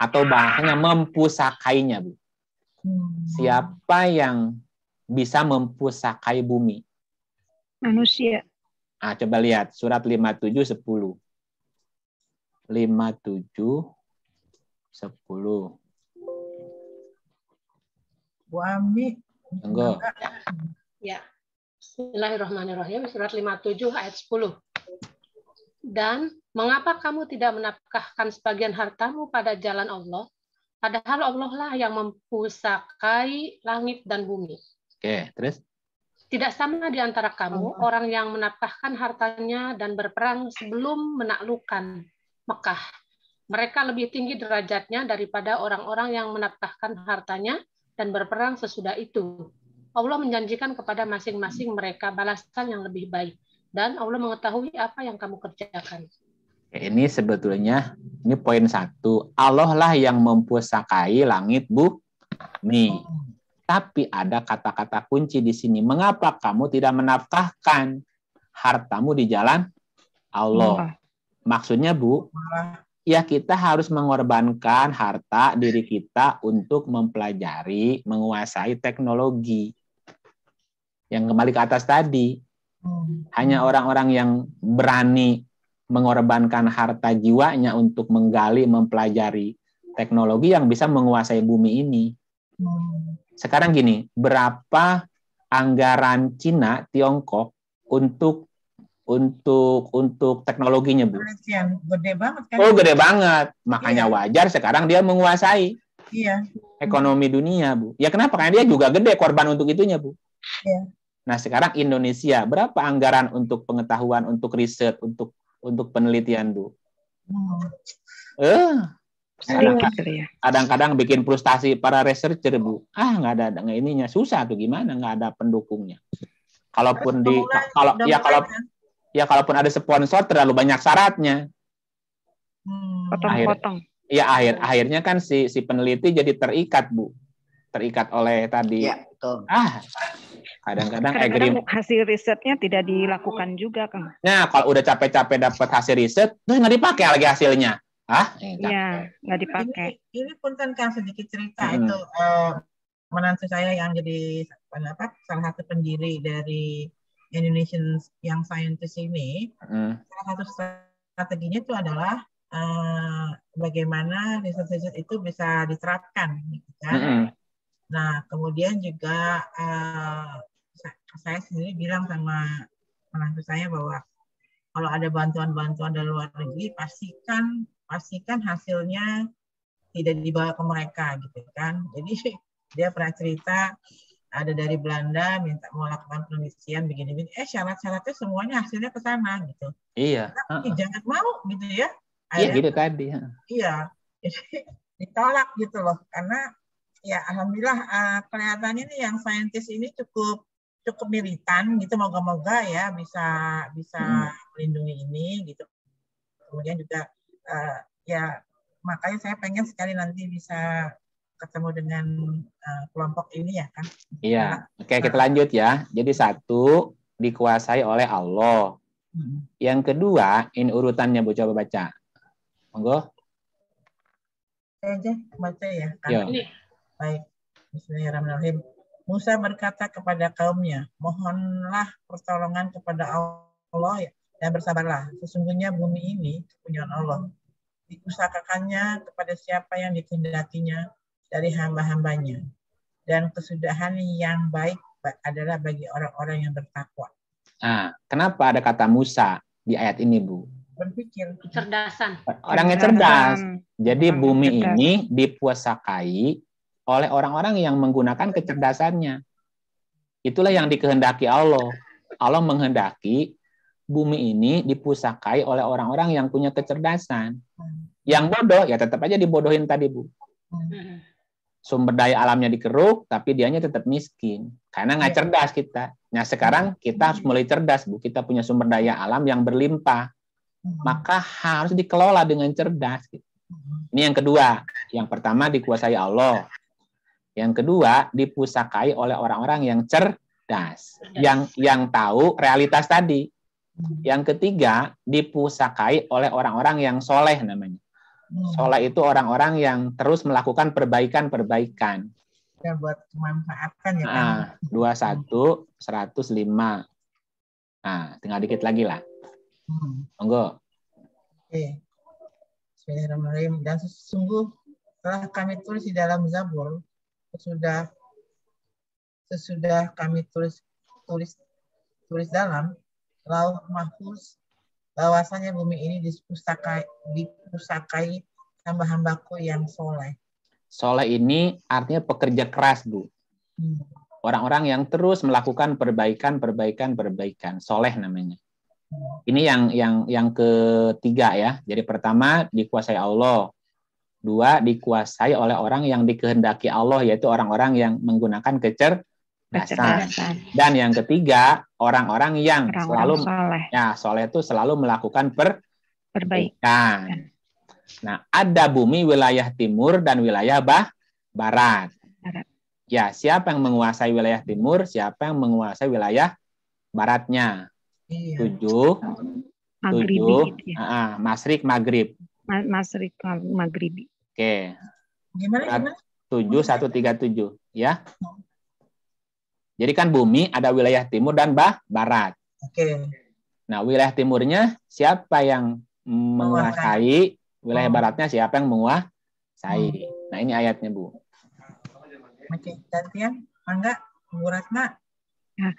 Atau bahasanya mempusakainya Bu. Hmm. Siapa yang bisa mempusakai bumi? Manusia. Nah, coba lihat surat 57 10. 57 10. Wami Monggo. Ya. Bismillahirrahmanirrahim surat 57 ayat 10. Dan mengapa kamu tidak menafkahkan sebagian hartamu pada jalan Allah? Padahal Allah lah yang mempusakai langit dan bumi. Oke, terus? Tidak sama di antara kamu oh. orang yang menafkahkan hartanya dan berperang sebelum menaklukkan Mekah. Mereka lebih tinggi derajatnya daripada orang-orang yang menafkahkan hartanya dan berperang sesudah itu. Allah menjanjikan kepada masing-masing mereka balasan yang lebih baik dan Allah mengetahui apa yang kamu kerjakan. Ini sebetulnya ini poin satu. Allah lah yang mempusakai langit bumi. Nih. Tapi ada kata-kata kunci di sini. Mengapa kamu tidak menafkahkan hartamu di jalan Allah? Iya. Maksudnya Bu, ya kita harus mengorbankan harta diri kita untuk mempelajari, menguasai teknologi. Yang kembali ke atas tadi, hanya orang-orang yang berani mengorbankan harta jiwanya untuk menggali, mempelajari teknologi yang bisa menguasai bumi ini. Sekarang gini, berapa anggaran Cina, Tiongkok untuk untuk untuk teknologinya bu. Gede banget kan? Oh gede banget, makanya iya. wajar sekarang dia menguasai iya. ekonomi dunia bu. Ya kenapa? Karena dia juga gede korban untuk itunya bu. Iya. Nah sekarang Indonesia berapa anggaran untuk pengetahuan, untuk riset, untuk untuk penelitian bu? Hmm. Eh, ya. kadang-kadang bikin frustasi para researcher bu. Ah nggak ada nggak ininya susah tuh gimana? Nggak ada pendukungnya. Kalaupun Terus di kalau ya kalau ya ya kalaupun ada sponsor terlalu banyak syaratnya potong-potong hmm. Iya ya akhir akhirnya kan si si peneliti jadi terikat bu terikat oleh tadi ya, betul. ah kadang-kadang agree. hasil risetnya tidak dilakukan juga kan nah kalau udah capek-capek dapat hasil riset terus nggak dipakai lagi hasilnya ah iya, iya nggak dipakai ini, ini pun kan kan sedikit cerita hmm. itu uh, menantu saya yang jadi apa salah satu pendiri dari Indonesian yang scientist ini mm. salah satu strateginya itu adalah uh, bagaimana riset-riset itu bisa diterapkan gitu kan. Mm -hmm. Nah kemudian juga uh, saya sendiri bilang sama menantu saya bahwa kalau ada bantuan-bantuan dari luar negeri pastikan pastikan hasilnya tidak dibawa ke mereka gitu kan. Jadi dia pernah cerita ada dari Belanda minta mau lakukan penelitian begini-begini eh syarat-syaratnya semuanya hasilnya ke sana gitu iya Tapi uh -uh. jangan mau gitu ya iya gitu tadi iya jadi ditolak gitu loh karena ya alhamdulillah uh, kelihatannya nih yang saintis ini cukup cukup militan gitu moga-moga ya bisa bisa hmm. melindungi ini gitu kemudian juga uh, ya makanya saya pengen sekali nanti bisa ketemu dengan uh, kelompok ini ya kan? Iya. Nah, Oke, okay, kita lanjut ya. Jadi satu dikuasai oleh Allah. Hmm. Yang kedua, ini urutannya Bu coba baca. Monggo. Saya aja baca ya. Iya. Baik. Bismillahirrahmanirrahim. Musa berkata kepada kaumnya, "Mohonlah pertolongan kepada Allah ya." dan bersabarlah. Sesungguhnya bumi ini kepunyaan Allah." Diusahakannya kepada siapa yang dikendakinya dari hamba-hambanya. Dan kesudahan yang baik adalah bagi orang-orang yang bertakwa. Ah, kenapa ada kata Musa di ayat ini, Bu? Berpikir. Kecerdasan. Orang yang cerdas. Jadi orang bumi cerdas. ini dipuasakai oleh orang-orang yang menggunakan kecerdasannya. Itulah yang dikehendaki Allah. Allah menghendaki bumi ini dipusakai oleh orang-orang yang punya kecerdasan. Hmm. Yang bodoh ya tetap aja dibodohin tadi, Bu. Hmm. Hmm sumber daya alamnya dikeruk, tapi dianya tetap miskin. Karena nggak iya. cerdas kita. Nah sekarang kita harus mulai cerdas, Bu. Kita punya sumber daya alam yang berlimpah. Hmm. Maka harus dikelola dengan cerdas. Gitu. Hmm. Ini yang kedua. Yang pertama dikuasai Allah. Yang kedua dipusakai oleh orang-orang yang cerdas, yang yang tahu realitas tadi. Hmm. Yang ketiga dipusakai oleh orang-orang yang soleh namanya. Hmm. Soleh itu orang-orang yang terus melakukan perbaikan-perbaikan. Ya buat kemanfaatan ya kan. Dua satu seratus lima. Nah, tinggal dikit lagi lah. Hmm. Oke. Bismillahirrahmanirrahim. Dan sesungguh telah kami tulis di dalam Zabur sesudah sesudah kami tulis tulis tulis dalam laut mahfuz bahwasanya bumi ini dipusakai dipusakai hamba-hambaku yang soleh. Soleh ini artinya pekerja keras, Bu. orang hmm. Orang-orang yang terus melakukan perbaikan, perbaikan, perbaikan. Soleh namanya. Ini yang yang yang ketiga ya. Jadi pertama dikuasai Allah. Dua dikuasai oleh orang yang dikehendaki Allah yaitu orang-orang yang menggunakan kecer dasar. Dan yang ketiga, orang-orang yang orang -orang selalu soleh. ya soleh itu selalu melakukan per perbaikan. Nah, ada bumi wilayah timur dan wilayah bah barat. Ya, siapa yang menguasai wilayah timur, siapa yang menguasai wilayah baratnya? Iya. Tujuh, Magribi, tujuh, gitu ya. uh, uh, Masrik Maghrib. Ma Masrik Maghribi. Oke. Okay. Gimana, gimana? Tujuh satu tiga tujuh, ya. Oh. Jadi kan bumi ada wilayah timur dan bah barat. Oke. Okay. Nah, wilayah timurnya siapa yang menguasai, wilayah oh. baratnya siapa yang menguasai. Oh. Nah, ini ayatnya, Bu. Oke, gantian. Mangga, Bu Ratna. Ya,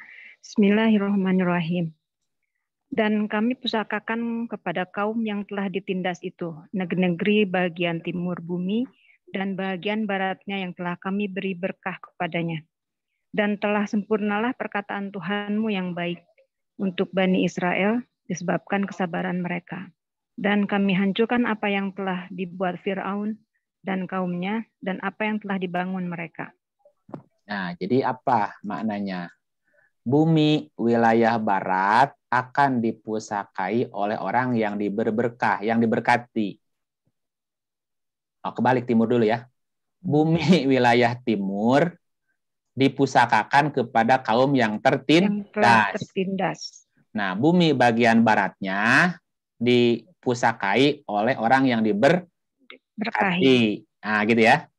bismillahirrahmanirrahim. Dan kami pusakakan kepada kaum yang telah ditindas itu, negeri-negeri bagian timur bumi, dan bagian baratnya yang telah kami beri berkah kepadanya dan telah sempurnalah perkataan Tuhanmu yang baik untuk Bani Israel disebabkan kesabaran mereka. Dan kami hancurkan apa yang telah dibuat Fir'aun dan kaumnya dan apa yang telah dibangun mereka. Nah, jadi apa maknanya? Bumi wilayah barat akan dipusakai oleh orang yang diberberkah, yang diberkati. Oh, kebalik timur dulu ya. Bumi wilayah timur dipusakakan kepada kaum yang tertindas. Yang tertindas. Nah, bumi bagian baratnya dipusakai oleh orang yang diberkati. Nah, gitu ya.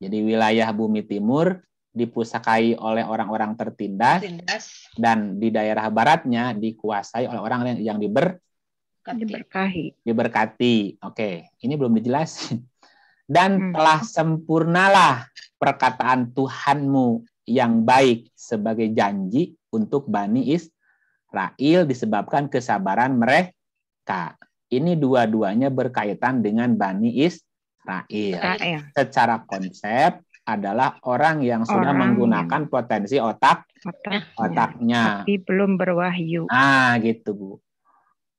Jadi wilayah bumi timur dipusakai oleh orang-orang tertindas, tertindas dan di daerah baratnya dikuasai oleh orang yang, yang Diberkati. Oke, ini belum dijelasin dan hmm. telah sempurnalah perkataan Tuhanmu yang baik sebagai janji untuk Bani Israel disebabkan kesabaran mereka. Ini dua-duanya berkaitan dengan Bani Israel. Secara konsep adalah orang yang sudah orang menggunakan yang potensi otak otaknya, otaknya. tapi belum berwahyu. Ah, gitu Bu.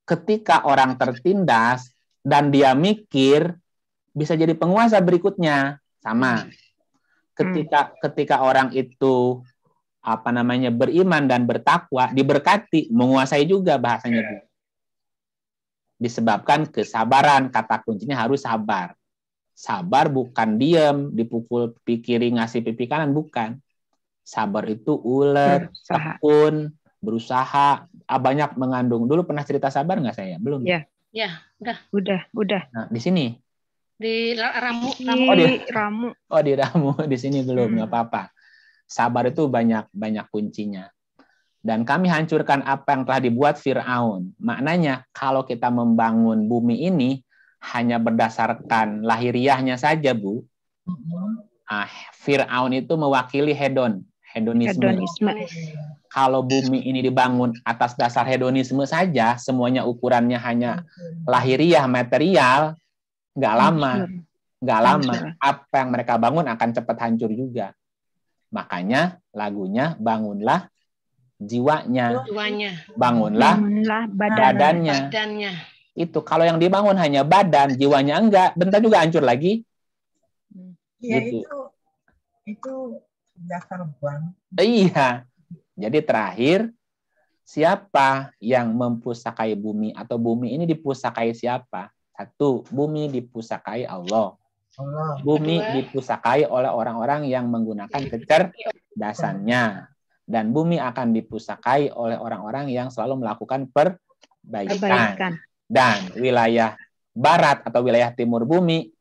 Ketika orang tertindas dan dia mikir bisa jadi penguasa berikutnya sama hmm. ketika hmm. ketika orang itu apa namanya beriman dan bertakwa diberkati menguasai juga bahasanya yeah. disebabkan kesabaran kata kuncinya harus sabar sabar bukan diem dipukul pikiri ngasih pipi kanan bukan sabar itu ulet tekun berusaha ah, banyak mengandung dulu pernah cerita sabar nggak saya belum ya yeah. ya yeah. udah udah udah nah, di sini di ramu, ramu. Oh, di ramu. Oh, di ramu. Di sini belum, hmm. nggak hmm. apa-apa. Sabar itu banyak banyak kuncinya. Dan kami hancurkan apa yang telah dibuat Firaun. Maknanya kalau kita membangun bumi ini hanya berdasarkan lahiriahnya saja, Bu. Hmm. Ah, Firaun itu mewakili hedon, hedonisme. hedonisme. Kalau bumi ini dibangun atas dasar hedonisme saja, semuanya ukurannya hanya hmm. lahiriah material, nggak lama nggak lama ya? apa yang mereka bangun akan cepat hancur juga makanya lagunya bangunlah jiwanya jiwanya bangunlah, bangunlah badan. badannya badannya itu kalau yang dibangun hanya badan jiwanya enggak bentar juga hancur lagi ya, gitu. itu itu dasar banget iya jadi terakhir siapa yang mempusakai bumi atau bumi ini dipusakai siapa satu, bumi dipusakai Allah. Bumi dipusakai oleh orang-orang yang menggunakan kecerdasannya. Dan bumi akan dipusakai oleh orang-orang yang selalu melakukan perbaikan. Dan wilayah barat atau wilayah timur bumi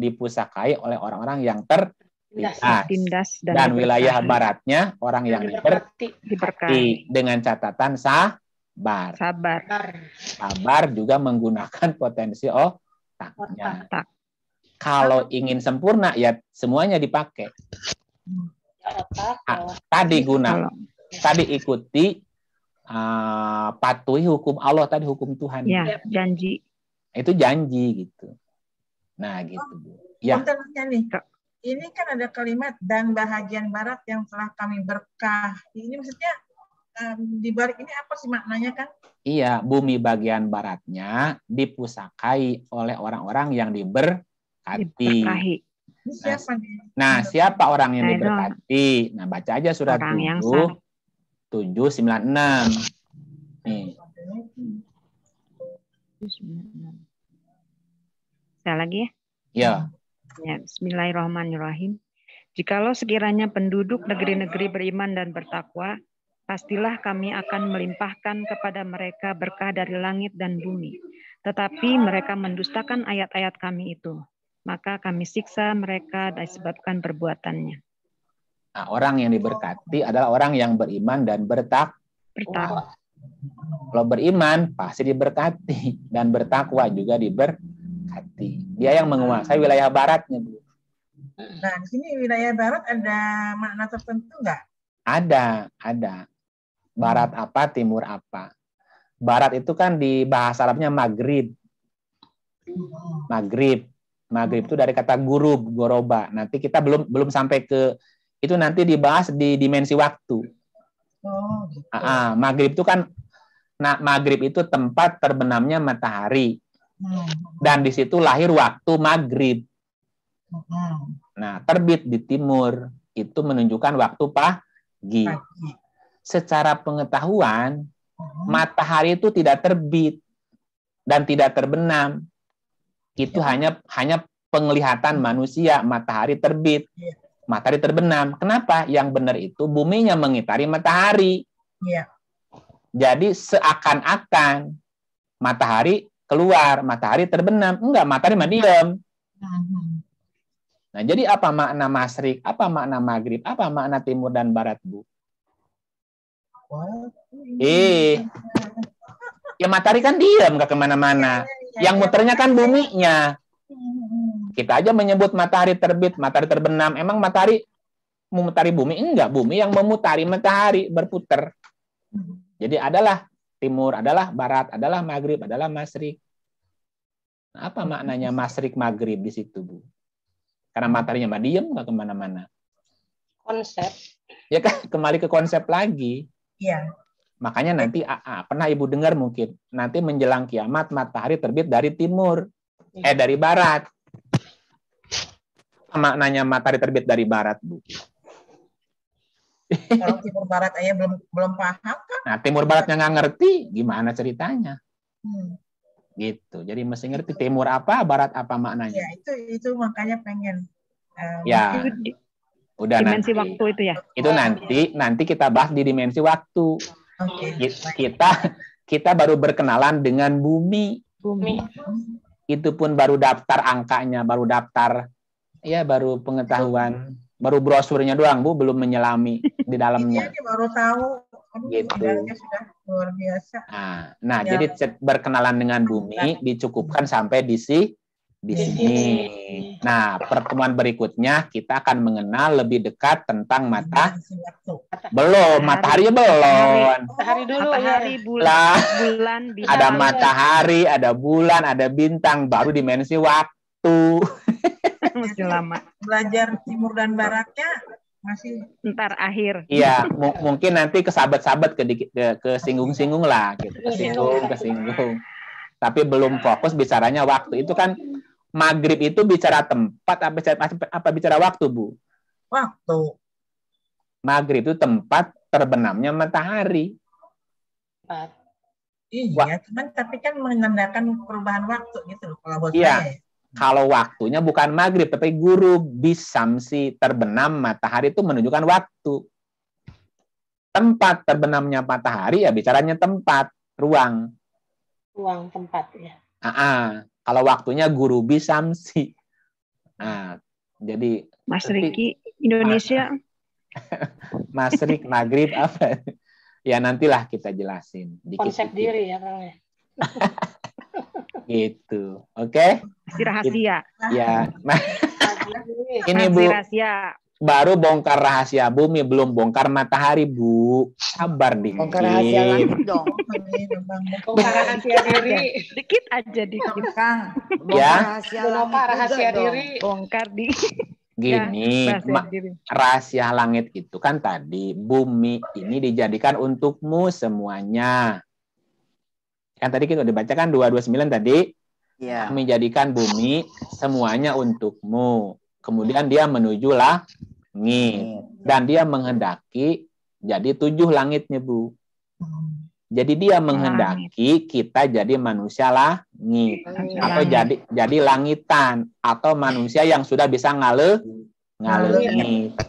dipusakai oleh orang-orang yang ter Tindas, dan, dan wilayah baratnya orang yang diberkati dengan catatan sah sabar. Sabar. Sabar juga menggunakan potensi otaknya. Otak. Kalau ingin sempurna ya semuanya dipakai. Otak. Ah, tadi iya, guna. Tadi ikuti uh, patuhi hukum Allah tadi hukum Tuhan. Ya, janji. Itu janji gitu. Nah, gitu. Oh, ya. Iya. Ini kan ada kalimat dan bahagian barat yang telah kami berkah. Ini maksudnya di balik ini apa sih maknanya kan? Iya, bumi bagian baratnya dipusakai oleh orang-orang yang diberkati. Nah, siapa, nah, siapa orang yang nah, diberkati? Nah, baca aja surat orang 7 796. Nih. Saya lagi ya? Ya. Ya, bismillahirrahmanirrahim. Jikalau sekiranya penduduk negeri-negeri beriman dan bertakwa, pastilah kami akan melimpahkan kepada mereka berkah dari langit dan bumi. Tetapi mereka mendustakan ayat-ayat kami itu. Maka kami siksa mereka sebabkan perbuatannya. Nah, orang yang diberkati adalah orang yang beriman dan bertak bertakwa. Kalau beriman pasti diberkati dan bertakwa juga diberkati. Dia yang menguasai wilayah baratnya, Bu. Nah, di sini wilayah barat ada makna tertentu nggak? Ada, ada. Barat apa, timur apa. Barat itu kan di bahasa Arabnya Maghrib. Maghrib. Maghrib itu dari kata gurub, goroba. Nanti kita belum belum sampai ke itu nanti dibahas di dimensi waktu. Oh, gitu. Ah, ah maghrib itu kan nah maghrib itu tempat terbenamnya matahari. Hmm. Dan di situ lahir waktu maghrib. Hmm. Nah, terbit di timur itu menunjukkan waktu pagi secara pengetahuan hmm. matahari itu tidak terbit dan tidak terbenam. Itu ya. hanya hanya penglihatan hmm. manusia matahari terbit, ya. matahari terbenam. Kenapa? Yang benar itu buminya mengitari matahari. Ya. Jadi seakan-akan matahari keluar, matahari terbenam. Enggak, matahari mah diam. Hmm. Nah, jadi apa makna masrik, apa makna maghrib, apa makna timur dan barat, Bu? eh Ya matahari kan diam gak kemana-mana. Iya, iya, yang iya. muternya kan buminya. Hmm. Kita aja menyebut matahari terbit, matahari terbenam. Emang matahari memutari bumi? Enggak, bumi yang memutari matahari berputar. Jadi adalah timur, adalah barat, adalah maghrib, adalah masrik. Nah, apa maknanya masrik maghrib di situ, Bu? Karena mataharinya mah diam gak kemana-mana. Konsep. Ya kan, kembali ke konsep lagi. Iya. Makanya nanti AA pernah Ibu dengar mungkin nanti menjelang kiamat matahari terbit dari timur ya. eh dari barat. Maknanya matahari terbit dari barat, Bu. Kalau timur barat aja belum belum paham kan? Nah, timur baratnya nggak ngerti gimana ceritanya. Hmm. Gitu. Jadi mesti ngerti timur apa, barat apa maknanya. Ya, itu itu makanya pengen Uh, ya, Udah dimensi nanti. waktu itu ya. Itu oh, nanti iya. nanti kita bahas di dimensi waktu. Okay. Kita kita baru berkenalan dengan bumi. Bumi. Itu pun baru daftar angkanya, baru daftar ya baru pengetahuan, baru brosurnya doang, Bu, belum menyelami di dalamnya. Ini iya, iya, baru tahu gitu. Nah, nah ya. jadi berkenalan dengan bumi dicukupkan sampai di si, di hmm. sini. Nah, pertemuan berikutnya kita akan mengenal lebih dekat tentang mata. Belum, matahari belum. Matahari dulu, ya. matahari, bulan, bulan bintang. Ada matahari, ada bulan, ada bintang, baru dimensi waktu. Masih lama. Belajar timur dan baratnya masih ntar akhir. Iya, mungkin nanti sahabat-sahabat ke, ke, ke singgung-singgung lah gitu. Iya. Kesinggung, kesinggung. Tapi belum fokus bicaranya waktu. Itu kan maghrib itu bicara tempat apa bicara, apa bicara waktu bu waktu maghrib itu tempat terbenamnya matahari tempat iya Wa cuman tapi kan menandakan perubahan waktu gitu loh kalau buat iya. saya kalau waktunya bukan maghrib tapi guru bisamsi terbenam matahari itu menunjukkan waktu tempat terbenamnya matahari ya bicaranya tempat ruang ruang tempat ya Aa, ah, ah. Kalau waktunya guru sih. Nah, jadi Mas Riki Indonesia. Ah, ah. Mas Rik Maghrib apa? ya nantilah kita jelasin. Dikit, Konsep diri ya Kang ya. gitu, oke? Okay? Rahasia. Ya, ini Bu. Rahasia baru bongkar rahasia bumi, belum bongkar matahari, Bu. Sabar dikit. Bongkar rahasia dong. bongkar rahasia diri. Dikit aja dikit. Kang, bongkar ya? rahasia bongkar rahasia diri. Bongkar di Gini, ya, rahasia, langit itu kan tadi bumi ini dijadikan untukmu semuanya. Kan tadi kita dibacakan kan 229 tadi. Ya. Kami jadikan bumi semuanya untukmu kemudian dia menujulah langit. Iya. Dan dia menghendaki jadi tujuh langitnya, Bu. Jadi dia menghendaki kita jadi manusia langit atau jadi jadi langitan atau manusia yang sudah bisa ngale ngalengit. Iya.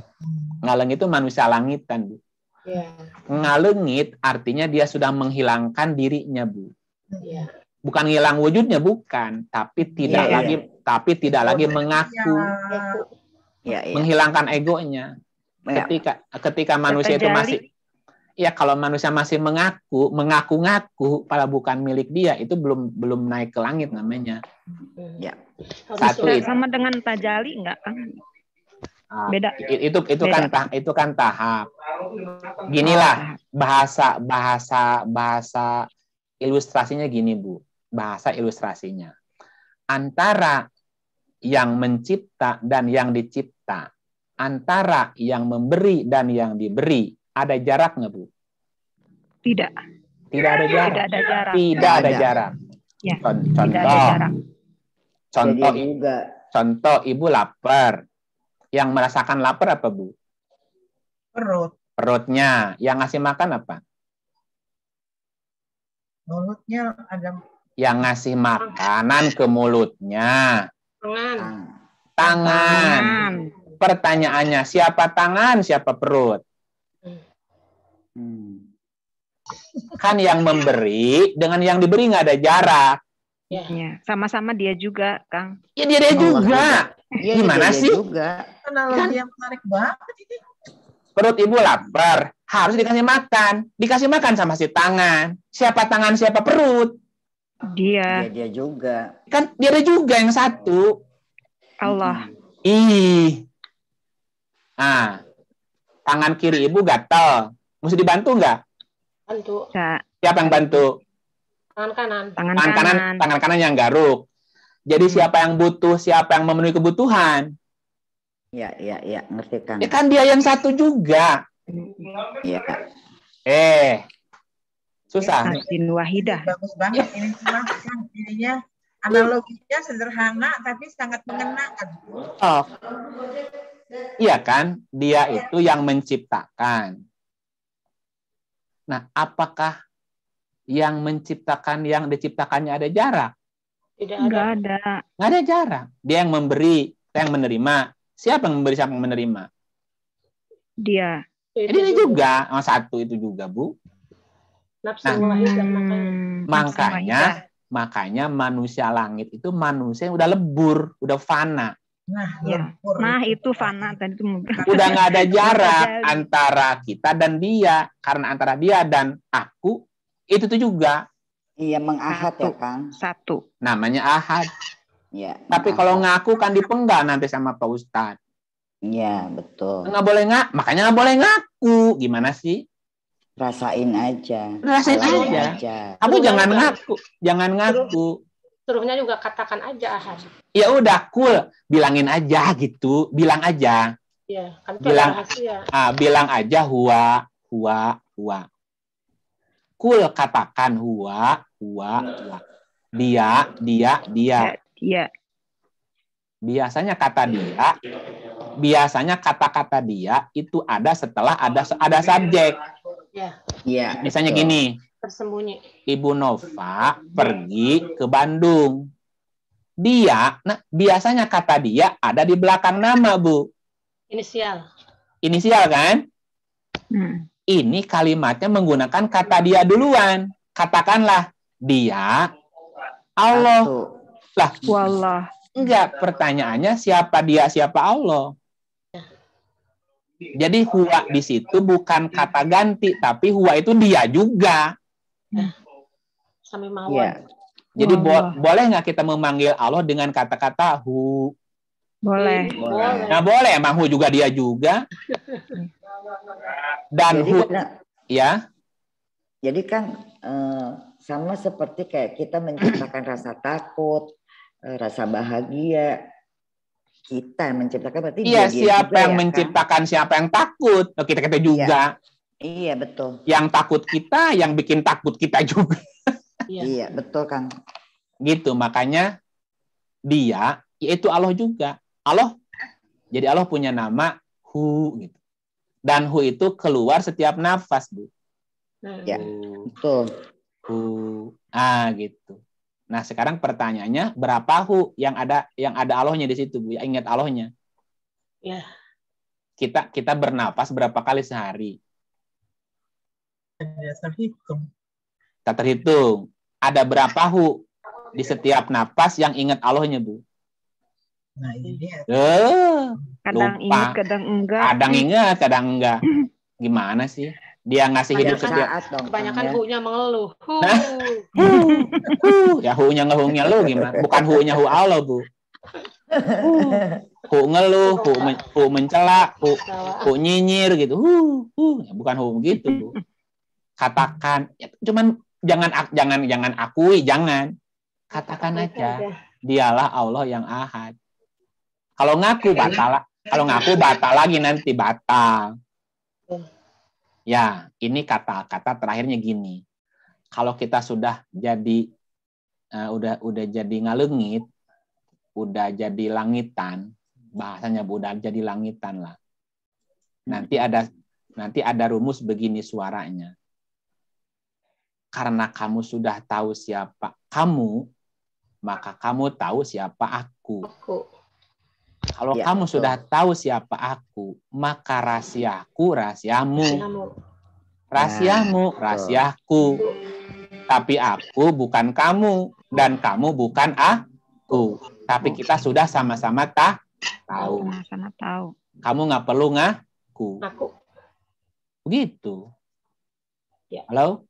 ngalengit itu manusia langitan, Bu. Yeah. Ngalengit artinya dia sudah menghilangkan dirinya, Bu. Iya. Bukan hilang wujudnya bukan, tapi tidak lagi tapi tidak lagi mengaku ya, ya. menghilangkan egonya. Ya. Ketika ketika manusia Terjali. itu masih ya kalau manusia masih mengaku mengaku-ngaku pada bukan milik dia itu belum belum naik ke langit namanya. Ya. Satu itu. sama dengan tajali enggak kan? Ah, Beda. Itu itu kan Beda. kan itu kan tahap. Ginilah bahasa bahasa bahasa ilustrasinya gini Bu. Bahasa ilustrasinya. Antara yang mencipta dan yang dicipta, antara yang memberi dan yang diberi, ada jarak nggak Bu? Tidak. Tidak ada jarak. Tidak ada jarak. Tidak ada jarak. Ya. Contoh. Tidak ada jarak. Ya, contoh juga. Contoh ibu lapar. Yang merasakan lapar apa Bu? Perut. Perutnya. Yang ngasih makan apa? Mulutnya ada yang ngasih makanan ke mulutnya. Tangan. Tangan. Pertanyaannya siapa tangan, siapa perut? Hmm. Kan yang memberi dengan yang diberi nggak ada jarak. Iya, sama-sama dia juga, Kang. Ya, oh, iya dia, dia juga. Ya, Gimana dia, sih? juga. Kan yang menarik banget ini. Perut ibu lapar, harus dikasih makan. Dikasih makan sama si tangan. Siapa tangan, siapa perut. Dia. Dia juga. Kan dia ada juga yang satu. Allah. Ih. Ah. Tangan kiri ibu gatal. Mesti dibantu nggak? Bantu. Siapa yang bantu? Tangan kanan. Tangan, tangan kanan. kanan. Tangan kanan yang garuk. Jadi hmm. siapa yang butuh, siapa yang memenuhi kebutuhan. Ya, ya, ya, ngerti kan. Ya kan dia yang satu juga. Ya. Eh, Susah. Asin wahidah. Bagus banget ini semua kan ininya analoginya sederhana tapi sangat mengenakan. Oh. Iya kan? Dia ya. itu yang menciptakan. Nah, apakah yang menciptakan yang diciptakannya ada jarak? Tidak ada. Nggak ada. Nggak ada jarak. Dia yang memberi, dia yang menerima. Siapa yang memberi, siapa yang menerima? Dia. Jadi itu juga, oh, satu itu juga, Bu nafsu nah, makanya. Hmm, makanya ya. manusia langit itu manusia yang udah lebur, udah fana. Nah, nah, ya. nah itu fana tadi itu udah nggak ada jarak antara kita dan dia karena antara dia dan aku itu tuh juga iya mengahat ya, satu. ya kang satu namanya ahad ya tapi kalau ngaku kan dipenggal nanti sama pak ustad Iya betul nggak boleh nggak makanya nggak boleh ngaku gimana sih rasain aja rasain, aja. aja kamu jangan juga. ngaku jangan ngaku suruhnya juga katakan aja ahas ya udah cool bilangin aja gitu bilang aja ya, kan bilang ya. ah bilang aja hua hua hua cool katakan hua hua hua dia dia dia dia biasanya kata dia biasanya kata-kata dia itu ada setelah ada ada subjek Iya. Iya, misalnya betul. gini. Tersembunyi. Ibu Nova pergi ke Bandung. Dia, nah biasanya kata dia ada di belakang nama, Bu. Inisial. Inisial kan? Hmm. Ini kalimatnya menggunakan kata dia duluan. Katakanlah dia Allah. Satu. Lah, wallah. Enggak, pertanyaannya siapa dia, siapa Allah? Jadi huwa di situ bukan kata ganti, tapi huwa itu dia juga. Nah, sami mawon. Ya. Jadi bo boleh nggak kita memanggil Allah dengan kata-kata hu? Boleh. boleh. Nah boleh, emang hu juga dia juga. Dan jadi, hu, ya. Jadi kan eh, sama seperti kayak kita menciptakan rasa takut, eh, rasa bahagia, kita menciptakan berarti iya dia, siapa juga, yang ya, kan? menciptakan kan? siapa yang takut oh, kita kita juga iya. iya betul yang takut kita yang bikin takut kita juga iya, iya betul kan gitu makanya dia yaitu Allah juga Allah jadi Allah punya nama Hu gitu dan Hu itu keluar setiap nafas bu ya betul Hu ah gitu Nah, sekarang pertanyaannya berapa hu yang ada yang ada Allahnya di situ, Bu? Ya ingat Allahnya. Ya. Kita kita bernapas berapa kali sehari? Ya, terhitung. Tak terhitung. Ada berapa hu di setiap napas yang ingat Allahnya, Bu? Nah, ini. Eh, kadang lupa. ingat, kadang enggak. Kadang ingat, kadang enggak. Gimana sih? dia ngasih hidup setiap kebanyakan ya. hu nya mengeluh hu. hu ya hu. ya hunya lu gimana bukan nya hu Allah bu hu, ngeluh hu, men, hu mencela hu, hu nyinyir gitu hu, hu. Ya, bukan hu gitu bu katakan ya, cuman jangan jangan jangan akui jangan katakan aja dialah Allah yang ahad kalau ngaku batal kalau ngaku batal lagi nanti batal Ya, ini kata-kata terakhirnya gini. Kalau kita sudah jadi uh, udah udah jadi ngalengit, udah jadi langitan, bahasanya udah jadi langitan lah. Nanti ada nanti ada rumus begini suaranya. Karena kamu sudah tahu siapa kamu, maka kamu tahu siapa aku. Aku. Kalau ya, kamu betul. sudah tahu siapa aku, maka rahasiaku rahasiamu. Rahasiamu nah, rahasiaku. Tapi aku bukan kamu dan kamu bukan aku. Tapi kita sudah sama-sama tak tahu. Sama-sama tahu. Kamu nggak perlu ngaku. Aku. Begitu. Ya. Halo?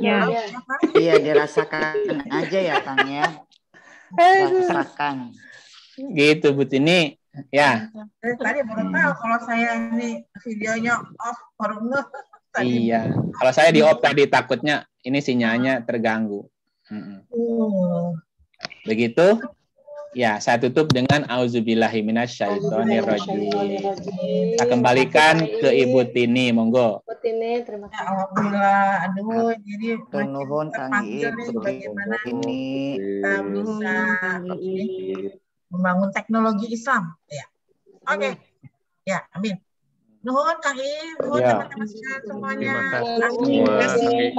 Iya. Iya, dirasakan aja ya, Kang ya. Rasakan. Gitu, Bu ini Ya. Iya, iya. Eh, tadi baru tahu kalau saya ini videonya off baru Tadi. Iya. Kalau saya di off tadi takutnya ini sinyalnya terganggu. Oh. Begitu? Ya, saya tutup dengan auzubillahi minasyaitonirrajim. Kita kembalikan ke Ibu Tini, monggo. Ibu Tini, terima ya, kasih. Alhamdulillah. Aduh, jadi Tunuhun Kang Ibu. Bagaimana ini bisa iya membangun teknologi Islam ya oke okay. Hmm. ya amin Nuhun Kang I, nuhun ya. teman-teman semuanya. Terima kasih.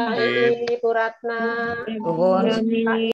Terima kasih Bu Nuhun.